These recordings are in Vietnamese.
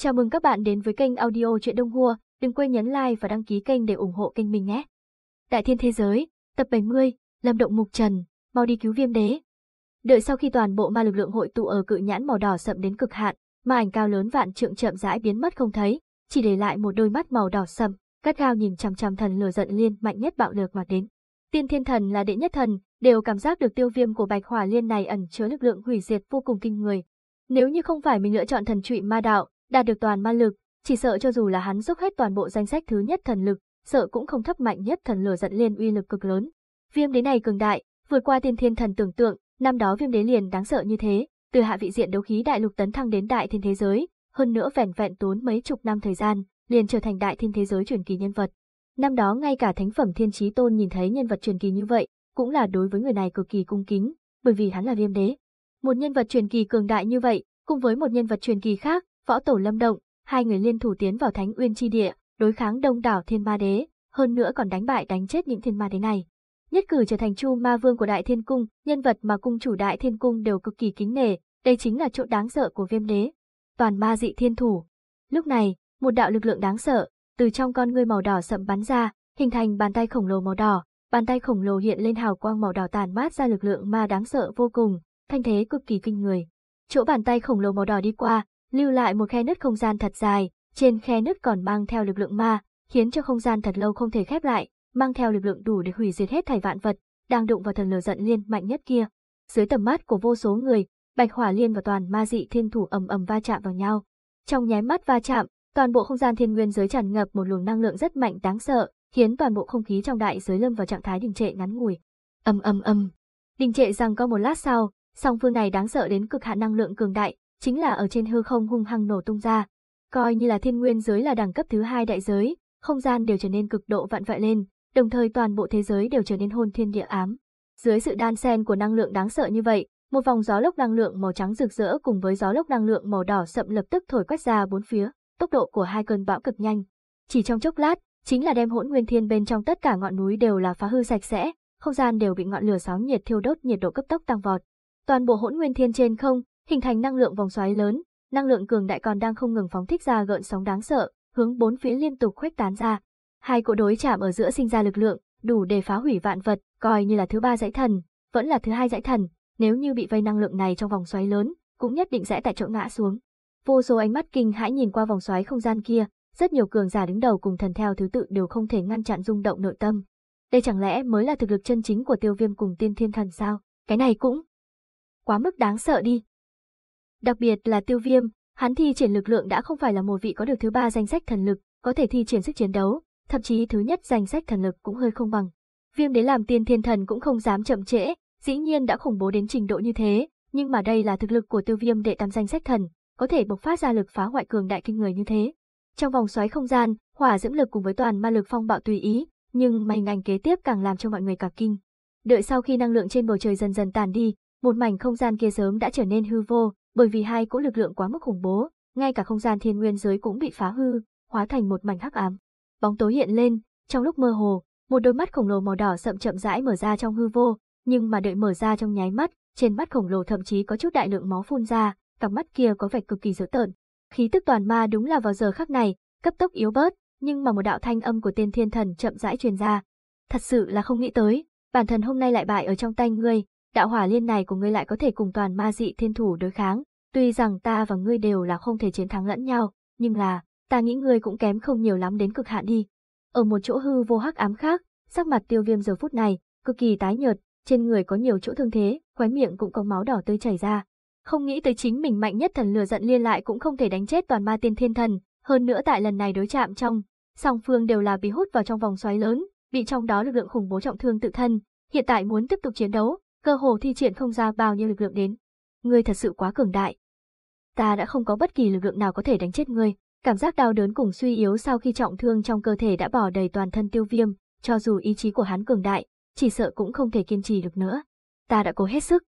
Chào mừng các bạn đến với kênh audio truyện Đông Hua, đừng quên nhấn like và đăng ký kênh để ủng hộ kênh mình nhé. Đại Thiên Thế Giới, tập 70, Lâm Động Mục Trần, mau đi cứu viêm đế. Đợi sau khi toàn bộ ma lực lượng hội tụ ở cự nhãn màu đỏ sậm đến cực hạn, ma ảnh cao lớn vạn trượng chậm rãi biến mất không thấy, chỉ để lại một đôi mắt màu đỏ sậm, gắt gao nhìn chằm chằm thần lửa giận liên mạnh nhất bạo lực mà đến. Tiên Thiên Thần là đệ nhất thần, đều cảm giác được tiêu viêm của Bạch Hỏa Liên này ẩn chứa lực lượng hủy diệt vô cùng kinh người. Nếu như không phải mình lựa chọn thần trụ ma đạo, đạt được toàn ma lực, chỉ sợ cho dù là hắn dốc hết toàn bộ danh sách thứ nhất thần lực, sợ cũng không thấp mạnh nhất thần lửa giận liên uy lực cực lớn. Viêm đế này cường đại, vượt qua tiên thiên thần tưởng tượng, năm đó viêm đế liền đáng sợ như thế, từ hạ vị diện đấu khí đại lục tấn thăng đến đại thiên thế giới, hơn nữa vẻn vẹn tốn mấy chục năm thời gian, liền trở thành đại thiên thế giới truyền kỳ nhân vật. Năm đó ngay cả thánh phẩm thiên trí tôn nhìn thấy nhân vật truyền kỳ như vậy, cũng là đối với người này cực kỳ cung kính, bởi vì hắn là viêm đế. Một nhân vật truyền kỳ cường đại như vậy, cùng với một nhân vật truyền kỳ khác, võ tổ lâm động, hai người liên thủ tiến vào Thánh Uyên chi địa, đối kháng đông đảo thiên ma đế, hơn nữa còn đánh bại đánh chết những thiên ma đế này. Nhất cử trở thành Chu Ma Vương của Đại Thiên Cung, nhân vật mà cung chủ Đại Thiên Cung đều cực kỳ kính nể, đây chính là chỗ đáng sợ của Viêm Đế. Toàn ma dị thiên thủ. Lúc này, một đạo lực lượng đáng sợ từ trong con ngươi màu đỏ sậm bắn ra, hình thành bàn tay khổng lồ màu đỏ, bàn tay khổng lồ hiện lên hào quang màu đỏ tàn mát ra lực lượng ma đáng sợ vô cùng, thanh thế cực kỳ kinh người. Chỗ bàn tay khổng lồ màu đỏ đi qua, lưu lại một khe nứt không gian thật dài, trên khe nứt còn mang theo lực lượng ma, khiến cho không gian thật lâu không thể khép lại, mang theo lực lượng đủ để hủy diệt hết thảy vạn vật, đang đụng vào thần lửa giận liên mạnh nhất kia. Dưới tầm mắt của vô số người, Bạch Hỏa Liên và toàn ma dị thiên thủ ầm ầm va chạm vào nhau. Trong nháy mắt va chạm, toàn bộ không gian thiên nguyên giới tràn ngập một luồng năng lượng rất mạnh đáng sợ, khiến toàn bộ không khí trong đại giới lâm vào trạng thái đình trệ ngắn ngủi. Ầm ầm ầm. Đình trệ rằng có một lát sau, song phương này đáng sợ đến cực hạn năng lượng cường đại, chính là ở trên hư không hung hăng nổ tung ra. Coi như là thiên nguyên giới là đẳng cấp thứ hai đại giới, không gian đều trở nên cực độ vạn vẹo lên, đồng thời toàn bộ thế giới đều trở nên hôn thiên địa ám. Dưới sự đan xen của năng lượng đáng sợ như vậy, một vòng gió lốc năng lượng màu trắng rực rỡ cùng với gió lốc năng lượng màu đỏ sậm lập tức thổi quét ra bốn phía, tốc độ của hai cơn bão cực nhanh. Chỉ trong chốc lát, chính là đem hỗn nguyên thiên bên trong tất cả ngọn núi đều là phá hư sạch sẽ, không gian đều bị ngọn lửa sáo nhiệt thiêu đốt nhiệt độ cấp tốc tăng vọt. Toàn bộ hỗn nguyên thiên trên không, hình thành năng lượng vòng xoáy lớn, năng lượng cường đại còn đang không ngừng phóng thích ra gợn sóng đáng sợ, hướng bốn phía liên tục khuếch tán ra. Hai cỗ đối chạm ở giữa sinh ra lực lượng, đủ để phá hủy vạn vật, coi như là thứ ba dãy thần, vẫn là thứ hai dãy thần, nếu như bị vây năng lượng này trong vòng xoáy lớn, cũng nhất định sẽ tại chỗ ngã xuống. Vô số ánh mắt kinh hãi nhìn qua vòng xoáy không gian kia, rất nhiều cường giả đứng đầu cùng thần theo thứ tự đều không thể ngăn chặn rung động nội tâm. Đây chẳng lẽ mới là thực lực chân chính của tiêu viêm cùng tiên thiên thần sao? Cái này cũng quá mức đáng sợ đi. Đặc biệt là tiêu viêm, hắn thi triển lực lượng đã không phải là một vị có được thứ ba danh sách thần lực, có thể thi triển sức chiến đấu, thậm chí thứ nhất danh sách thần lực cũng hơi không bằng. Viêm đế làm tiên thiên thần cũng không dám chậm trễ, dĩ nhiên đã khủng bố đến trình độ như thế, nhưng mà đây là thực lực của tiêu viêm đệ tam danh sách thần, có thể bộc phát ra lực phá hoại cường đại kinh người như thế. Trong vòng xoáy không gian, hỏa dưỡng lực cùng với toàn ma lực phong bạo tùy ý, nhưng mà hình ảnh kế tiếp càng làm cho mọi người cả kinh. Đợi sau khi năng lượng trên bầu trời dần dần tàn đi, một mảnh không gian kia sớm đã trở nên hư vô, bởi vì hai cỗ lực lượng quá mức khủng bố, ngay cả không gian thiên nguyên giới cũng bị phá hư, hóa thành một mảnh hắc ám. Bóng tối hiện lên, trong lúc mơ hồ, một đôi mắt khổng lồ màu đỏ sậm chậm rãi mở ra trong hư vô, nhưng mà đợi mở ra trong nháy mắt, trên mắt khổng lồ thậm chí có chút đại lượng máu phun ra, cặp mắt kia có vẻ cực kỳ dữ tợn. Khí tức toàn ma đúng là vào giờ khắc này, cấp tốc yếu bớt, nhưng mà một đạo thanh âm của tên thiên thần chậm rãi truyền ra. Thật sự là không nghĩ tới, bản thân hôm nay lại bại ở trong tay ngươi, đạo hỏa liên này của ngươi lại có thể cùng toàn ma dị thiên thủ đối kháng, Tuy rằng ta và ngươi đều là không thể chiến thắng lẫn nhau, nhưng là, ta nghĩ ngươi cũng kém không nhiều lắm đến cực hạn đi. Ở một chỗ hư vô hắc ám khác, sắc mặt tiêu viêm giờ phút này, cực kỳ tái nhợt, trên người có nhiều chỗ thương thế, khóe miệng cũng có máu đỏ tươi chảy ra. Không nghĩ tới chính mình mạnh nhất thần lừa giận liên lại cũng không thể đánh chết toàn ma tiên thiên thần, hơn nữa tại lần này đối chạm trong, song phương đều là bị hút vào trong vòng xoáy lớn, bị trong đó lực lượng khủng bố trọng thương tự thân, hiện tại muốn tiếp tục chiến đấu, cơ hồ thi triển không ra bao nhiêu lực lượng đến ngươi thật sự quá cường đại. Ta đã không có bất kỳ lực lượng nào có thể đánh chết ngươi, cảm giác đau đớn cùng suy yếu sau khi trọng thương trong cơ thể đã bỏ đầy toàn thân tiêu viêm, cho dù ý chí của hắn cường đại, chỉ sợ cũng không thể kiên trì được nữa. Ta đã cố hết sức.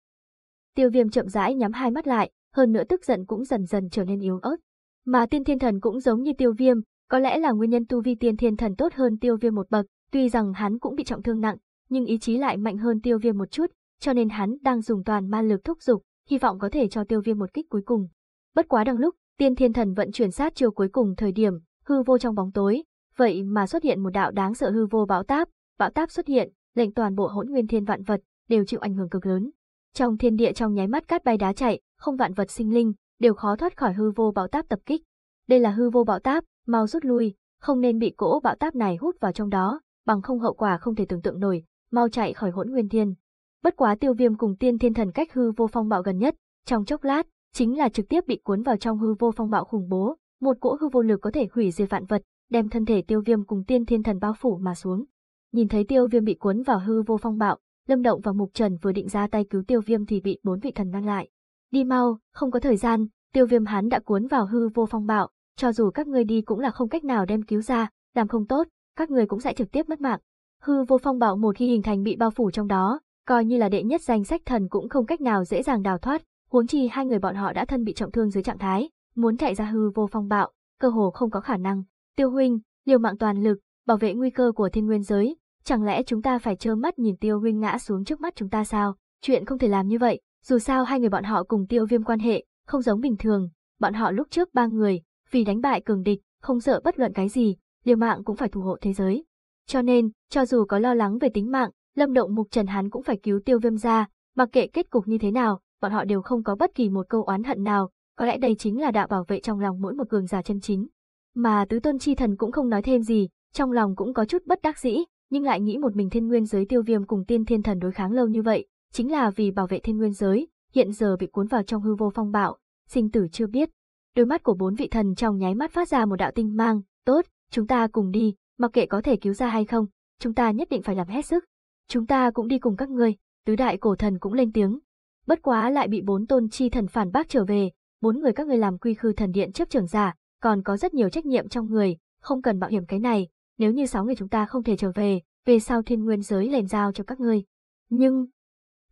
Tiêu viêm chậm rãi nhắm hai mắt lại, hơn nữa tức giận cũng dần dần trở nên yếu ớt. Mà tiên thiên thần cũng giống như tiêu viêm, có lẽ là nguyên nhân tu vi tiên thiên thần tốt hơn tiêu viêm một bậc, tuy rằng hắn cũng bị trọng thương nặng, nhưng ý chí lại mạnh hơn tiêu viêm một chút, cho nên hắn đang dùng toàn ma lực thúc giục hy vọng có thể cho tiêu viêm một kích cuối cùng. Bất quá đằng lúc, tiên thiên thần vận chuyển sát chiều cuối cùng thời điểm, hư vô trong bóng tối, vậy mà xuất hiện một đạo đáng sợ hư vô bão táp, bão táp xuất hiện, lệnh toàn bộ hỗn nguyên thiên vạn vật đều chịu ảnh hưởng cực lớn. Trong thiên địa trong nháy mắt cát bay đá chạy, không vạn vật sinh linh đều khó thoát khỏi hư vô bão táp tập kích. Đây là hư vô bão táp, mau rút lui, không nên bị cỗ bão táp này hút vào trong đó, bằng không hậu quả không thể tưởng tượng nổi, mau chạy khỏi hỗn nguyên thiên. Bất quá tiêu viêm cùng tiên thiên thần cách hư vô phong bạo gần nhất, trong chốc lát, chính là trực tiếp bị cuốn vào trong hư vô phong bạo khủng bố, một cỗ hư vô lực có thể hủy diệt vạn vật, đem thân thể tiêu viêm cùng tiên thiên thần bao phủ mà xuống. Nhìn thấy tiêu viêm bị cuốn vào hư vô phong bạo, Lâm Động và Mục Trần vừa định ra tay cứu tiêu viêm thì bị bốn vị thần ngăn lại. Đi mau, không có thời gian, tiêu viêm hắn đã cuốn vào hư vô phong bạo, cho dù các ngươi đi cũng là không cách nào đem cứu ra, làm không tốt, các ngươi cũng sẽ trực tiếp mất mạng. Hư vô phong bạo một khi hình thành bị bao phủ trong đó, coi như là đệ nhất danh sách thần cũng không cách nào dễ dàng đào thoát, huống chi hai người bọn họ đã thân bị trọng thương dưới trạng thái, muốn chạy ra hư vô phong bạo, cơ hồ không có khả năng. Tiêu huynh, liều mạng toàn lực, bảo vệ nguy cơ của thiên nguyên giới, chẳng lẽ chúng ta phải trơ mắt nhìn tiêu huynh ngã xuống trước mắt chúng ta sao? Chuyện không thể làm như vậy, dù sao hai người bọn họ cùng tiêu viêm quan hệ, không giống bình thường, bọn họ lúc trước ba người, vì đánh bại cường địch, không sợ bất luận cái gì, liều mạng cũng phải thủ hộ thế giới. Cho nên, cho dù có lo lắng về tính mạng, Lâm Động Mục Trần hắn cũng phải cứu Tiêu Viêm ra, mặc kệ kết cục như thế nào, bọn họ đều không có bất kỳ một câu oán hận nào, có lẽ đây chính là đạo bảo vệ trong lòng mỗi một cường giả chân chính. Mà Tứ Tôn Chi Thần cũng không nói thêm gì, trong lòng cũng có chút bất đắc dĩ, nhưng lại nghĩ một mình Thiên Nguyên giới Tiêu Viêm cùng Tiên Thiên Thần đối kháng lâu như vậy, chính là vì bảo vệ Thiên Nguyên giới, hiện giờ bị cuốn vào trong hư vô phong bạo, sinh tử chưa biết. Đôi mắt của bốn vị thần trong nháy mắt phát ra một đạo tinh mang, "Tốt, chúng ta cùng đi, mặc kệ có thể cứu ra hay không, chúng ta nhất định phải làm hết sức, Chúng ta cũng đi cùng các ngươi, tứ đại cổ thần cũng lên tiếng. Bất quá lại bị bốn tôn chi thần phản bác trở về, bốn người các ngươi làm quy khư thần điện chấp trưởng giả, còn có rất nhiều trách nhiệm trong người, không cần mạo hiểm cái này, nếu như sáu người chúng ta không thể trở về, về sau thiên nguyên giới lèn giao cho các ngươi. Nhưng,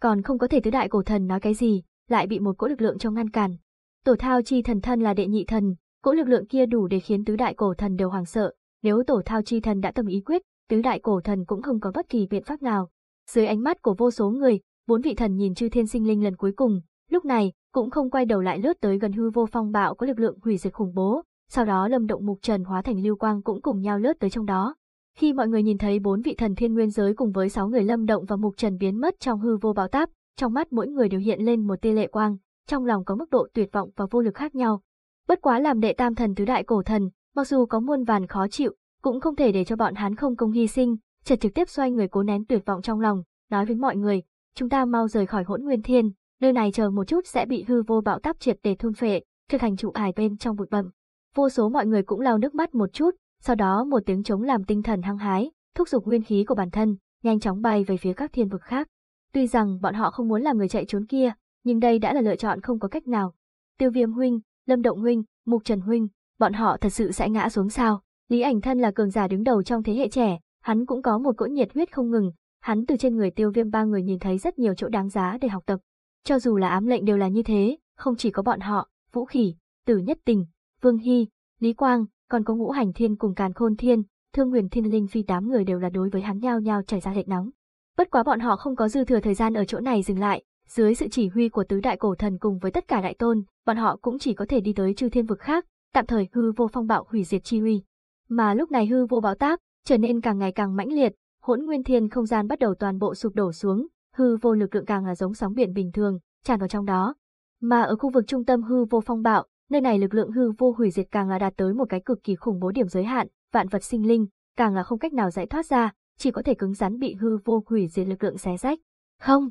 còn không có thể tứ đại cổ thần nói cái gì, lại bị một cỗ lực lượng cho ngăn cản. Tổ thao chi thần thân là đệ nhị thần, cỗ lực lượng kia đủ để khiến tứ đại cổ thần đều hoảng sợ, nếu tổ thao chi thần đã tâm ý quyết, tứ đại cổ thần cũng không có bất kỳ biện pháp nào. Dưới ánh mắt của vô số người, bốn vị thần nhìn chư thiên sinh linh lần cuối cùng, lúc này cũng không quay đầu lại lướt tới gần hư vô phong bạo có lực lượng hủy diệt khủng bố, sau đó lâm động mục trần hóa thành lưu quang cũng cùng nhau lướt tới trong đó. Khi mọi người nhìn thấy bốn vị thần thiên nguyên giới cùng với sáu người lâm động và mục trần biến mất trong hư vô bão táp, trong mắt mỗi người đều hiện lên một tia lệ quang, trong lòng có mức độ tuyệt vọng và vô lực khác nhau. Bất quá làm đệ tam thần tứ đại cổ thần, mặc dù có muôn vàn khó chịu, cũng không thể để cho bọn hắn không công hy sinh, chợt trực tiếp xoay người cố nén tuyệt vọng trong lòng, nói với mọi người, chúng ta mau rời khỏi hỗn nguyên thiên, nơi này chờ một chút sẽ bị hư vô bạo táp triệt để thôn phệ, trở thành trụ ải bên trong bụi bậm. Vô số mọi người cũng lau nước mắt một chút, sau đó một tiếng trống làm tinh thần hăng hái, thúc giục nguyên khí của bản thân, nhanh chóng bay về phía các thiên vực khác. Tuy rằng bọn họ không muốn làm người chạy trốn kia, nhưng đây đã là lựa chọn không có cách nào. Tiêu Viêm huynh, Lâm Động huynh, Mục Trần huynh, bọn họ thật sự sẽ ngã xuống sao? Lý Ảnh Thân là cường giả đứng đầu trong thế hệ trẻ, hắn cũng có một cỗ nhiệt huyết không ngừng, hắn từ trên người tiêu viêm ba người nhìn thấy rất nhiều chỗ đáng giá để học tập. Cho dù là ám lệnh đều là như thế, không chỉ có bọn họ, Vũ Khỉ, Tử Nhất Tình, Vương Hy, Lý Quang, còn có Ngũ Hành Thiên cùng Càn Khôn Thiên, Thương Nguyền Thiên Linh Phi tám người đều là đối với hắn nhao nhao chảy ra lệ nóng. Bất quá bọn họ không có dư thừa thời gian ở chỗ này dừng lại, dưới sự chỉ huy của tứ đại cổ thần cùng với tất cả đại tôn, bọn họ cũng chỉ có thể đi tới chư thiên vực khác, tạm thời hư vô phong bạo hủy diệt chi huy mà lúc này hư vô bão táp trở nên càng ngày càng mãnh liệt, hỗn nguyên thiên không gian bắt đầu toàn bộ sụp đổ xuống, hư vô lực lượng càng là giống sóng biển bình thường, tràn vào trong đó. Mà ở khu vực trung tâm hư vô phong bạo, nơi này lực lượng hư vô hủy diệt càng là đạt tới một cái cực kỳ khủng bố điểm giới hạn, vạn vật sinh linh càng là không cách nào giải thoát ra, chỉ có thể cứng rắn bị hư vô hủy diệt lực lượng xé rách. Không.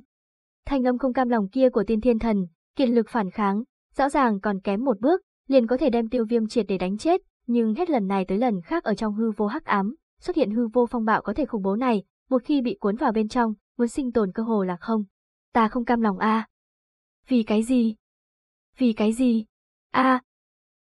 Thanh âm không cam lòng kia của Tiên Thiên Thần, kiệt lực phản kháng, rõ ràng còn kém một bước, liền có thể đem Tiêu Viêm triệt để đánh chết, nhưng hết lần này tới lần khác ở trong hư vô hắc ám, xuất hiện hư vô phong bạo có thể khủng bố này, một khi bị cuốn vào bên trong, muốn sinh tồn cơ hồ là không. Ta không cam lòng a. Vì cái gì? Vì cái gì? A.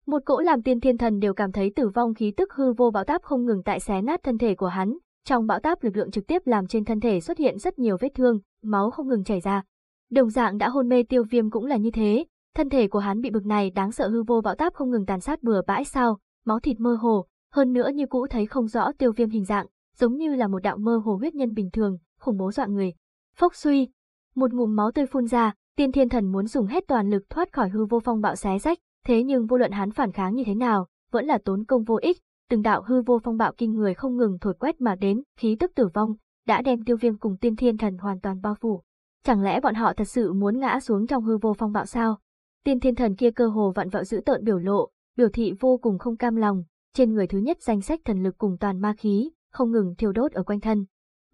Một cỗ làm tiên thiên thần đều cảm thấy tử vong khí tức hư vô bão táp không ngừng tại xé nát thân thể của hắn, trong bão táp lực lượng trực tiếp làm trên thân thể xuất hiện rất nhiều vết thương, máu không ngừng chảy ra. Đồng dạng đã hôn mê tiêu viêm cũng là như thế, thân thể của hắn bị bực này đáng sợ hư vô bão táp không ngừng tàn sát bừa bãi sao, máu thịt mơ hồ, hơn nữa như cũ thấy không rõ tiêu viêm hình dạng, giống như là một đạo mơ hồ huyết nhân bình thường, khủng bố dọa người. Phốc suy, một ngụm máu tươi phun ra, tiên thiên thần muốn dùng hết toàn lực thoát khỏi hư vô phong bạo xé rách, thế nhưng vô luận hắn phản kháng như thế nào, vẫn là tốn công vô ích, từng đạo hư vô phong bạo kinh người không ngừng thổi quét mà đến, khí tức tử vong, đã đem tiêu viêm cùng tiên thiên thần hoàn toàn bao phủ. Chẳng lẽ bọn họ thật sự muốn ngã xuống trong hư vô phong bạo sao? Tiên thiên thần kia cơ hồ vặn vẹo giữ tợn biểu lộ, biểu thị vô cùng không cam lòng, trên người thứ nhất danh sách thần lực cùng toàn ma khí, không ngừng thiêu đốt ở quanh thân.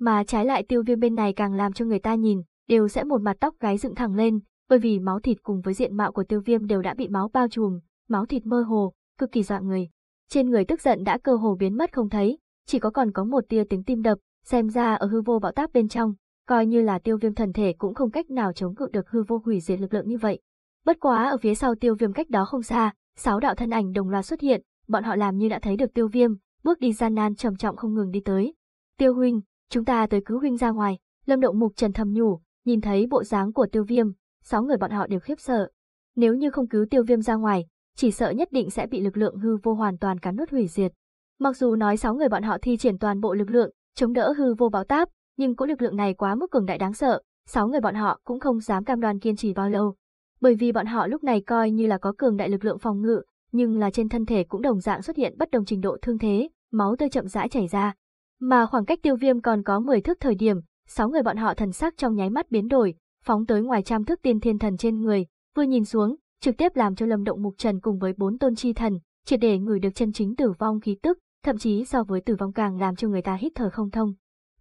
Mà trái lại tiêu viêm bên này càng làm cho người ta nhìn, đều sẽ một mặt tóc gái dựng thẳng lên, bởi vì máu thịt cùng với diện mạo của tiêu viêm đều đã bị máu bao trùm, máu thịt mơ hồ, cực kỳ dọa người. Trên người tức giận đã cơ hồ biến mất không thấy, chỉ có còn có một tia tiếng tim đập, xem ra ở hư vô bão táp bên trong, coi như là tiêu viêm thần thể cũng không cách nào chống cự được hư vô hủy diệt lực lượng như vậy. Bất quá ở phía sau tiêu viêm cách đó không xa, sáu đạo thân ảnh đồng loạt xuất hiện, bọn họ làm như đã thấy được tiêu viêm, bước đi gian nan trầm trọng không ngừng đi tới. Tiêu huynh, chúng ta tới cứu huynh ra ngoài, lâm động mục trần thầm nhủ, nhìn thấy bộ dáng của tiêu viêm, sáu người bọn họ đều khiếp sợ. Nếu như không cứu tiêu viêm ra ngoài, chỉ sợ nhất định sẽ bị lực lượng hư vô hoàn toàn cắn nuốt hủy diệt. Mặc dù nói sáu người bọn họ thi triển toàn bộ lực lượng, chống đỡ hư vô bão táp, nhưng cỗ lực lượng này quá mức cường đại đáng sợ, sáu người bọn họ cũng không dám cam đoan kiên trì bao lâu bởi vì bọn họ lúc này coi như là có cường đại lực lượng phòng ngự, nhưng là trên thân thể cũng đồng dạng xuất hiện bất đồng trình độ thương thế, máu tươi chậm rãi chảy ra. Mà khoảng cách tiêu viêm còn có 10 thước thời điểm, sáu người bọn họ thần sắc trong nháy mắt biến đổi, phóng tới ngoài trăm thước tiên thiên thần trên người, vừa nhìn xuống, trực tiếp làm cho Lâm Động Mục Trần cùng với bốn tôn chi thần, triệt để người được chân chính tử vong khí tức, thậm chí so với tử vong càng làm cho người ta hít thở không thông.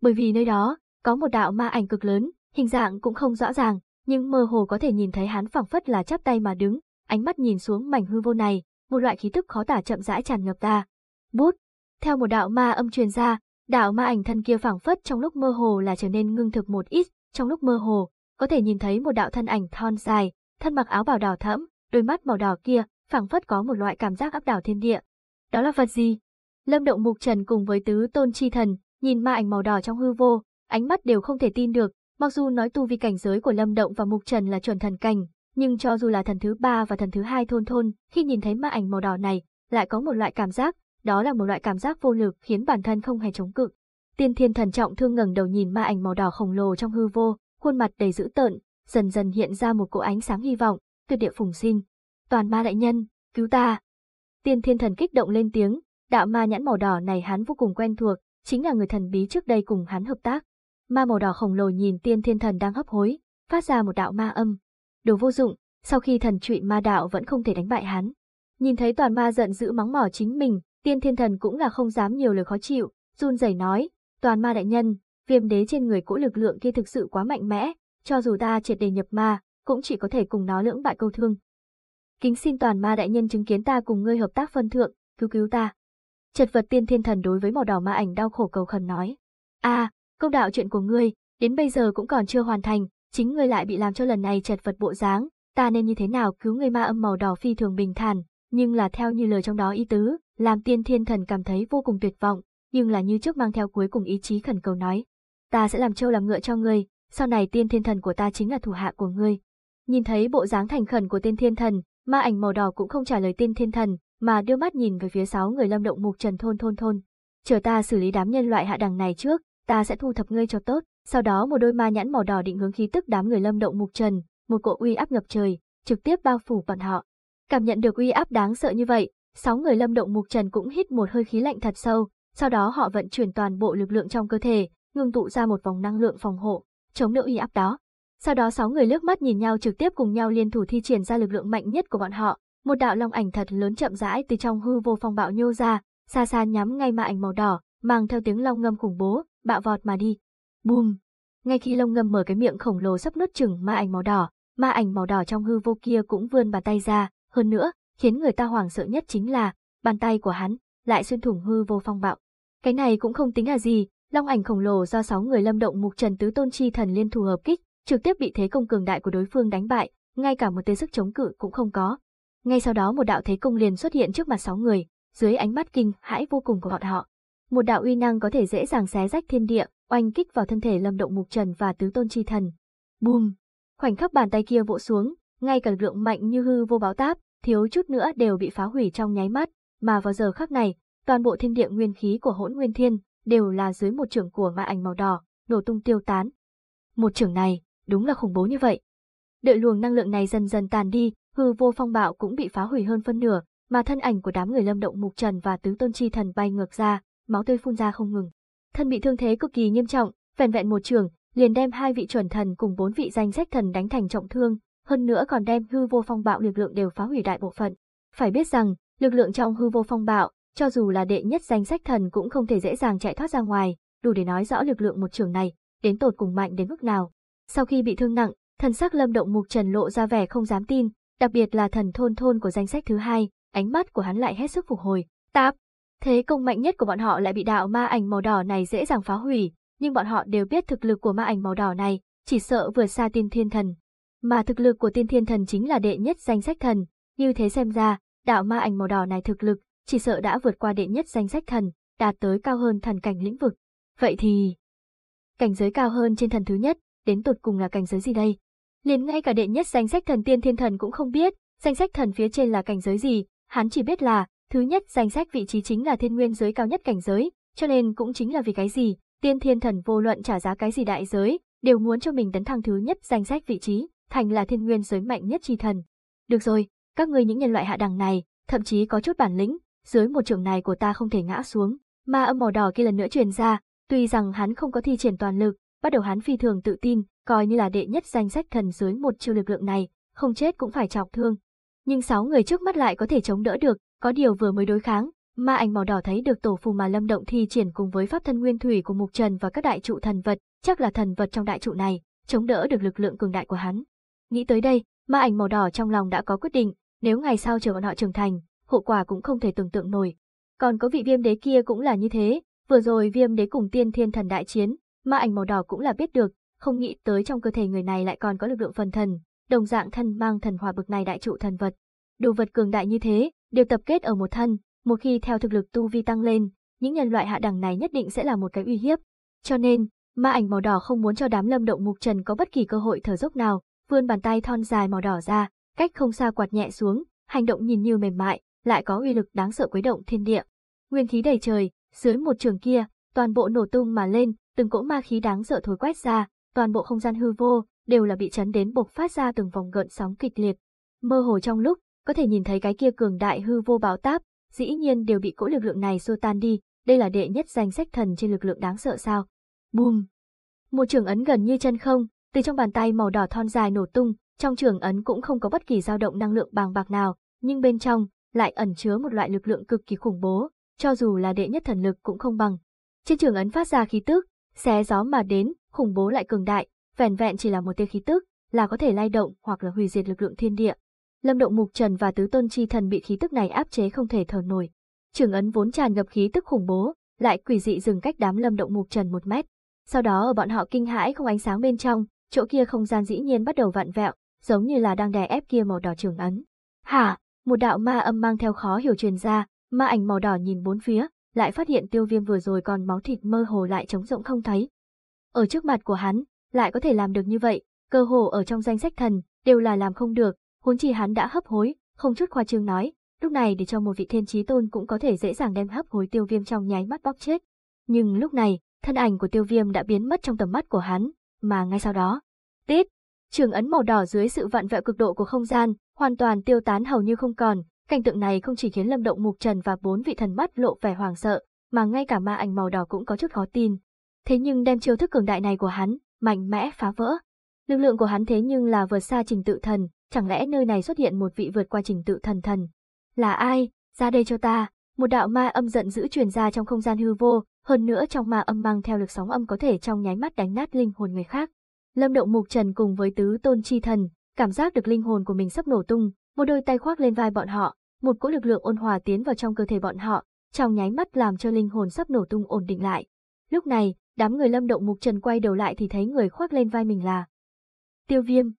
Bởi vì nơi đó, có một đạo ma ảnh cực lớn, hình dạng cũng không rõ ràng, nhưng mơ hồ có thể nhìn thấy hắn phẳng phất là chắp tay mà đứng, ánh mắt nhìn xuống mảnh hư vô này, một loại khí tức khó tả chậm rãi tràn ngập ta. Bút! Theo một đạo ma âm truyền ra, đạo ma ảnh thân kia phẳng phất trong lúc mơ hồ là trở nên ngưng thực một ít, trong lúc mơ hồ, có thể nhìn thấy một đạo thân ảnh thon dài, thân mặc áo bào đỏ thẫm, đôi mắt màu đỏ kia, phẳng phất có một loại cảm giác áp đảo thiên địa. Đó là vật gì? Lâm Động Mục Trần cùng với tứ tôn chi thần, nhìn ma ảnh màu đỏ trong hư vô, ánh mắt đều không thể tin được, Mặc dù nói tu vi cảnh giới của Lâm Động và Mục Trần là chuẩn thần cảnh, nhưng cho dù là thần thứ ba và thần thứ hai thôn thôn, khi nhìn thấy ma ảnh màu đỏ này, lại có một loại cảm giác, đó là một loại cảm giác vô lực khiến bản thân không hề chống cự. Tiên Thiên Thần trọng thương ngẩng đầu nhìn ma ảnh màu đỏ khổng lồ trong hư vô, khuôn mặt đầy dữ tợn, dần dần hiện ra một cỗ ánh sáng hy vọng, tuyệt địa phùng xin. Toàn ma đại nhân, cứu ta. Tiên Thiên Thần kích động lên tiếng, đạo ma nhãn màu đỏ này hắn vô cùng quen thuộc, chính là người thần bí trước đây cùng hắn hợp tác ma màu đỏ khổng lồ nhìn tiên thiên thần đang hấp hối, phát ra một đạo ma âm. Đồ vô dụng, sau khi thần trụy ma đạo vẫn không thể đánh bại hắn. Nhìn thấy toàn ma giận dữ mắng mỏ chính mình, tiên thiên thần cũng là không dám nhiều lời khó chịu, run rẩy nói, toàn ma đại nhân, viêm đế trên người cỗ lực lượng kia thực sự quá mạnh mẽ, cho dù ta triệt đề nhập ma, cũng chỉ có thể cùng nó lưỡng bại câu thương. Kính xin toàn ma đại nhân chứng kiến ta cùng ngươi hợp tác phân thượng, cứu cứu ta. Chật vật tiên thiên thần đối với màu đỏ ma ảnh đau khổ cầu khẩn nói. a Công đạo chuyện của ngươi, đến bây giờ cũng còn chưa hoàn thành, chính ngươi lại bị làm cho lần này chật vật bộ dáng, ta nên như thế nào cứu ngươi ma âm màu đỏ phi thường bình thản, nhưng là theo như lời trong đó ý tứ, làm tiên thiên thần cảm thấy vô cùng tuyệt vọng, nhưng là như trước mang theo cuối cùng ý chí khẩn cầu nói. Ta sẽ làm trâu làm ngựa cho ngươi, sau này tiên thiên thần của ta chính là thủ hạ của ngươi. Nhìn thấy bộ dáng thành khẩn của tiên thiên thần, ma ảnh màu đỏ cũng không trả lời tiên thiên thần, mà đưa mắt nhìn về phía sáu người lâm động mục trần thôn thôn thôn. Chờ ta xử lý đám nhân loại hạ đẳng này trước, ta sẽ thu thập ngươi cho tốt. Sau đó một đôi ma nhãn màu đỏ định hướng khí tức đám người lâm động mục trần, một cỗ uy áp ngập trời, trực tiếp bao phủ bọn họ. Cảm nhận được uy áp đáng sợ như vậy, sáu người lâm động mục trần cũng hít một hơi khí lạnh thật sâu, sau đó họ vận chuyển toàn bộ lực lượng trong cơ thể, ngưng tụ ra một vòng năng lượng phòng hộ, chống đỡ uy áp đó. Sau đó sáu người lướt mắt nhìn nhau trực tiếp cùng nhau liên thủ thi triển ra lực lượng mạnh nhất của bọn họ, một đạo long ảnh thật lớn chậm rãi từ trong hư vô phong bạo nhô ra, xa xa nhắm ngay mà ảnh màu đỏ, mang theo tiếng long ngâm khủng bố, bạo vọt mà đi. Bùm! Ngay khi lông ngâm mở cái miệng khổng lồ sắp nuốt chừng ma ảnh màu đỏ, ma ảnh màu đỏ trong hư vô kia cũng vươn bàn tay ra, hơn nữa, khiến người ta hoảng sợ nhất chính là, bàn tay của hắn, lại xuyên thủng hư vô phong bạo. Cái này cũng không tính là gì, long ảnh khổng lồ do sáu người lâm động mục trần tứ tôn chi thần liên thủ hợp kích, trực tiếp bị thế công cường đại của đối phương đánh bại, ngay cả một tia sức chống cự cũng không có. Ngay sau đó một đạo thế công liền xuất hiện trước mặt sáu người, dưới ánh mắt kinh hãi vô cùng của bọn họ, một đạo uy năng có thể dễ dàng xé rách thiên địa, oanh kích vào thân thể Lâm Động Mục Trần và Tứ Tôn Chi Thần. Bùm! Khoảnh khắc bàn tay kia vỗ xuống, ngay cả lực lượng mạnh như hư vô báo táp, thiếu chút nữa đều bị phá hủy trong nháy mắt, mà vào giờ khắc này, toàn bộ thiên địa nguyên khí của Hỗn Nguyên Thiên đều là dưới một trưởng của ma ảnh màu đỏ, nổ tung tiêu tán. Một trưởng này, đúng là khủng bố như vậy. Đợi luồng năng lượng này dần dần tàn đi, hư vô phong bạo cũng bị phá hủy hơn phân nửa, mà thân ảnh của đám người Lâm Động Mục Trần và Tứ Tôn Chi Thần bay ngược ra, máu tươi phun ra không ngừng. Thân bị thương thế cực kỳ nghiêm trọng, vẹn vẹn một trường, liền đem hai vị chuẩn thần cùng bốn vị danh sách thần đánh thành trọng thương, hơn nữa còn đem hư vô phong bạo lực lượng đều phá hủy đại bộ phận. Phải biết rằng, lực lượng trong hư vô phong bạo, cho dù là đệ nhất danh sách thần cũng không thể dễ dàng chạy thoát ra ngoài, đủ để nói rõ lực lượng một trường này, đến tột cùng mạnh đến mức nào. Sau khi bị thương nặng, thần sắc lâm động mục trần lộ ra vẻ không dám tin, đặc biệt là thần thôn thôn của danh sách thứ hai, ánh mắt của hắn lại hết sức phục hồi. Tạp, Thế công mạnh nhất của bọn họ lại bị đạo ma ảnh màu đỏ này dễ dàng phá hủy, nhưng bọn họ đều biết thực lực của ma ảnh màu đỏ này, chỉ sợ vượt xa tiên thiên thần. Mà thực lực của tiên thiên thần chính là đệ nhất danh sách thần, như thế xem ra, đạo ma ảnh màu đỏ này thực lực, chỉ sợ đã vượt qua đệ nhất danh sách thần, đạt tới cao hơn thần cảnh lĩnh vực. Vậy thì... Cảnh giới cao hơn trên thần thứ nhất, đến tột cùng là cảnh giới gì đây? Liền ngay cả đệ nhất danh sách thần tiên thiên thần cũng không biết, danh sách thần phía trên là cảnh giới gì, hắn chỉ biết là, Thứ nhất, danh sách vị trí chính là thiên nguyên giới cao nhất cảnh giới, cho nên cũng chính là vì cái gì, tiên thiên thần vô luận trả giá cái gì đại giới, đều muốn cho mình tấn thăng thứ nhất danh sách vị trí, thành là thiên nguyên giới mạnh nhất chi thần. Được rồi, các ngươi những nhân loại hạ đẳng này, thậm chí có chút bản lĩnh, dưới một trường này của ta không thể ngã xuống. mà âm màu đỏ kia lần nữa truyền ra, tuy rằng hắn không có thi triển toàn lực, bắt đầu hắn phi thường tự tin, coi như là đệ nhất danh sách thần dưới một chiêu lực lượng này, không chết cũng phải chọc thương. Nhưng sáu người trước mắt lại có thể chống đỡ được, có điều vừa mới đối kháng, ma ảnh màu đỏ thấy được tổ phù mà Lâm Động thi triển cùng với pháp thân nguyên thủy của Mục Trần và các đại trụ thần vật, chắc là thần vật trong đại trụ này, chống đỡ được lực lượng cường đại của hắn. Nghĩ tới đây, ma ảnh màu đỏ trong lòng đã có quyết định, nếu ngày sau chờ bọn họ trưởng thành, hậu quả cũng không thể tưởng tượng nổi. Còn có vị viêm đế kia cũng là như thế, vừa rồi viêm đế cùng tiên thiên thần đại chiến, ma ảnh màu đỏ cũng là biết được, không nghĩ tới trong cơ thể người này lại còn có lực lượng phần thần, đồng dạng thân mang thần hòa bực này đại trụ thần vật. Đồ vật cường đại như thế, đều tập kết ở một thân, một khi theo thực lực tu vi tăng lên, những nhân loại hạ đẳng này nhất định sẽ là một cái uy hiếp. Cho nên, ma ảnh màu đỏ không muốn cho đám lâm động mục trần có bất kỳ cơ hội thở dốc nào, vươn bàn tay thon dài màu đỏ ra, cách không xa quạt nhẹ xuống, hành động nhìn như mềm mại, lại có uy lực đáng sợ quấy động thiên địa. Nguyên khí đầy trời, dưới một trường kia, toàn bộ nổ tung mà lên, từng cỗ ma khí đáng sợ thối quét ra, toàn bộ không gian hư vô đều là bị chấn đến bộc phát ra từng vòng gợn sóng kịch liệt. Mơ hồ trong lúc, có thể nhìn thấy cái kia cường đại hư vô báo táp, dĩ nhiên đều bị cỗ lực lượng này xô tan đi, đây là đệ nhất danh sách thần trên lực lượng đáng sợ sao. Bùm! Một trường ấn gần như chân không, từ trong bàn tay màu đỏ thon dài nổ tung, trong trường ấn cũng không có bất kỳ dao động năng lượng bàng bạc nào, nhưng bên trong lại ẩn chứa một loại lực lượng cực kỳ khủng bố, cho dù là đệ nhất thần lực cũng không bằng. Trên trường ấn phát ra khí tức, xé gió mà đến, khủng bố lại cường đại, vẻn vẹn chỉ là một tia khí tức, là có thể lay động hoặc là hủy diệt lực lượng thiên địa. Lâm Động Mục Trần và Tứ Tôn Chi Thần bị khí tức này áp chế không thể thở nổi. Trường ấn vốn tràn ngập khí tức khủng bố, lại quỷ dị dừng cách đám Lâm Động Mục Trần một mét. Sau đó ở bọn họ kinh hãi không ánh sáng bên trong, chỗ kia không gian dĩ nhiên bắt đầu vặn vẹo, giống như là đang đè ép kia màu đỏ trường ấn. Hả, một đạo ma âm mang theo khó hiểu truyền ra, ma ảnh màu đỏ nhìn bốn phía, lại phát hiện tiêu viêm vừa rồi còn máu thịt mơ hồ lại trống rỗng không thấy. Ở trước mặt của hắn, lại có thể làm được như vậy, cơ hồ ở trong danh sách thần, đều là làm không được, huống chi hắn đã hấp hối, không chút khoa trương nói, lúc này để cho một vị thiên trí tôn cũng có thể dễ dàng đem hấp hối tiêu viêm trong nháy mắt bóc chết. Nhưng lúc này, thân ảnh của tiêu viêm đã biến mất trong tầm mắt của hắn, mà ngay sau đó, tít, trường ấn màu đỏ dưới sự vặn vẹo cực độ của không gian, hoàn toàn tiêu tán hầu như không còn, cảnh tượng này không chỉ khiến lâm động mục trần và bốn vị thần mắt lộ vẻ hoảng sợ, mà ngay cả ma ảnh màu đỏ cũng có chút khó tin. Thế nhưng đem chiêu thức cường đại này của hắn, mạnh mẽ phá vỡ. Lực lượng của hắn thế nhưng là vượt xa trình tự thần, chẳng lẽ nơi này xuất hiện một vị vượt qua trình tự thần thần? Là ai? Ra đây cho ta! Một đạo ma âm giận dữ truyền ra trong không gian hư vô, hơn nữa trong ma âm mang theo lực sóng âm có thể trong nháy mắt đánh nát linh hồn người khác. Lâm Động Mục Trần cùng với tứ tôn chi thần, cảm giác được linh hồn của mình sắp nổ tung, một đôi tay khoác lên vai bọn họ, một cỗ lực lượng ôn hòa tiến vào trong cơ thể bọn họ, trong nháy mắt làm cho linh hồn sắp nổ tung ổn định lại. Lúc này, đám người Lâm Động Mục Trần quay đầu lại thì thấy người khoác lên vai mình là Tiêu Viêm.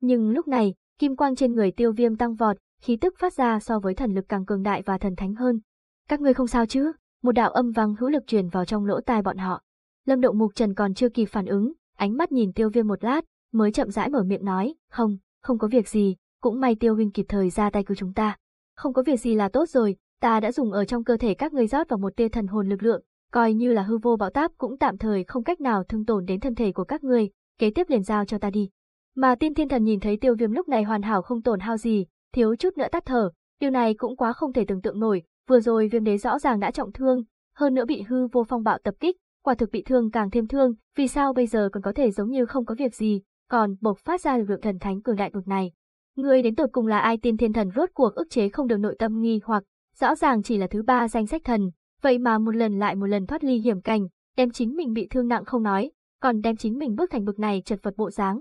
Nhưng lúc này, Kim quang trên người tiêu viêm tăng vọt, khí tức phát ra so với thần lực càng cường đại và thần thánh hơn. Các ngươi không sao chứ? Một đạo âm vang hữu lực truyền vào trong lỗ tai bọn họ. Lâm Động Mục Trần còn chưa kịp phản ứng, ánh mắt nhìn Tiêu Viêm một lát, mới chậm rãi mở miệng nói, "Không, không có việc gì, cũng may Tiêu huynh kịp thời ra tay cứu chúng ta. Không có việc gì là tốt rồi, ta đã dùng ở trong cơ thể các ngươi rót vào một tia thần hồn lực lượng, coi như là hư vô bão táp cũng tạm thời không cách nào thương tổn đến thân thể của các ngươi, kế tiếp liền giao cho ta đi." Mà tiên thiên thần nhìn thấy tiêu viêm lúc này hoàn hảo không tổn hao gì, thiếu chút nữa tắt thở, điều này cũng quá không thể tưởng tượng nổi, vừa rồi viêm đế rõ ràng đã trọng thương, hơn nữa bị hư vô phong bạo tập kích, quả thực bị thương càng thêm thương, vì sao bây giờ còn có thể giống như không có việc gì, còn bộc phát ra lực lượng thần thánh cường đại cực này. Người đến tột cùng là ai tiên thiên thần rốt cuộc ức chế không được nội tâm nghi hoặc, rõ ràng chỉ là thứ ba danh sách thần, vậy mà một lần lại một lần thoát ly hiểm cảnh, đem chính mình bị thương nặng không nói, còn đem chính mình bước thành bực này chật vật bộ dáng,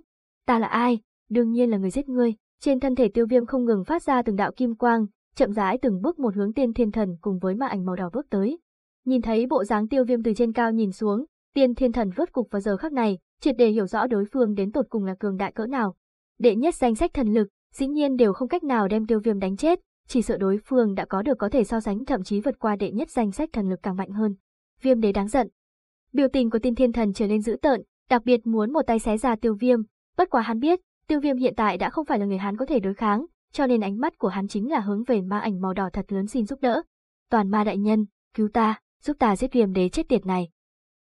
Ta là ai? Đương nhiên là người giết ngươi. Trên thân thể tiêu viêm không ngừng phát ra từng đạo kim quang, chậm rãi từng bước một hướng tiên thiên thần cùng với ma ảnh màu đỏ bước tới. Nhìn thấy bộ dáng tiêu viêm từ trên cao nhìn xuống, tiên thiên thần vớt cục vào giờ khắc này, triệt để hiểu rõ đối phương đến tột cùng là cường đại cỡ nào. Đệ nhất danh sách thần lực, dĩ nhiên đều không cách nào đem tiêu viêm đánh chết, chỉ sợ đối phương đã có được có thể so sánh thậm chí vượt qua đệ nhất danh sách thần lực càng mạnh hơn. Viêm đế đáng giận. Biểu tình của tiên thiên thần trở nên dữ tợn, đặc biệt muốn một tay xé ra tiêu viêm, Bất quá hắn biết, tiêu viêm hiện tại đã không phải là người hắn có thể đối kháng, cho nên ánh mắt của hắn chính là hướng về ma ảnh màu đỏ thật lớn xin giúp đỡ. Toàn ma đại nhân, cứu ta, giúp ta giết viêm đế chết tiệt này.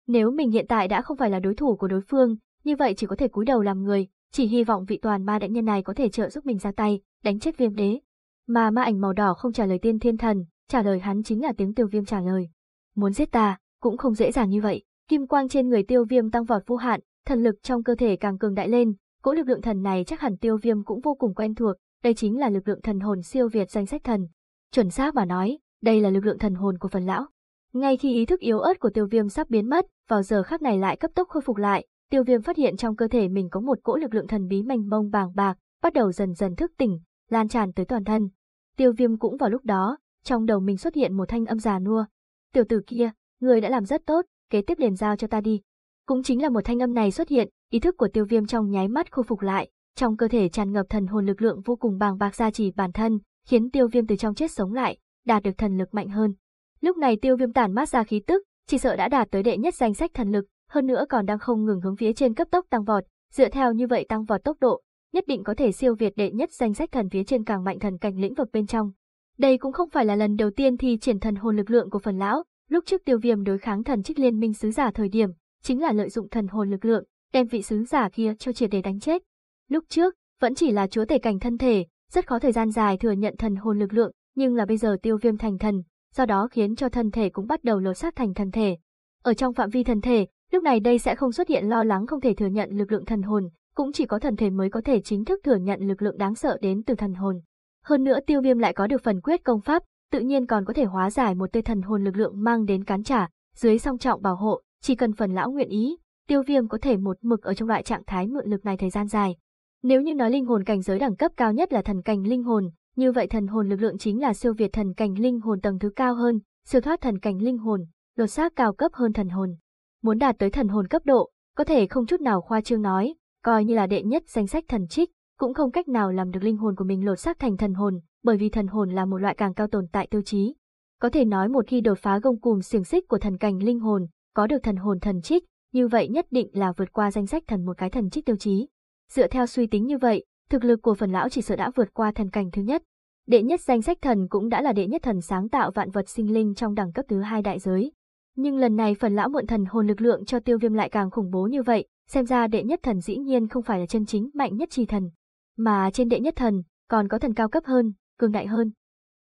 Nếu mình hiện tại đã không phải là đối thủ của đối phương, như vậy chỉ có thể cúi đầu làm người, chỉ hy vọng vị toàn ma đại nhân này có thể trợ giúp mình ra tay, đánh chết viêm đế. Mà ma ảnh màu đỏ không trả lời tiên thiên thần, trả lời hắn chính là tiếng tiêu viêm trả lời. Muốn giết ta, cũng không dễ dàng như vậy. Kim quang trên người tiêu viêm tăng vọt vô hạn, thần lực trong cơ thể càng cường đại lên, Cỗ lực lượng thần này chắc hẳn tiêu viêm cũng vô cùng quen thuộc, đây chính là lực lượng thần hồn siêu việt danh sách thần. Chuẩn xác mà nói, đây là lực lượng thần hồn của phần lão. Ngay khi ý thức yếu ớt của tiêu viêm sắp biến mất, vào giờ khắc này lại cấp tốc khôi phục lại, tiêu viêm phát hiện trong cơ thể mình có một cỗ lực lượng thần bí mênh mông bàng bạc, bắt đầu dần dần thức tỉnh, lan tràn tới toàn thân. Tiêu viêm cũng vào lúc đó, trong đầu mình xuất hiện một thanh âm già nua. Tiểu tử kia, người đã làm rất tốt, kế tiếp liền giao cho ta đi, cũng chính là một thanh âm này xuất hiện, ý thức của tiêu viêm trong nháy mắt khôi phục lại, trong cơ thể tràn ngập thần hồn lực lượng vô cùng bàng bạc gia trì bản thân, khiến tiêu viêm từ trong chết sống lại, đạt được thần lực mạnh hơn. Lúc này tiêu viêm tản mát ra khí tức, chỉ sợ đã đạt tới đệ nhất danh sách thần lực, hơn nữa còn đang không ngừng hướng phía trên cấp tốc tăng vọt, dựa theo như vậy tăng vọt tốc độ, nhất định có thể siêu việt đệ nhất danh sách thần phía trên càng mạnh thần cảnh lĩnh vực bên trong. Đây cũng không phải là lần đầu tiên thi triển thần hồn lực lượng của phần lão, lúc trước tiêu viêm đối kháng thần trích liên minh sứ giả thời điểm, chính là lợi dụng thần hồn lực lượng, đem vị sứ giả kia cho triệt để đánh chết. Lúc trước, vẫn chỉ là chúa tể cảnh thân thể, rất khó thời gian dài thừa nhận thần hồn lực lượng, nhưng là bây giờ tiêu viêm thành thần, do đó khiến cho thân thể cũng bắt đầu lột xác thành thần thể. Ở trong phạm vi thần thể, lúc này đây sẽ không xuất hiện lo lắng không thể thừa nhận lực lượng thần hồn, cũng chỉ có thần thể mới có thể chính thức thừa nhận lực lượng đáng sợ đến từ thần hồn. Hơn nữa tiêu viêm lại có được phần quyết công pháp, tự nhiên còn có thể hóa giải một tê thần hồn lực lượng mang đến cán trả, dưới song trọng bảo hộ, chỉ cần phần lão nguyện ý, tiêu viêm có thể một mực ở trong loại trạng thái mượn lực này thời gian dài. Nếu như nói linh hồn cảnh giới đẳng cấp cao nhất là thần cảnh linh hồn, như vậy thần hồn lực lượng chính là siêu việt thần cảnh linh hồn tầng thứ cao hơn, siêu thoát thần cảnh linh hồn, lột xác cao cấp hơn thần hồn. Muốn đạt tới thần hồn cấp độ, có thể không chút nào khoa trương nói, coi như là đệ nhất danh sách thần trích, cũng không cách nào làm được linh hồn của mình lột xác thành thần hồn, bởi vì thần hồn là một loại càng cao tồn tại tiêu chí. Có thể nói một khi đột phá gông cùm xiềng xích của thần cảnh linh hồn, có được thần hồn thần trích, như vậy nhất định là vượt qua danh sách thần một cái thần trích tiêu chí. Dựa theo suy tính như vậy, thực lực của phần lão chỉ sợ đã vượt qua thần cảnh thứ nhất. Đệ nhất danh sách thần cũng đã là đệ nhất thần sáng tạo vạn vật sinh linh trong đẳng cấp thứ hai đại giới. Nhưng lần này phần lão mượn thần hồn lực lượng cho tiêu viêm lại càng khủng bố như vậy, xem ra đệ nhất thần dĩ nhiên không phải là chân chính mạnh nhất trì thần, mà trên đệ nhất thần còn có thần cao cấp hơn, cường đại hơn.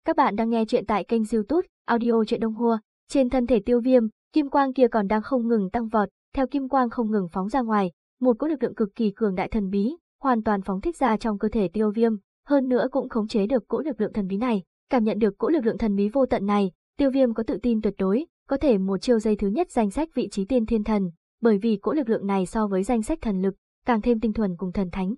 Các bạn đang nghe chuyện tại kênh youtube Audio Chuyện Đông Hua, trên thân thể tiêu viêm, Kim quang kia còn đang không ngừng tăng vọt, theo kim quang không ngừng phóng ra ngoài, một cỗ lực lượng cực kỳ cường đại thần bí, hoàn toàn phóng thích ra trong cơ thể Tiêu Viêm, hơn nữa cũng khống chế được cỗ lực lượng thần bí này, cảm nhận được cỗ lực lượng thần bí vô tận này, Tiêu Viêm có tự tin tuyệt đối, có thể một chiêu giây thứ nhất danh sách vị trí tiên thiên thần, bởi vì cỗ lực lượng này so với danh sách thần lực, càng thêm tinh thuần cùng thần thánh.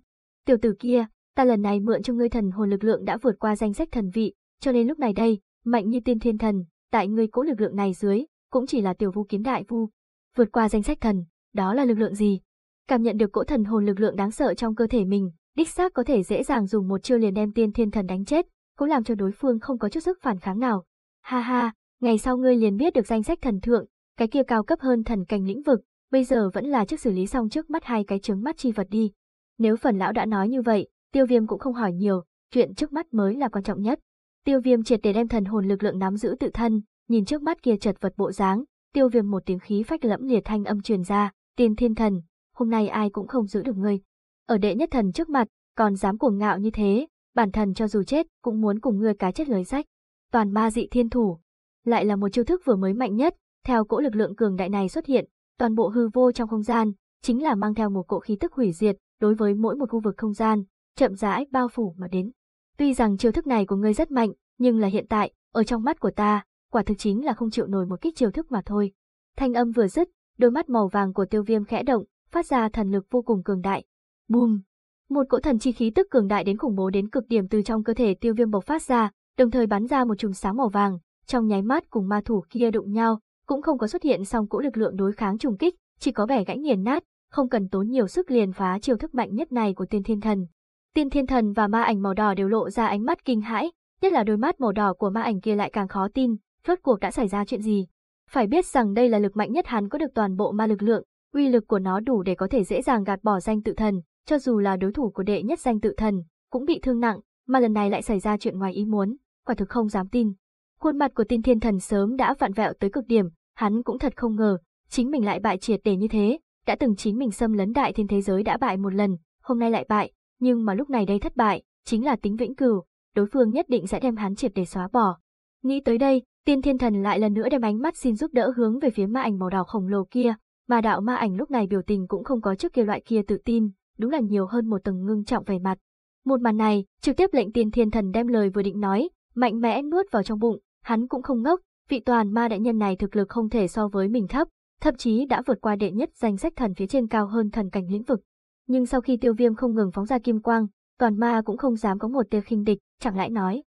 Tiểu tử kia, ta lần này mượn cho ngươi thần hồn lực lượng đã vượt qua danh sách thần vị, cho nên lúc này đây, mạnh như tiên thiên thần, tại ngươi cỗ lực lượng này dưới, cũng chỉ là tiểu vu kiếm đại vu. Vượt qua danh sách thần, đó là lực lượng gì? Cảm nhận được cỗ thần hồn lực lượng đáng sợ trong cơ thể mình, đích xác có thể dễ dàng dùng một chiêu liền đem tiên thiên thần đánh chết, cũng làm cho đối phương không có chút sức phản kháng nào. Ha ha, ngày sau ngươi liền biết được danh sách thần thượng, cái kia cao cấp hơn thần cảnh lĩnh vực, bây giờ vẫn là trước xử lý xong trước mắt hai cái trứng mắt chi vật đi. Nếu phần lão đã nói như vậy, tiêu viêm cũng không hỏi nhiều, chuyện trước mắt mới là quan trọng nhất. Tiêu viêm triệt để đem thần hồn lực lượng nắm giữ tự thân, nhìn trước mắt kia chật vật bộ dáng, tiêu viêm một tiếng khí phách lẫm liệt thanh âm truyền ra, tiên thiên thần, hôm nay ai cũng không giữ được ngươi. Ở đệ nhất thần trước mặt, còn dám cuồng ngạo như thế, bản thần cho dù chết cũng muốn cùng ngươi cá chết lưới rách. Toàn ma dị thiên thủ, lại là một chiêu thức vừa mới mạnh nhất, theo cỗ lực lượng cường đại này xuất hiện, toàn bộ hư vô trong không gian, chính là mang theo một cỗ khí tức hủy diệt, đối với mỗi một khu vực không gian, chậm rãi bao phủ mà đến. Tuy rằng chiêu thức này của ngươi rất mạnh, nhưng là hiện tại, ở trong mắt của ta, quả thực chính là không chịu nổi một kích chiêu thức mà thôi. Thanh âm vừa dứt, đôi mắt màu vàng của tiêu viêm khẽ động, phát ra thần lực vô cùng cường đại. Bùm! Một cỗ thần chi khí tức cường đại đến khủng bố đến cực điểm từ trong cơ thể tiêu viêm bộc phát ra, đồng thời bắn ra một chùm sáng màu vàng, trong nháy mắt cùng ma thủ kia đụng nhau, cũng không có xuất hiện song cỗ lực lượng đối kháng trùng kích, chỉ có vẻ gãy nghiền nát, không cần tốn nhiều sức liền phá chiêu thức mạnh nhất này của tiên thiên thần. Tiên thiên thần và ma ảnh màu đỏ đều lộ ra ánh mắt kinh hãi, nhất là đôi mắt màu đỏ của ma ảnh kia lại càng khó tin, rốt cuộc đã xảy ra chuyện gì. Phải biết rằng đây là lực mạnh nhất hắn có được toàn bộ ma lực lượng, uy lực của nó đủ để có thể dễ dàng gạt bỏ danh tự thần, cho dù là đối thủ của đệ nhất danh tự thần, cũng bị thương nặng, mà lần này lại xảy ra chuyện ngoài ý muốn, quả thực không dám tin. Khuôn mặt của tin thiên thần sớm đã vặn vẹo tới cực điểm, hắn cũng thật không ngờ, chính mình lại bại triệt để như thế, đã từng chính mình xâm lấn đại thiên thế giới đã bại một lần, hôm nay lại bại, nhưng mà lúc này đây thất bại, chính là tính vĩnh cửu, đối phương nhất định sẽ đem hắn triệt để xóa bỏ. Nghĩ tới đây, Tiên thiên thần lại lần nữa đem ánh mắt xin giúp đỡ hướng về phía ma ảnh màu đỏ khổng lồ kia, mà đạo ma ảnh lúc này biểu tình cũng không có trước kia loại kia tự tin, đúng là nhiều hơn một tầng ngưng trọng vẻ mặt. Một màn này, trực tiếp lệnh tiên thiên thần đem lời vừa định nói, mạnh mẽ nuốt vào trong bụng, hắn cũng không ngốc, vị toàn ma đại nhân này thực lực không thể so với mình thấp, thậm chí đã vượt qua đệ nhất danh sách thần phía trên cao hơn thần cảnh lĩnh vực. Nhưng sau khi tiêu viêm không ngừng phóng ra kim quang, toàn ma cũng không dám có một tia khinh địch, chẳng lẽ nói,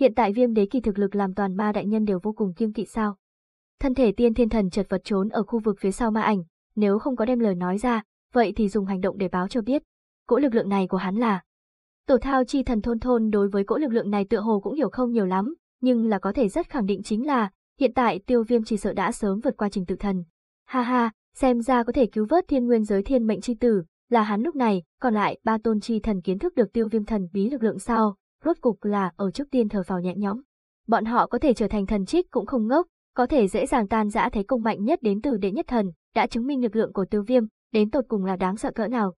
Hiện tại viêm đế kỳ thực lực làm toàn ba đại nhân đều vô cùng kiêng kỵ sao. Thân thể tiên thiên thần chật vật trốn ở khu vực phía sau ma ảnh, nếu không có đem lời nói ra, vậy thì dùng hành động để báo cho biết. Cỗ lực lượng này của hắn là. Tổ thao chi thần thôn thôn đối với cỗ lực lượng này tựa hồ cũng hiểu không nhiều lắm, nhưng là có thể rất khẳng định chính là, hiện tại tiêu viêm chỉ sợ đã sớm vượt qua trình tự thần. Ha ha, xem ra có thể cứu vớt thiên nguyên giới thiên mệnh chi tử, là hắn lúc này, còn lại ba tôn chi thần kiến thức được tiêu viêm thần bí lực lượng sao, rốt cục là ở trước tiên thở phào nhẹ nhõm. Bọn họ có thể trở thành thần trích cũng không ngốc, có thể dễ dàng tan rã thế công mạnh nhất đến từ đệ nhất thần, đã chứng minh lực lượng của tiêu viêm, đến tột cùng là đáng sợ cỡ nào.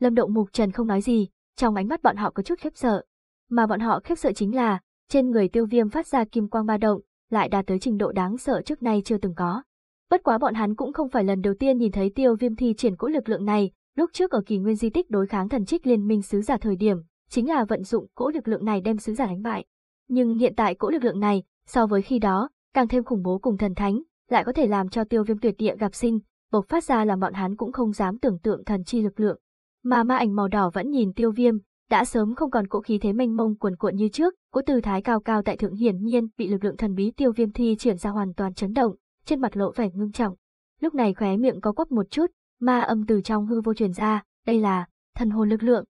Lâm Động Mục Trần không nói gì, trong ánh mắt bọn họ có chút khiếp sợ. Mà bọn họ khiếp sợ chính là, trên người tiêu viêm phát ra kim quang ba động, lại đạt tới trình độ đáng sợ trước nay chưa từng có. Bất quá bọn hắn cũng không phải lần đầu tiên nhìn thấy tiêu viêm thi triển cỗ lực lượng này, lúc trước ở kỳ nguyên di tích đối kháng thần trích liên minh sứ giả thời điểm, chính là vận dụng cỗ lực lượng này đem sứ giả đánh bại. Nhưng hiện tại cỗ lực lượng này, so với khi đó, càng thêm khủng bố cùng thần thánh, lại có thể làm cho tiêu viêm tuyệt địa gặp sinh, bộc phát ra làm bọn hắn cũng không dám tưởng tượng thần chi lực lượng. Mà ma ảnh màu đỏ vẫn nhìn tiêu viêm, đã sớm không còn cỗ khí thế mênh mông cuồn cuộn như trước, cỗ tư thái cao cao tại thượng hiển nhiên bị lực lượng thần bí tiêu viêm thi triển ra hoàn toàn chấn động, trên mặt lộ vẻ ngưng trọng. Lúc này khóe miệng có quắp một chút, ma âm từ trong hư vô truyền ra, đây là thần hồn lực lượng,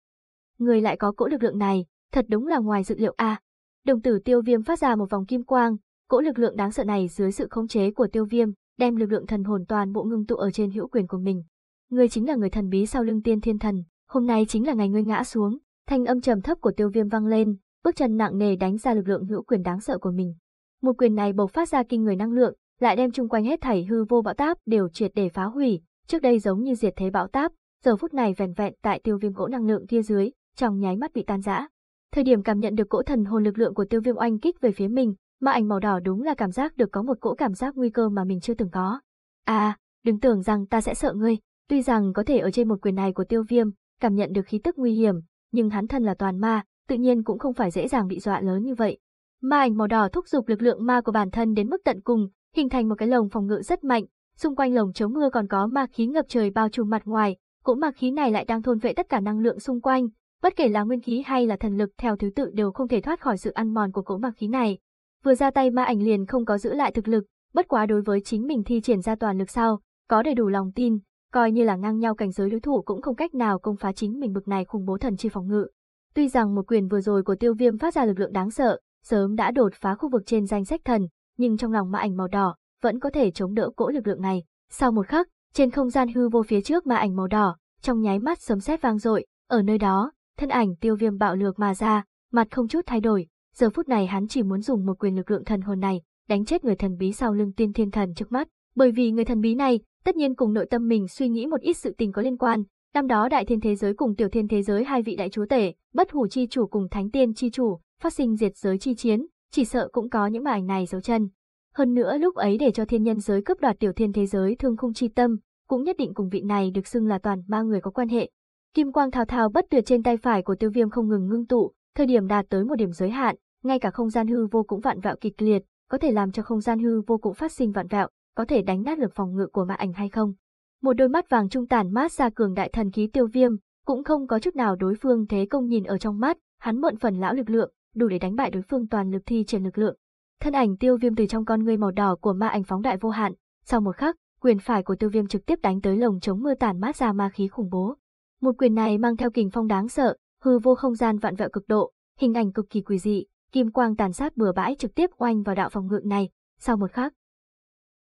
người lại có cỗ lực lượng này, thật đúng là ngoài dự liệu a. Đồng tử tiêu viêm phát ra một vòng kim quang, cỗ lực lượng đáng sợ này dưới sự khống chế của tiêu viêm, đem lực lượng thần hồn toàn bộ ngưng tụ ở trên hữu quyền của mình. Ngươi chính là người thần bí sau lưng tiên thiên thần, hôm nay chính là ngày ngươi ngã xuống, thanh âm trầm thấp của tiêu viêm vang lên, bước chân nặng nề đánh ra lực lượng hữu quyền đáng sợ của mình. Một quyền này bộc phát ra kinh người năng lượng, lại đem chung quanh hết thảy hư vô bão táp đều triệt để phá hủy, trước đây giống như diệt thế bão táp, giờ phút này vẹn vẹn tại tiêu viêm cỗ năng lượng kia dưới, trong nháy mắt bị tan rã. Thời điểm cảm nhận được cỗ thần hồn lực lượng của Tiêu Viêm oanh kích về phía mình, ma ảnh màu đỏ đúng là cảm giác được có một cỗ cảm giác nguy cơ mà mình chưa từng có. À, đừng tưởng rằng ta sẽ sợ ngươi, tuy rằng có thể ở trên một quyền này của Tiêu Viêm, cảm nhận được khí tức nguy hiểm, nhưng hắn thân là toàn ma, tự nhiên cũng không phải dễ dàng bị dọa lớn như vậy. Ma ảnh màu đỏ thúc giục lực lượng ma của bản thân đến mức tận cùng, hình thành một cái lồng phòng ngự rất mạnh, xung quanh lồng chống mưa còn có ma khí ngập trời bao trùm mặt ngoài, cỗ ma khí này lại đang thôn vệ tất cả năng lượng xung quanh, Bất kể là nguyên khí hay là thần lực theo thứ tự đều không thể thoát khỏi sự ăn mòn của cỗ mạc khí này. Vừa ra tay ma ảnh liền không có giữ lại thực lực, bất quá đối với chính mình thi triển ra toàn lực sau, có đầy đủ lòng tin, coi như là ngang nhau cảnh giới đối thủ cũng không cách nào công phá chính mình bực này khủng bố thần chi phòng ngự. Tuy rằng một quyền vừa rồi của tiêu viêm phát ra lực lượng đáng sợ, sớm đã đột phá khu vực trên danh sách thần, nhưng trong lòng ma ảnh màu đỏ, vẫn có thể chống đỡ cỗ lực lượng này. Sau một khắc, trên không gian hư vô phía trước ma ảnh màu đỏ, trong nháy mắt sấm sét vang dội, ở nơi đó, thân ảnh tiêu viêm bạo lược mà ra, mặt không chút thay đổi, giờ phút này hắn chỉ muốn dùng một quyền lực lượng thần hồn này, đánh chết người thần bí sau lưng tiên thiên thần trước mắt, bởi vì người thần bí này, tất nhiên cùng nội tâm mình suy nghĩ một ít sự tình có liên quan, năm đó đại thiên thế giới cùng tiểu thiên thế giới hai vị đại chúa tể, bất hủ chi chủ cùng thánh tiên chi chủ, phát sinh diệt giới chi chiến, chỉ sợ cũng có những mảnh này dấu chân. Hơn nữa lúc ấy để cho thiên nhân giới cướp đoạt tiểu thiên thế giới thương khung chi tâm, cũng nhất định cùng vị này được xưng là toàn ma người có quan hệ, Kim quang thao thao bất tuyệt trên tay phải của tiêu viêm không ngừng ngưng tụ, thời điểm đạt tới một điểm giới hạn, ngay cả không gian hư vô cũng vạn vẹo kịch liệt, có thể làm cho không gian hư vô cũng phát sinh vạn vẹo, có thể đánh nát lực phòng ngự của ma ảnh hay không. Một đôi mắt vàng trung tàn mát ra cường đại thần khí tiêu viêm, cũng không có chút nào đối phương thế công nhìn ở trong mắt, hắn mượn phần lão lực lượng, đủ để đánh bại đối phương toàn lực thi triển lực lượng. Thân ảnh tiêu viêm từ trong con ngươi màu đỏ của ma ảnh phóng đại vô hạn, sau một khắc, quyền phải của tiêu viêm trực tiếp đánh tới lồng chống mưa tàn mát ra ma khí khủng bố. Một quyền này mang theo kình phong đáng sợ, hư vô không gian vạn vẹo cực độ, hình ảnh cực kỳ quỷ dị, kim quang tàn sát bừa bãi trực tiếp oanh vào đạo phòng ngự này, sau một khắc.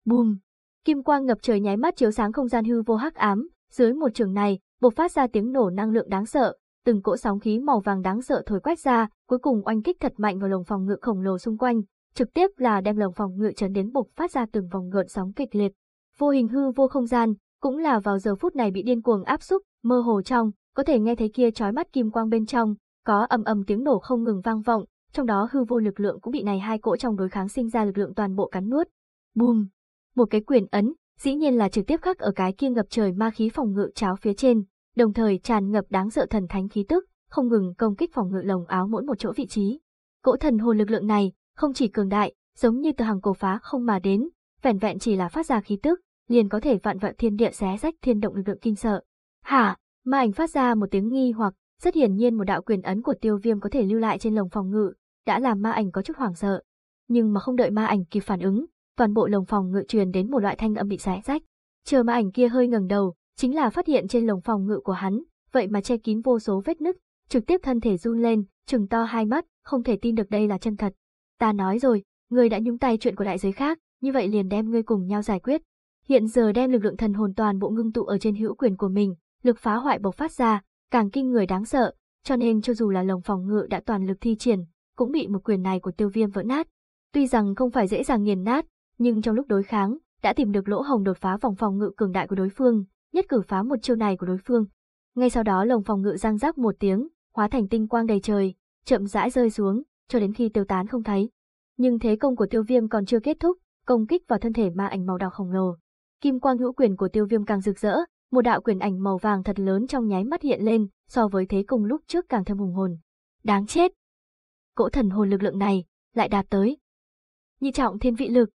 Bùm! Kim quang ngập trời nháy mắt chiếu sáng không gian hư vô hắc ám, dưới một trường này, bộc phát ra tiếng nổ năng lượng đáng sợ, từng cỗ sóng khí màu vàng đáng sợ thổi quét ra, cuối cùng oanh kích thật mạnh vào lồng phòng ngự khổng lồ xung quanh, trực tiếp là đem lồng phòng ngự chấn đến bộc phát ra từng vòng gợn sóng kịch liệt. Vô hình hư vô không gian, cũng là vào giờ phút này bị điên cuồng áp xúc, mơ hồ trong, có thể nghe thấy kia chói mắt kim quang bên trong, có ầm ầm tiếng nổ không ngừng vang vọng, trong đó hư vô lực lượng cũng bị này hai cỗ trong đối kháng sinh ra lực lượng toàn bộ cắn nuốt. Bùm! Một cái quyền ấn, dĩ nhiên là trực tiếp khắc ở cái kia ngập trời ma khí phòng ngự cháo phía trên, đồng thời tràn ngập đáng sợ thần thánh khí tức, không ngừng công kích phòng ngự lồng áo mỗi một chỗ vị trí. Cỗ thần hồn lực lượng này, không chỉ cường đại, giống như từ hàng cổ phá không mà đến, vẻn vẹn chỉ là phát ra khí tức, liền có thể vạn vạn thiên địa xé rách thiên động lực lượng kinh sợ. Hả? Ma ảnh phát ra một tiếng nghi hoặc, rất hiển nhiên một đạo quyền ấn của tiêu viêm có thể lưu lại trên lồng phòng ngự, đã làm ma ảnh có chút hoảng sợ. Nhưng mà không đợi ma ảnh kịp phản ứng, toàn bộ lồng phòng ngự truyền đến một loại thanh âm bị xé rách. Chờ ma ảnh kia hơi ngẩng đầu, chính là phát hiện trên lồng phòng ngự của hắn, vậy mà che kín vô số vết nứt, trực tiếp thân thể run lên, trừng to hai mắt, không thể tin được đây là chân thật. Ta nói rồi, người đã nhúng tay chuyện của đại giới khác, như vậy liền đem ngươi cùng nhau giải quyết, Hiện giờ đem lực lượng thần hồn toàn bộ ngưng tụ ở trên hữu quyền của mình, lực phá hoại bộc phát ra, càng kinh người đáng sợ, cho nên cho dù là lồng phòng ngự đã toàn lực thi triển, cũng bị một quyền này của tiêu viêm vỡ nát. Tuy rằng không phải dễ dàng nghiền nát, nhưng trong lúc đối kháng, đã tìm được lỗ hồng đột phá vòng phòng ngự cường đại của đối phương, nhất cử phá một chiêu này của đối phương. Ngay sau đó lồng phòng ngự răng rác một tiếng, hóa thành tinh quang đầy trời, chậm rãi rơi xuống, cho đến khi tiêu tán không thấy. Nhưng thế công của tiêu viêm còn chưa kết thúc, công kích vào thân thể ma ảnh màu đỏ khổng lồ Kim quang hữu quyền của tiêu viêm càng rực rỡ, một đạo quyền ảnh màu vàng thật lớn trong nháy mắt hiện lên, so với thế cùng lúc trước càng thêm hùng hồn. Đáng chết! Cỗ thần hồn lực lượng này, lại đạt tới. Nhị trọng thiên vị lực.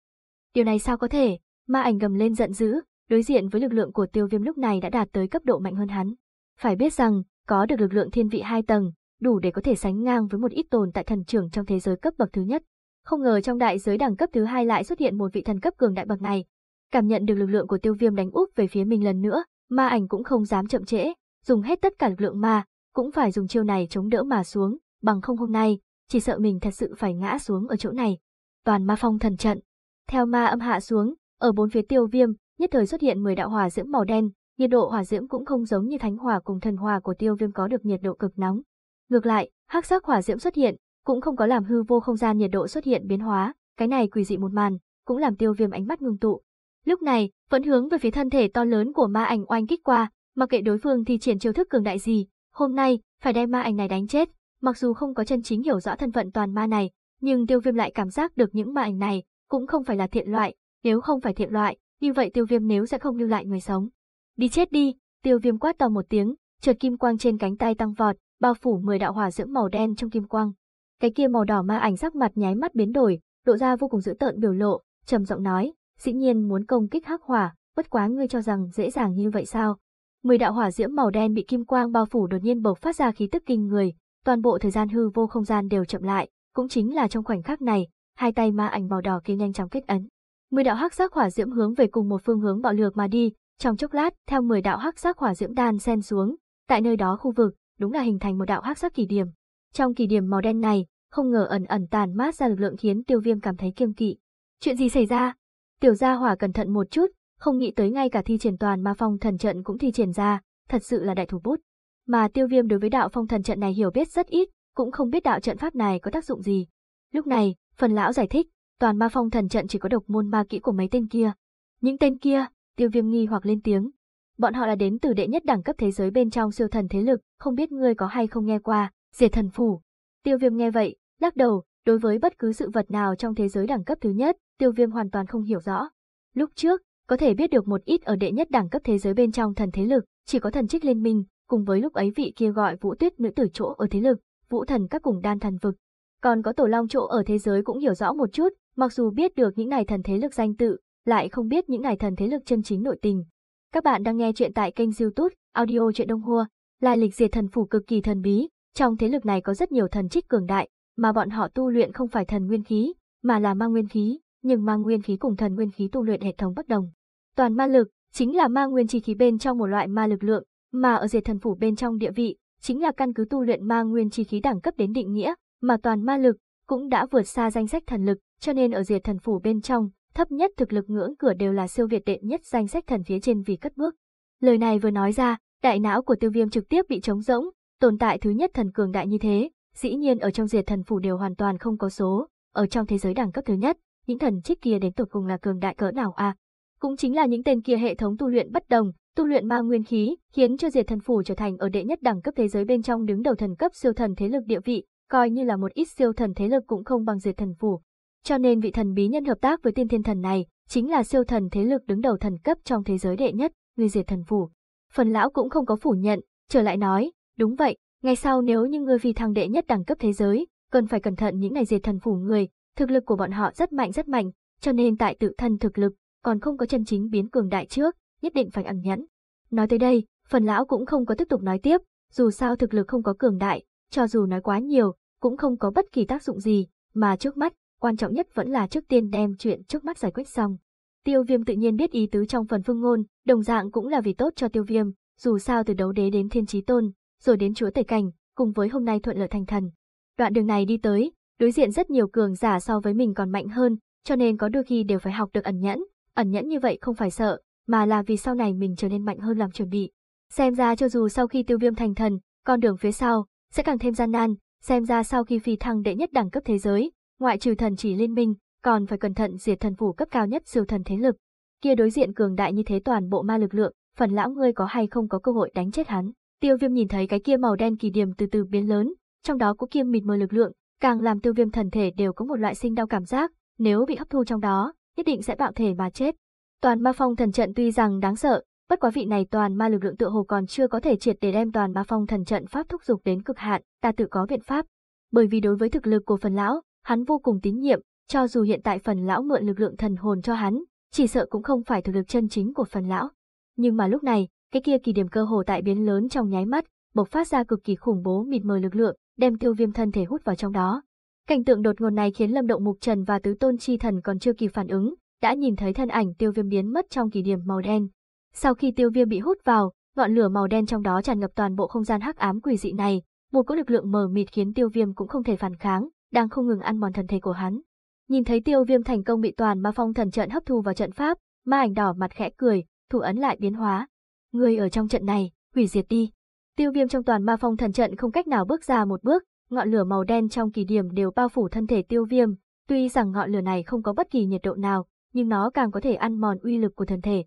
Điều này sao có thể, ma ảnh gầm lên giận dữ, đối diện với lực lượng của tiêu viêm lúc này đã đạt tới cấp độ mạnh hơn hắn. Phải biết rằng, có được lực lượng thiên vị hai tầng, đủ để có thể sánh ngang với một ít tồn tại thần trưởng trong thế giới cấp bậc thứ nhất. Không ngờ trong đại giới đẳng cấp thứ hai lại xuất hiện một vị thần cấp cường đại bậc này, Cảm nhận được lực lượng của tiêu viêm đánh úp về phía mình lần nữa, ma ảnh cũng không dám chậm trễ, dùng hết tất cả lực lượng ma, cũng phải dùng chiêu này chống đỡ mà xuống, bằng không hôm nay, chỉ sợ mình thật sự phải ngã xuống ở chỗ này. Toàn ma phong thần trận. Theo ma âm hạ xuống, ở bốn phía tiêu viêm, nhất thời xuất hiện 10 đạo hỏa diễm màu đen, nhiệt độ hỏa diễm cũng không giống như thánh hỏa cùng thần hỏa của tiêu viêm có được nhiệt độ cực nóng. Ngược lại, hắc sắc hỏa diễm xuất hiện, cũng không có làm hư vô không gian nhiệt độ xuất hiện biến hóa, cái này quỷ dị một màn, cũng làm tiêu viêm ánh mắt ngưng tụ, Lúc này, vẫn hướng về phía thân thể to lớn của ma ảnh oanh kích qua, mặc kệ đối phương thì triển chiêu thức cường đại gì, hôm nay phải đem ma ảnh này đánh chết. Mặc dù không có chân chính hiểu rõ thân phận toàn ma này, nhưng Tiêu Viêm lại cảm giác được những ma ảnh này cũng không phải là thiện loại, nếu không phải thiện loại, như vậy Tiêu Viêm nếu sẽ không lưu lại người sống. Đi chết đi, Tiêu Viêm quát to một tiếng, chợt kim quang trên cánh tay tăng vọt, bao phủ 10 đạo hỏa dưỡng màu đen trong kim quang. Cái kia màu đỏ ma ảnh sắc mặt nháy mắt biến đổi, lộ ra vô cùng dữ tợn biểu lộ, trầm giọng nói, dĩ nhiên muốn công kích hắc hỏa, bất quá ngươi cho rằng dễ dàng như vậy sao? Mười đạo hỏa diễm màu đen bị kim quang bao phủ đột nhiên bộc phát ra khí tức kinh người, toàn bộ thời gian hư vô không gian đều chậm lại, cũng chính là trong khoảnh khắc này, hai tay ma ảnh màu đỏ kia nhanh chóng kết ấn. Mười đạo hắc sắc hỏa diễm hướng về cùng một phương hướng bạo lược mà đi, trong chốc lát, theo mười đạo hắc sắc hỏa diễm đan sen xuống, tại nơi đó khu vực, đúng là hình thành một đạo hắc sắc kỳ điểm. Trong kỳ điểm màu đen này, không ngờ ẩn ẩn tàn mát ra lực lượng khiến Tiêu Viêm cảm thấy kiêng kỵ. Chuyện gì xảy ra? Tiểu gia hỏa cẩn thận một chút, không nghĩ tới ngay cả thi triển toàn ma phong thần trận cũng thi triển ra, thật sự là đại thủ bút. Mà tiêu viêm đối với đạo phong thần trận này hiểu biết rất ít, cũng không biết đạo trận pháp này có tác dụng gì. Lúc này, phần lão giải thích, toàn ma phong thần trận chỉ có độc môn ma kỹ của mấy tên kia. Những tên kia, tiêu viêm nghi hoặc lên tiếng. Bọn họ là đến từ đệ nhất đẳng cấp thế giới bên trong siêu thần thế lực, không biết ngươi có hay không nghe qua, diệt thần phủ. Tiêu viêm nghe vậy, lắc đầu, đối với bất cứ sự vật nào trong thế giới đẳng cấp thứ nhất, tiêu viêm hoàn toàn không hiểu rõ. Lúc trước, có thể biết được một ít ở đệ nhất đẳng cấp thế giới bên trong thần thế lực, chỉ có thần trích liên minh, cùng với lúc ấy vị kia gọi vũ tuyết nữ tử chỗ ở thế lực, vũ thần các cùng đan thần vực. Còn có tổ long chỗ ở thế giới cũng hiểu rõ một chút, mặc dù biết được những ngày thần thế lực danh tự, lại không biết những ngày thần thế lực chân chính nội tình. Các bạn đang nghe chuyện tại kênh youtube Audio Chuyện Đông Hua, lại lịch diệt thần phủ cực kỳ thần bí, trong thế lực này có rất nhiều thần trích cường đại, mà bọn họ tu luyện không phải thần nguyên khí, mà là ma nguyên khí nhưng ma nguyên khí cùng thần nguyên khí tu luyện hệ thống bất đồng. Toàn ma lực chính là ma nguyên chi khí bên trong một loại ma lực lượng, mà ở diệt thần phủ bên trong địa vị chính là căn cứ tu luyện ma nguyên chi khí đẳng cấp đến định nghĩa, mà toàn ma lực cũng đã vượt xa danh sách thần lực, cho nên ở diệt thần phủ bên trong, thấp nhất thực lực ngưỡng cửa đều là siêu việt đệ nhất danh sách thần phía trên vì cất bước. Lời này vừa nói ra, đại não của tiêu viêm trực tiếp bị trống rỗng, tồn tại thứ nhất thần cường đại như thế, dĩ nhiên ở trong diệt thần phủ đều hoàn toàn không có số, ở trong thế giới đẳng cấp thứ nhất, những thần trích kia đến tột cùng là cường đại cỡ nào à? Cũng chính là những tên kia hệ thống tu luyện bất đồng, tu luyện ma nguyên khí, khiến cho diệt thần phủ trở thành ở đệ nhất đẳng cấp thế giới bên trong đứng đầu thần cấp siêu thần thế lực địa vị, coi như là một ít siêu thần thế lực cũng không bằng diệt thần phủ. Cho nên vị thần bí nhân hợp tác với tiên thiên thần này, chính là siêu thần thế lực đứng đầu thần cấp trong thế giới đệ nhất, người diệt thần phủ. Phần lão cũng không có phủ nhận, trở lại nói, đúng vậy, ngày sau nếu như người vì thăng đệ nhất đẳng cấp thế giới, cần phải cẩn thận những ngày diệt thần phủ người, Thực lực của bọn họ rất mạnh rất mạnh, cho nên tại tự thân thực lực, còn không có chân chính biến cường đại trước, nhất định phải ẩn nhẫn. Nói tới đây, phần lão cũng không có tiếp tục nói tiếp, dù sao thực lực không có cường đại, cho dù nói quá nhiều, cũng không có bất kỳ tác dụng gì, mà trước mắt, quan trọng nhất vẫn là trước tiên đem chuyện trước mắt giải quyết xong. Tiêu viêm tự nhiên biết ý tứ trong phần phương ngôn, đồng dạng cũng là vì tốt cho tiêu viêm, dù sao từ đấu đế đến thiên trí tôn, rồi đến chúa tể cảnh, cùng với hôm nay thuận lợi thành thần. Đoạn đường này đi tới, đối diện rất nhiều cường giả so với mình còn mạnh hơn, cho nên có đôi khi đều phải học được ẩn nhẫn, ẩn nhẫn như vậy không phải sợ, mà là vì sau này mình trở nên mạnh hơn làm chuẩn bị. Xem ra cho dù sau khi tiêu viêm thành thần, con đường phía sau sẽ càng thêm gian nan, xem ra sau khi phi thăng đệ nhất đẳng cấp thế giới, ngoại trừ thần chỉ liên minh, còn phải cẩn thận diệt thần phủ cấp cao nhất siêu thần thế lực. Kia đối diện cường đại như thế toàn bộ ma lực lượng, phần lão ngươi có hay không có cơ hội đánh chết hắn. Tiêu viêm nhìn thấy cái kia màu đen kỳ điểm từ từ biến lớn, trong đó có kiêm mịt mờ lực lượng, càng làm tiêu viêm thần thể đều có một loại sinh đau cảm giác, nếu bị hấp thu trong đó, nhất định sẽ bạo thể mà chết. Toàn ma phong thần trận tuy rằng đáng sợ, bất quá vị này toàn ma lực lượng tựa hồ còn chưa có thể triệt để đem toàn ma phong thần trận pháp thúc dục đến cực hạn, ta tự có biện pháp. Bởi vì đối với thực lực của phần lão, hắn vô cùng tín nhiệm, cho dù hiện tại phần lão mượn lực lượng thần hồn cho hắn, chỉ sợ cũng không phải thực lực chân chính của phần lão. Nhưng mà lúc này, cái kia kỳ điểm cơ hồ tại biến lớn trong nháy mắt, bộc phát ra cực kỳ khủng bố mịt mờ lực lượng, đem tiêu viêm thân thể hút vào trong đó. Cảnh tượng đột ngột này khiến Lâm Động Mục Trần và Tứ Tôn Chi Thần còn chưa kịp phản ứng, đã nhìn thấy thân ảnh tiêu viêm biến mất trong kỳ điểm màu đen. Sau khi tiêu viêm bị hút vào, ngọn lửa màu đen trong đó tràn ngập toàn bộ không gian hắc ám quỷ dị này, một cỗ lực lượng mờ mịt khiến tiêu viêm cũng không thể phản kháng, đang không ngừng ăn mòn thân thể của hắn. Nhìn thấy tiêu viêm thành công bị toàn ma phong thần trận hấp thu vào trận pháp, ma ảnh đỏ mặt khẽ cười, thủ ấn lại biến hóa. Người ở trong trận này, hủy diệt đi. Tiêu viêm trong toàn ma phong thần trận không cách nào bước ra một bước, ngọn lửa màu đen trong kỳ điểm đều bao phủ thân thể tiêu viêm. Tuy rằng ngọn lửa này không có bất kỳ nhiệt độ nào, nhưng nó càng có thể ăn mòn uy lực của thân thể.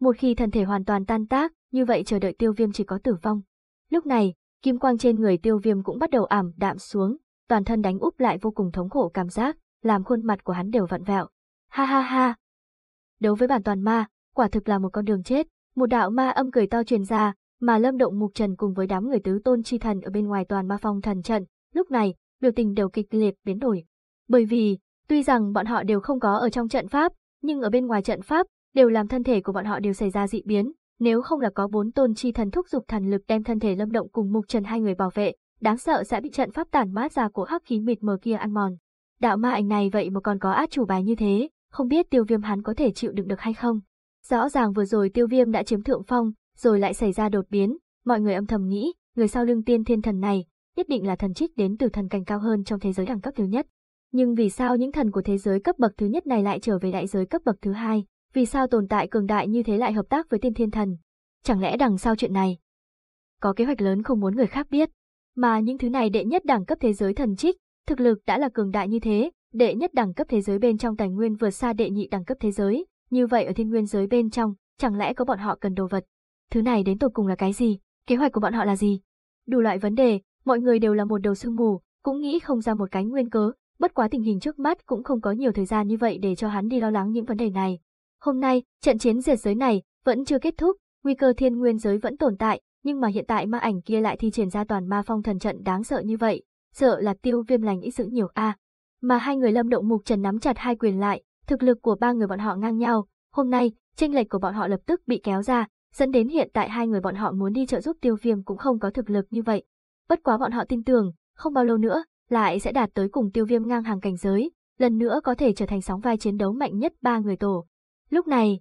Một khi thân thể hoàn toàn tan tác, như vậy chờ đợi tiêu viêm chỉ có tử vong. Lúc này, kim quang trên người tiêu viêm cũng bắt đầu ảm đạm xuống, toàn thân đánh úp lại vô cùng thống khổ cảm giác, làm khuôn mặt của hắn đều vặn vẹo. Ha ha ha! Đối với bản toàn ma, quả thực là một con đường chết, một đạo ma âm cười to truyền ra, mà lâm động mục trần cùng với đám người tứ tôn chi thần ở bên ngoài toàn ma phong thần trận, lúc này, biểu tình đều kịch liệt biến đổi. Bởi vì, tuy rằng bọn họ đều không có ở trong trận pháp, nhưng ở bên ngoài trận pháp, đều làm thân thể của bọn họ đều xảy ra dị biến, nếu không là có bốn tôn chi thần thúc giục thần lực đem thân thể lâm động cùng mục trần hai người bảo vệ, đáng sợ sẽ bị trận pháp tản mát ra của hắc khí mịt mờ kia ăn mòn. Đạo ma ảnh này vậy mà còn có át chủ bài như thế, không biết tiêu viêm hắn có thể chịu đựng được hay không. Rõ ràng vừa rồi tiêu viêm đã chiếm thượng phong, rồi lại xảy ra đột biến, mọi người âm thầm nghĩ, người sau lưng tiên thiên thần này, nhất định là thần trích đến từ thần cảnh cao hơn trong thế giới đẳng cấp thứ nhất. Nhưng vì sao những thần của thế giới cấp bậc thứ nhất này lại trở về đại giới cấp bậc thứ hai? Vì sao tồn tại cường đại như thế lại hợp tác với tiên thiên thần? Chẳng lẽ đằng sau chuyện này? Có kế hoạch lớn không muốn người khác biết, mà những thứ này đệ nhất đẳng cấp thế giới thần trích, thực lực đã là cường đại như thế, đệ nhất đẳng cấp thế giới bên trong tài nguyên vượt xa đệ nhị đẳng cấp thế giới, như vậy ở thiên nguyên giới bên trong, chẳng lẽ có bọn họ cần đồ vật, Thứ này đến tột cùng là cái gì? Kế hoạch của bọn họ là gì? Đủ loại vấn đề, mọi người đều là một đầu sương mù, cũng nghĩ không ra một cái nguyên cớ, bất quá tình hình trước mắt cũng không có nhiều thời gian như vậy để cho hắn đi lo lắng những vấn đề này. Hôm nay, trận chiến diệt giới này vẫn chưa kết thúc, nguy cơ thiên nguyên giới vẫn tồn tại, nhưng mà hiện tại ma ảnh kia lại thi triển ra toàn ma phong thần trận đáng sợ như vậy, sợ là tiêu viêm lành ý sự nhiều a. Mà hai người lâm động mục trần nắm chặt hai quyền lại, thực lực của ba người bọn họ ngang nhau, hôm nay, tranh lệch của bọn họ lập tức bị kéo ra, dẫn đến hiện tại hai người bọn họ muốn đi trợ giúp tiêu viêm cũng không có thực lực như vậy. Bất quá bọn họ tin tưởng, không bao lâu nữa, lại sẽ đạt tới cùng tiêu viêm ngang hàng cảnh giới, lần nữa có thể trở thành sóng vai chiến đấu mạnh nhất ba người tổ. Lúc này,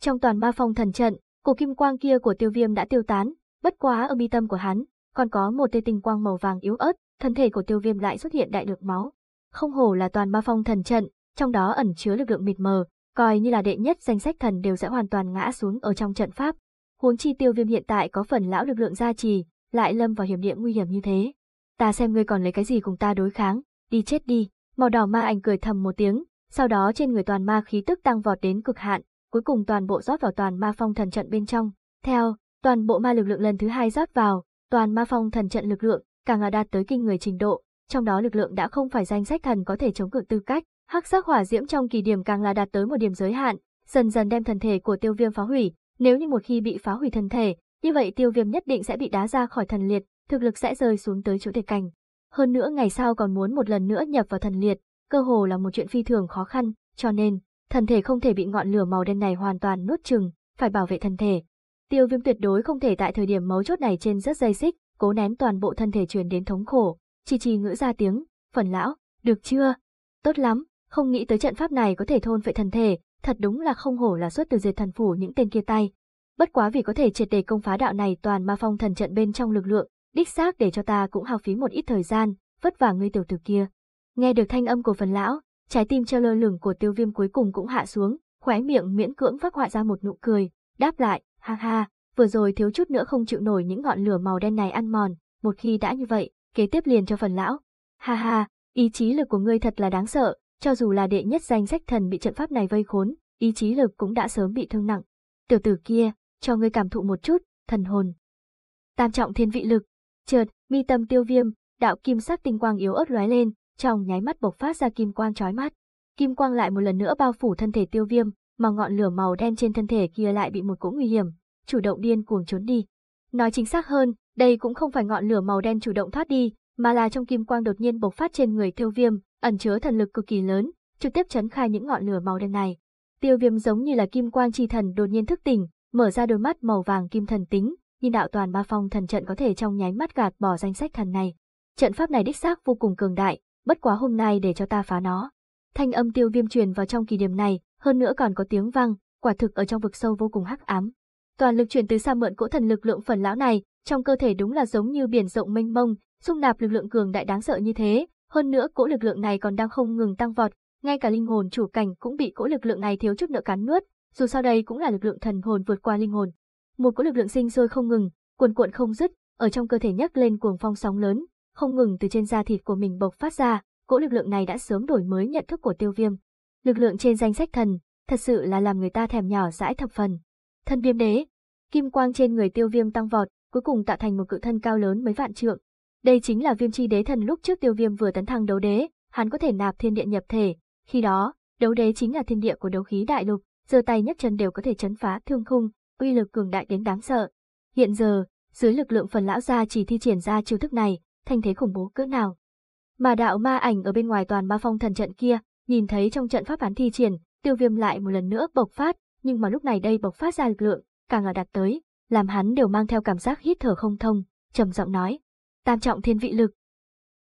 trong toàn ba phòng thần trận, cổ kim quang kia của tiêu viêm đã tiêu tán, bất quá ở mi tâm của hắn, còn có một tê tinh quang màu vàng yếu ớt, thân thể của tiêu viêm lại xuất hiện đại lượng máu. Không hổ là toàn ba phong thần trận, trong đó ẩn chứa lực lượng mịt mờ, coi như là đệ nhất danh sách thần đều sẽ hoàn toàn ngã xuống ở trong trận pháp. Huống chi tiêu viêm hiện tại có phần lão lực lượng gia trì, lại lâm vào hiểm địa nguy hiểm như thế. Ta xem ngươi còn lấy cái gì cùng ta đối kháng, đi chết đi, màu đỏ ma ảnh cười thầm một tiếng, sau đó trên người toàn ma khí tức tăng vọt đến cực hạn, cuối cùng toàn bộ rót vào toàn ma phong thần trận bên trong. Theo, toàn bộ ma lực lượng lần thứ hai rót vào, toàn ma phong thần trận lực lượng càng là đạt tới kinh người trình độ, trong đó lực lượng đã không phải danh sách thần có thể chống cự tư cách, Hắc sắc hỏa diễm trong kỳ điểm càng là đạt tới một điểm giới hạn, dần dần đem thần thể của tiêu viêm phá hủy, nếu như một khi bị phá hủy thần thể, như vậy tiêu viêm nhất định sẽ bị đá ra khỏi thần liệt, thực lực sẽ rơi xuống tới chỗ tuyệt cảnh. Hơn nữa ngày sau còn muốn một lần nữa nhập vào thần liệt, cơ hồ là một chuyện phi thường khó khăn, cho nên, thần thể không thể bị ngọn lửa màu đen này hoàn toàn nuốt chừng, phải bảo vệ thần thể. Tiêu viêm tuyệt đối không thể tại thời điểm mấu chốt này trên rất dây xích, cố nén toàn bộ thân thể truyền đến thống khổ, chỉ trì ngữ ra tiếng, phần lão, được chưa? Tốt lắm, không nghĩ tới trận pháp này có thể thôn phệ thần thể, thật đúng là không hổ là xuất từ diệt thần phủ những tên kia tay. Bất quá vì có thể triệt đề công phá đạo này toàn ma phong thần trận bên trong lực lượng, đích xác để cho ta cũng hào phí một ít thời gian, vất vả ngươi tiểu tử kia. Nghe được thanh âm của phần lão, trái tim treo lơ lửng của tiêu viêm cuối cùng cũng hạ xuống, khóe miệng miễn cưỡng phát họa ra một nụ cười, đáp lại, ha ha, vừa rồi thiếu chút nữa không chịu nổi những ngọn lửa màu đen này ăn mòn, một khi đã như vậy, kế tiếp liền cho phần lão. Ha ha, ý chí lực của ngươi thật là đáng sợ, cho dù là đệ nhất danh sách thần bị trận pháp này vây khốn, ý chí lực cũng đã sớm bị thương nặng. Tiểu tử kia, cho ngươi cảm thụ một chút, thần hồn. Tam trọng thiên vị lực, chợt, mi tâm tiêu viêm, đạo kim sắc tinh quang yếu ớt lóe lên, trong nháy mắt bộc phát ra kim quang chói mắt. Kim quang lại một lần nữa bao phủ thân thể tiêu viêm, mà ngọn lửa màu đen trên thân thể kia lại bị một cỗ nguy hiểm, chủ động điên cuồng trốn đi. Nói chính xác hơn, đây cũng không phải ngọn lửa màu đen chủ động thoát đi, mà là trong kim quang đột nhiên bộc phát trên người tiêu viêm, ẩn chứa thần lực cực kỳ lớn, trực tiếp chấn khai những ngọn lửa màu đen này. Tiêu viêm giống như là kim quang chi thần đột nhiên thức tỉnh, mở ra đôi mắt màu vàng kim thần tính, nhìn đạo toàn ba phong thần trận có thể trong nháy mắt gạt bỏ danh sách thần này. Trận pháp này đích xác vô cùng cường đại, bất quá hôm nay để cho ta phá nó. Thanh âm tiêu viêm truyền vào trong kỳ điểm này, hơn nữa còn có tiếng vang, quả thực ở trong vực sâu vô cùng hắc ám. Toàn lực chuyển từ xa mượn cỗ thần lực lượng phần lão này, trong cơ thể đúng là giống như biển rộng mênh mông, xung nạp lực lượng cường đại đáng sợ như thế, hơn nữa cỗ lực lượng này còn đang không ngừng tăng vọt, ngay cả linh hồn chủ cảnh cũng bị cỗ lực lượng này thiếu chút nữa cắn nuốt, dù sao đây cũng là lực lượng thần hồn vượt qua linh hồn. Một cỗ lực lượng sinh sôi không ngừng, cuồn cuộn không dứt, ở trong cơ thể nhấc lên cuồng phong sóng lớn, không ngừng từ trên da thịt của mình bộc phát ra, cỗ lực lượng này đã sớm đổi mới nhận thức của Tiêu Viêm. Lực lượng trên danh sách thần, thật sự là làm người ta thèm nhỏ dãi thập phần. Thân Viêm Đế, kim quang trên người Tiêu Viêm tăng vọt, cuối cùng tạo thành một cự thân cao lớn mấy vạn trượng, đây chính là viêm chi đế thần lúc trước tiêu viêm vừa tấn thăng đấu đế, hắn có thể nạp thiên địa nhập thể, khi đó, đấu đế chính là thiên địa của đấu khí đại lục, giơ tay nhất chân đều có thể chấn phá thương khung, uy lực cường đại đến đáng sợ. Hiện giờ, dưới lực lượng phần lão gia chỉ thi triển ra chiêu thức này, thanh thế khủng bố cỡ nào. Mà đạo ma ảnh ở bên ngoài toàn ma phong thần trận kia, nhìn thấy trong trận pháp án thi triển, tiêu viêm lại một lần nữa bộc phát, nhưng mà lúc này đây bộc phát ra lực lượng, càng là đạt tới, làm hắn đều mang theo cảm giác hít thở không thông, trầm giọng nói tam trọng thiên vị lực.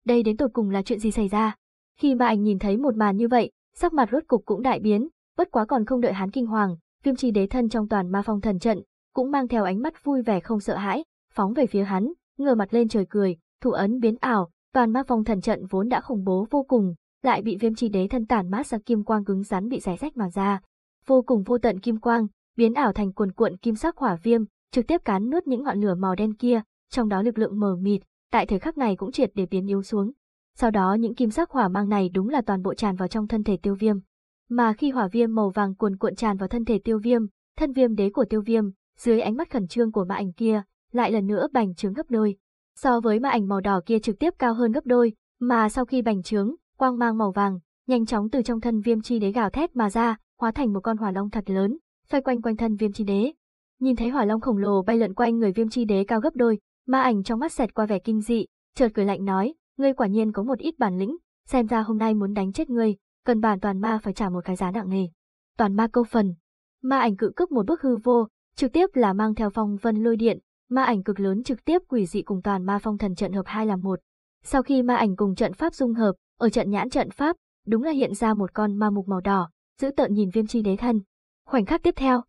Đây đến tột cùng là chuyện gì xảy ra? Khi mà anh nhìn thấy một màn như vậy, sắc mặt rốt cục cũng đại biến, bất quá còn không đợi hắn kinh hoàng, viêm chi đế thân trong toàn ma phong thần trận, cũng mang theo ánh mắt vui vẻ không sợ hãi, phóng về phía hắn, ngửa mặt lên trời cười, thủ ấn biến ảo, toàn ma phong thần trận vốn đã khủng bố vô cùng, lại bị viêm chi đế thân tản mát ra kim quang cứng rắn bị xé rách mà ra. Vô cùng vô tận kim quang, biến ảo thành cuồn cuộn kim sắc hỏa viêm, trực tiếp cán nuốt những ngọn lửa màu đen kia, trong đó lực lượng mờ mịt, tại thời khắc này cũng triệt để biến yếu xuống. Sau đó những kim sắc hỏa mang này đúng là toàn bộ tràn vào trong thân thể tiêu viêm. Mà khi hỏa viêm màu vàng cuồn cuộn tràn vào thân thể tiêu viêm, thân viêm đế của tiêu viêm, dưới ánh mắt khẩn trương của ma ảnh kia, lại lần nữa bành trướng gấp đôi. So với ma ảnh màu đỏ kia trực tiếp cao hơn gấp đôi, mà sau khi bành trướng, quang mang màu vàng, nhanh chóng từ trong thân viêm chi đế gào thét mà ra, hóa thành một con hỏa long thật lớn, xoay quanh quanh thân viêm chi đế. Nhìn thấy hỏa long khổng lồ bay lượn quanh người viêm chi đế cao gấp đôi, Ma ảnh trong mắt xẹt qua vẻ kinh dị, chợt cười lạnh nói, ngươi quả nhiên có một ít bản lĩnh, xem ra hôm nay muốn đánh chết ngươi, cần bản toàn ma phải trả một cái giá nặng nề. Toàn ma câu phần. Ma ảnh cự cướp một bước hư vô, trực tiếp là mang theo phong vân lôi điện, ma ảnh cực lớn trực tiếp quỷ dị cùng toàn ma phong thần trận hợp hai làm một. Sau khi ma ảnh cùng trận pháp dung hợp, ở trận nhãn trận pháp, đúng là hiện ra một con ma mục màu đỏ, giữ tợn nhìn viêm chi đế thân. Khoảnh khắc tiếp theo,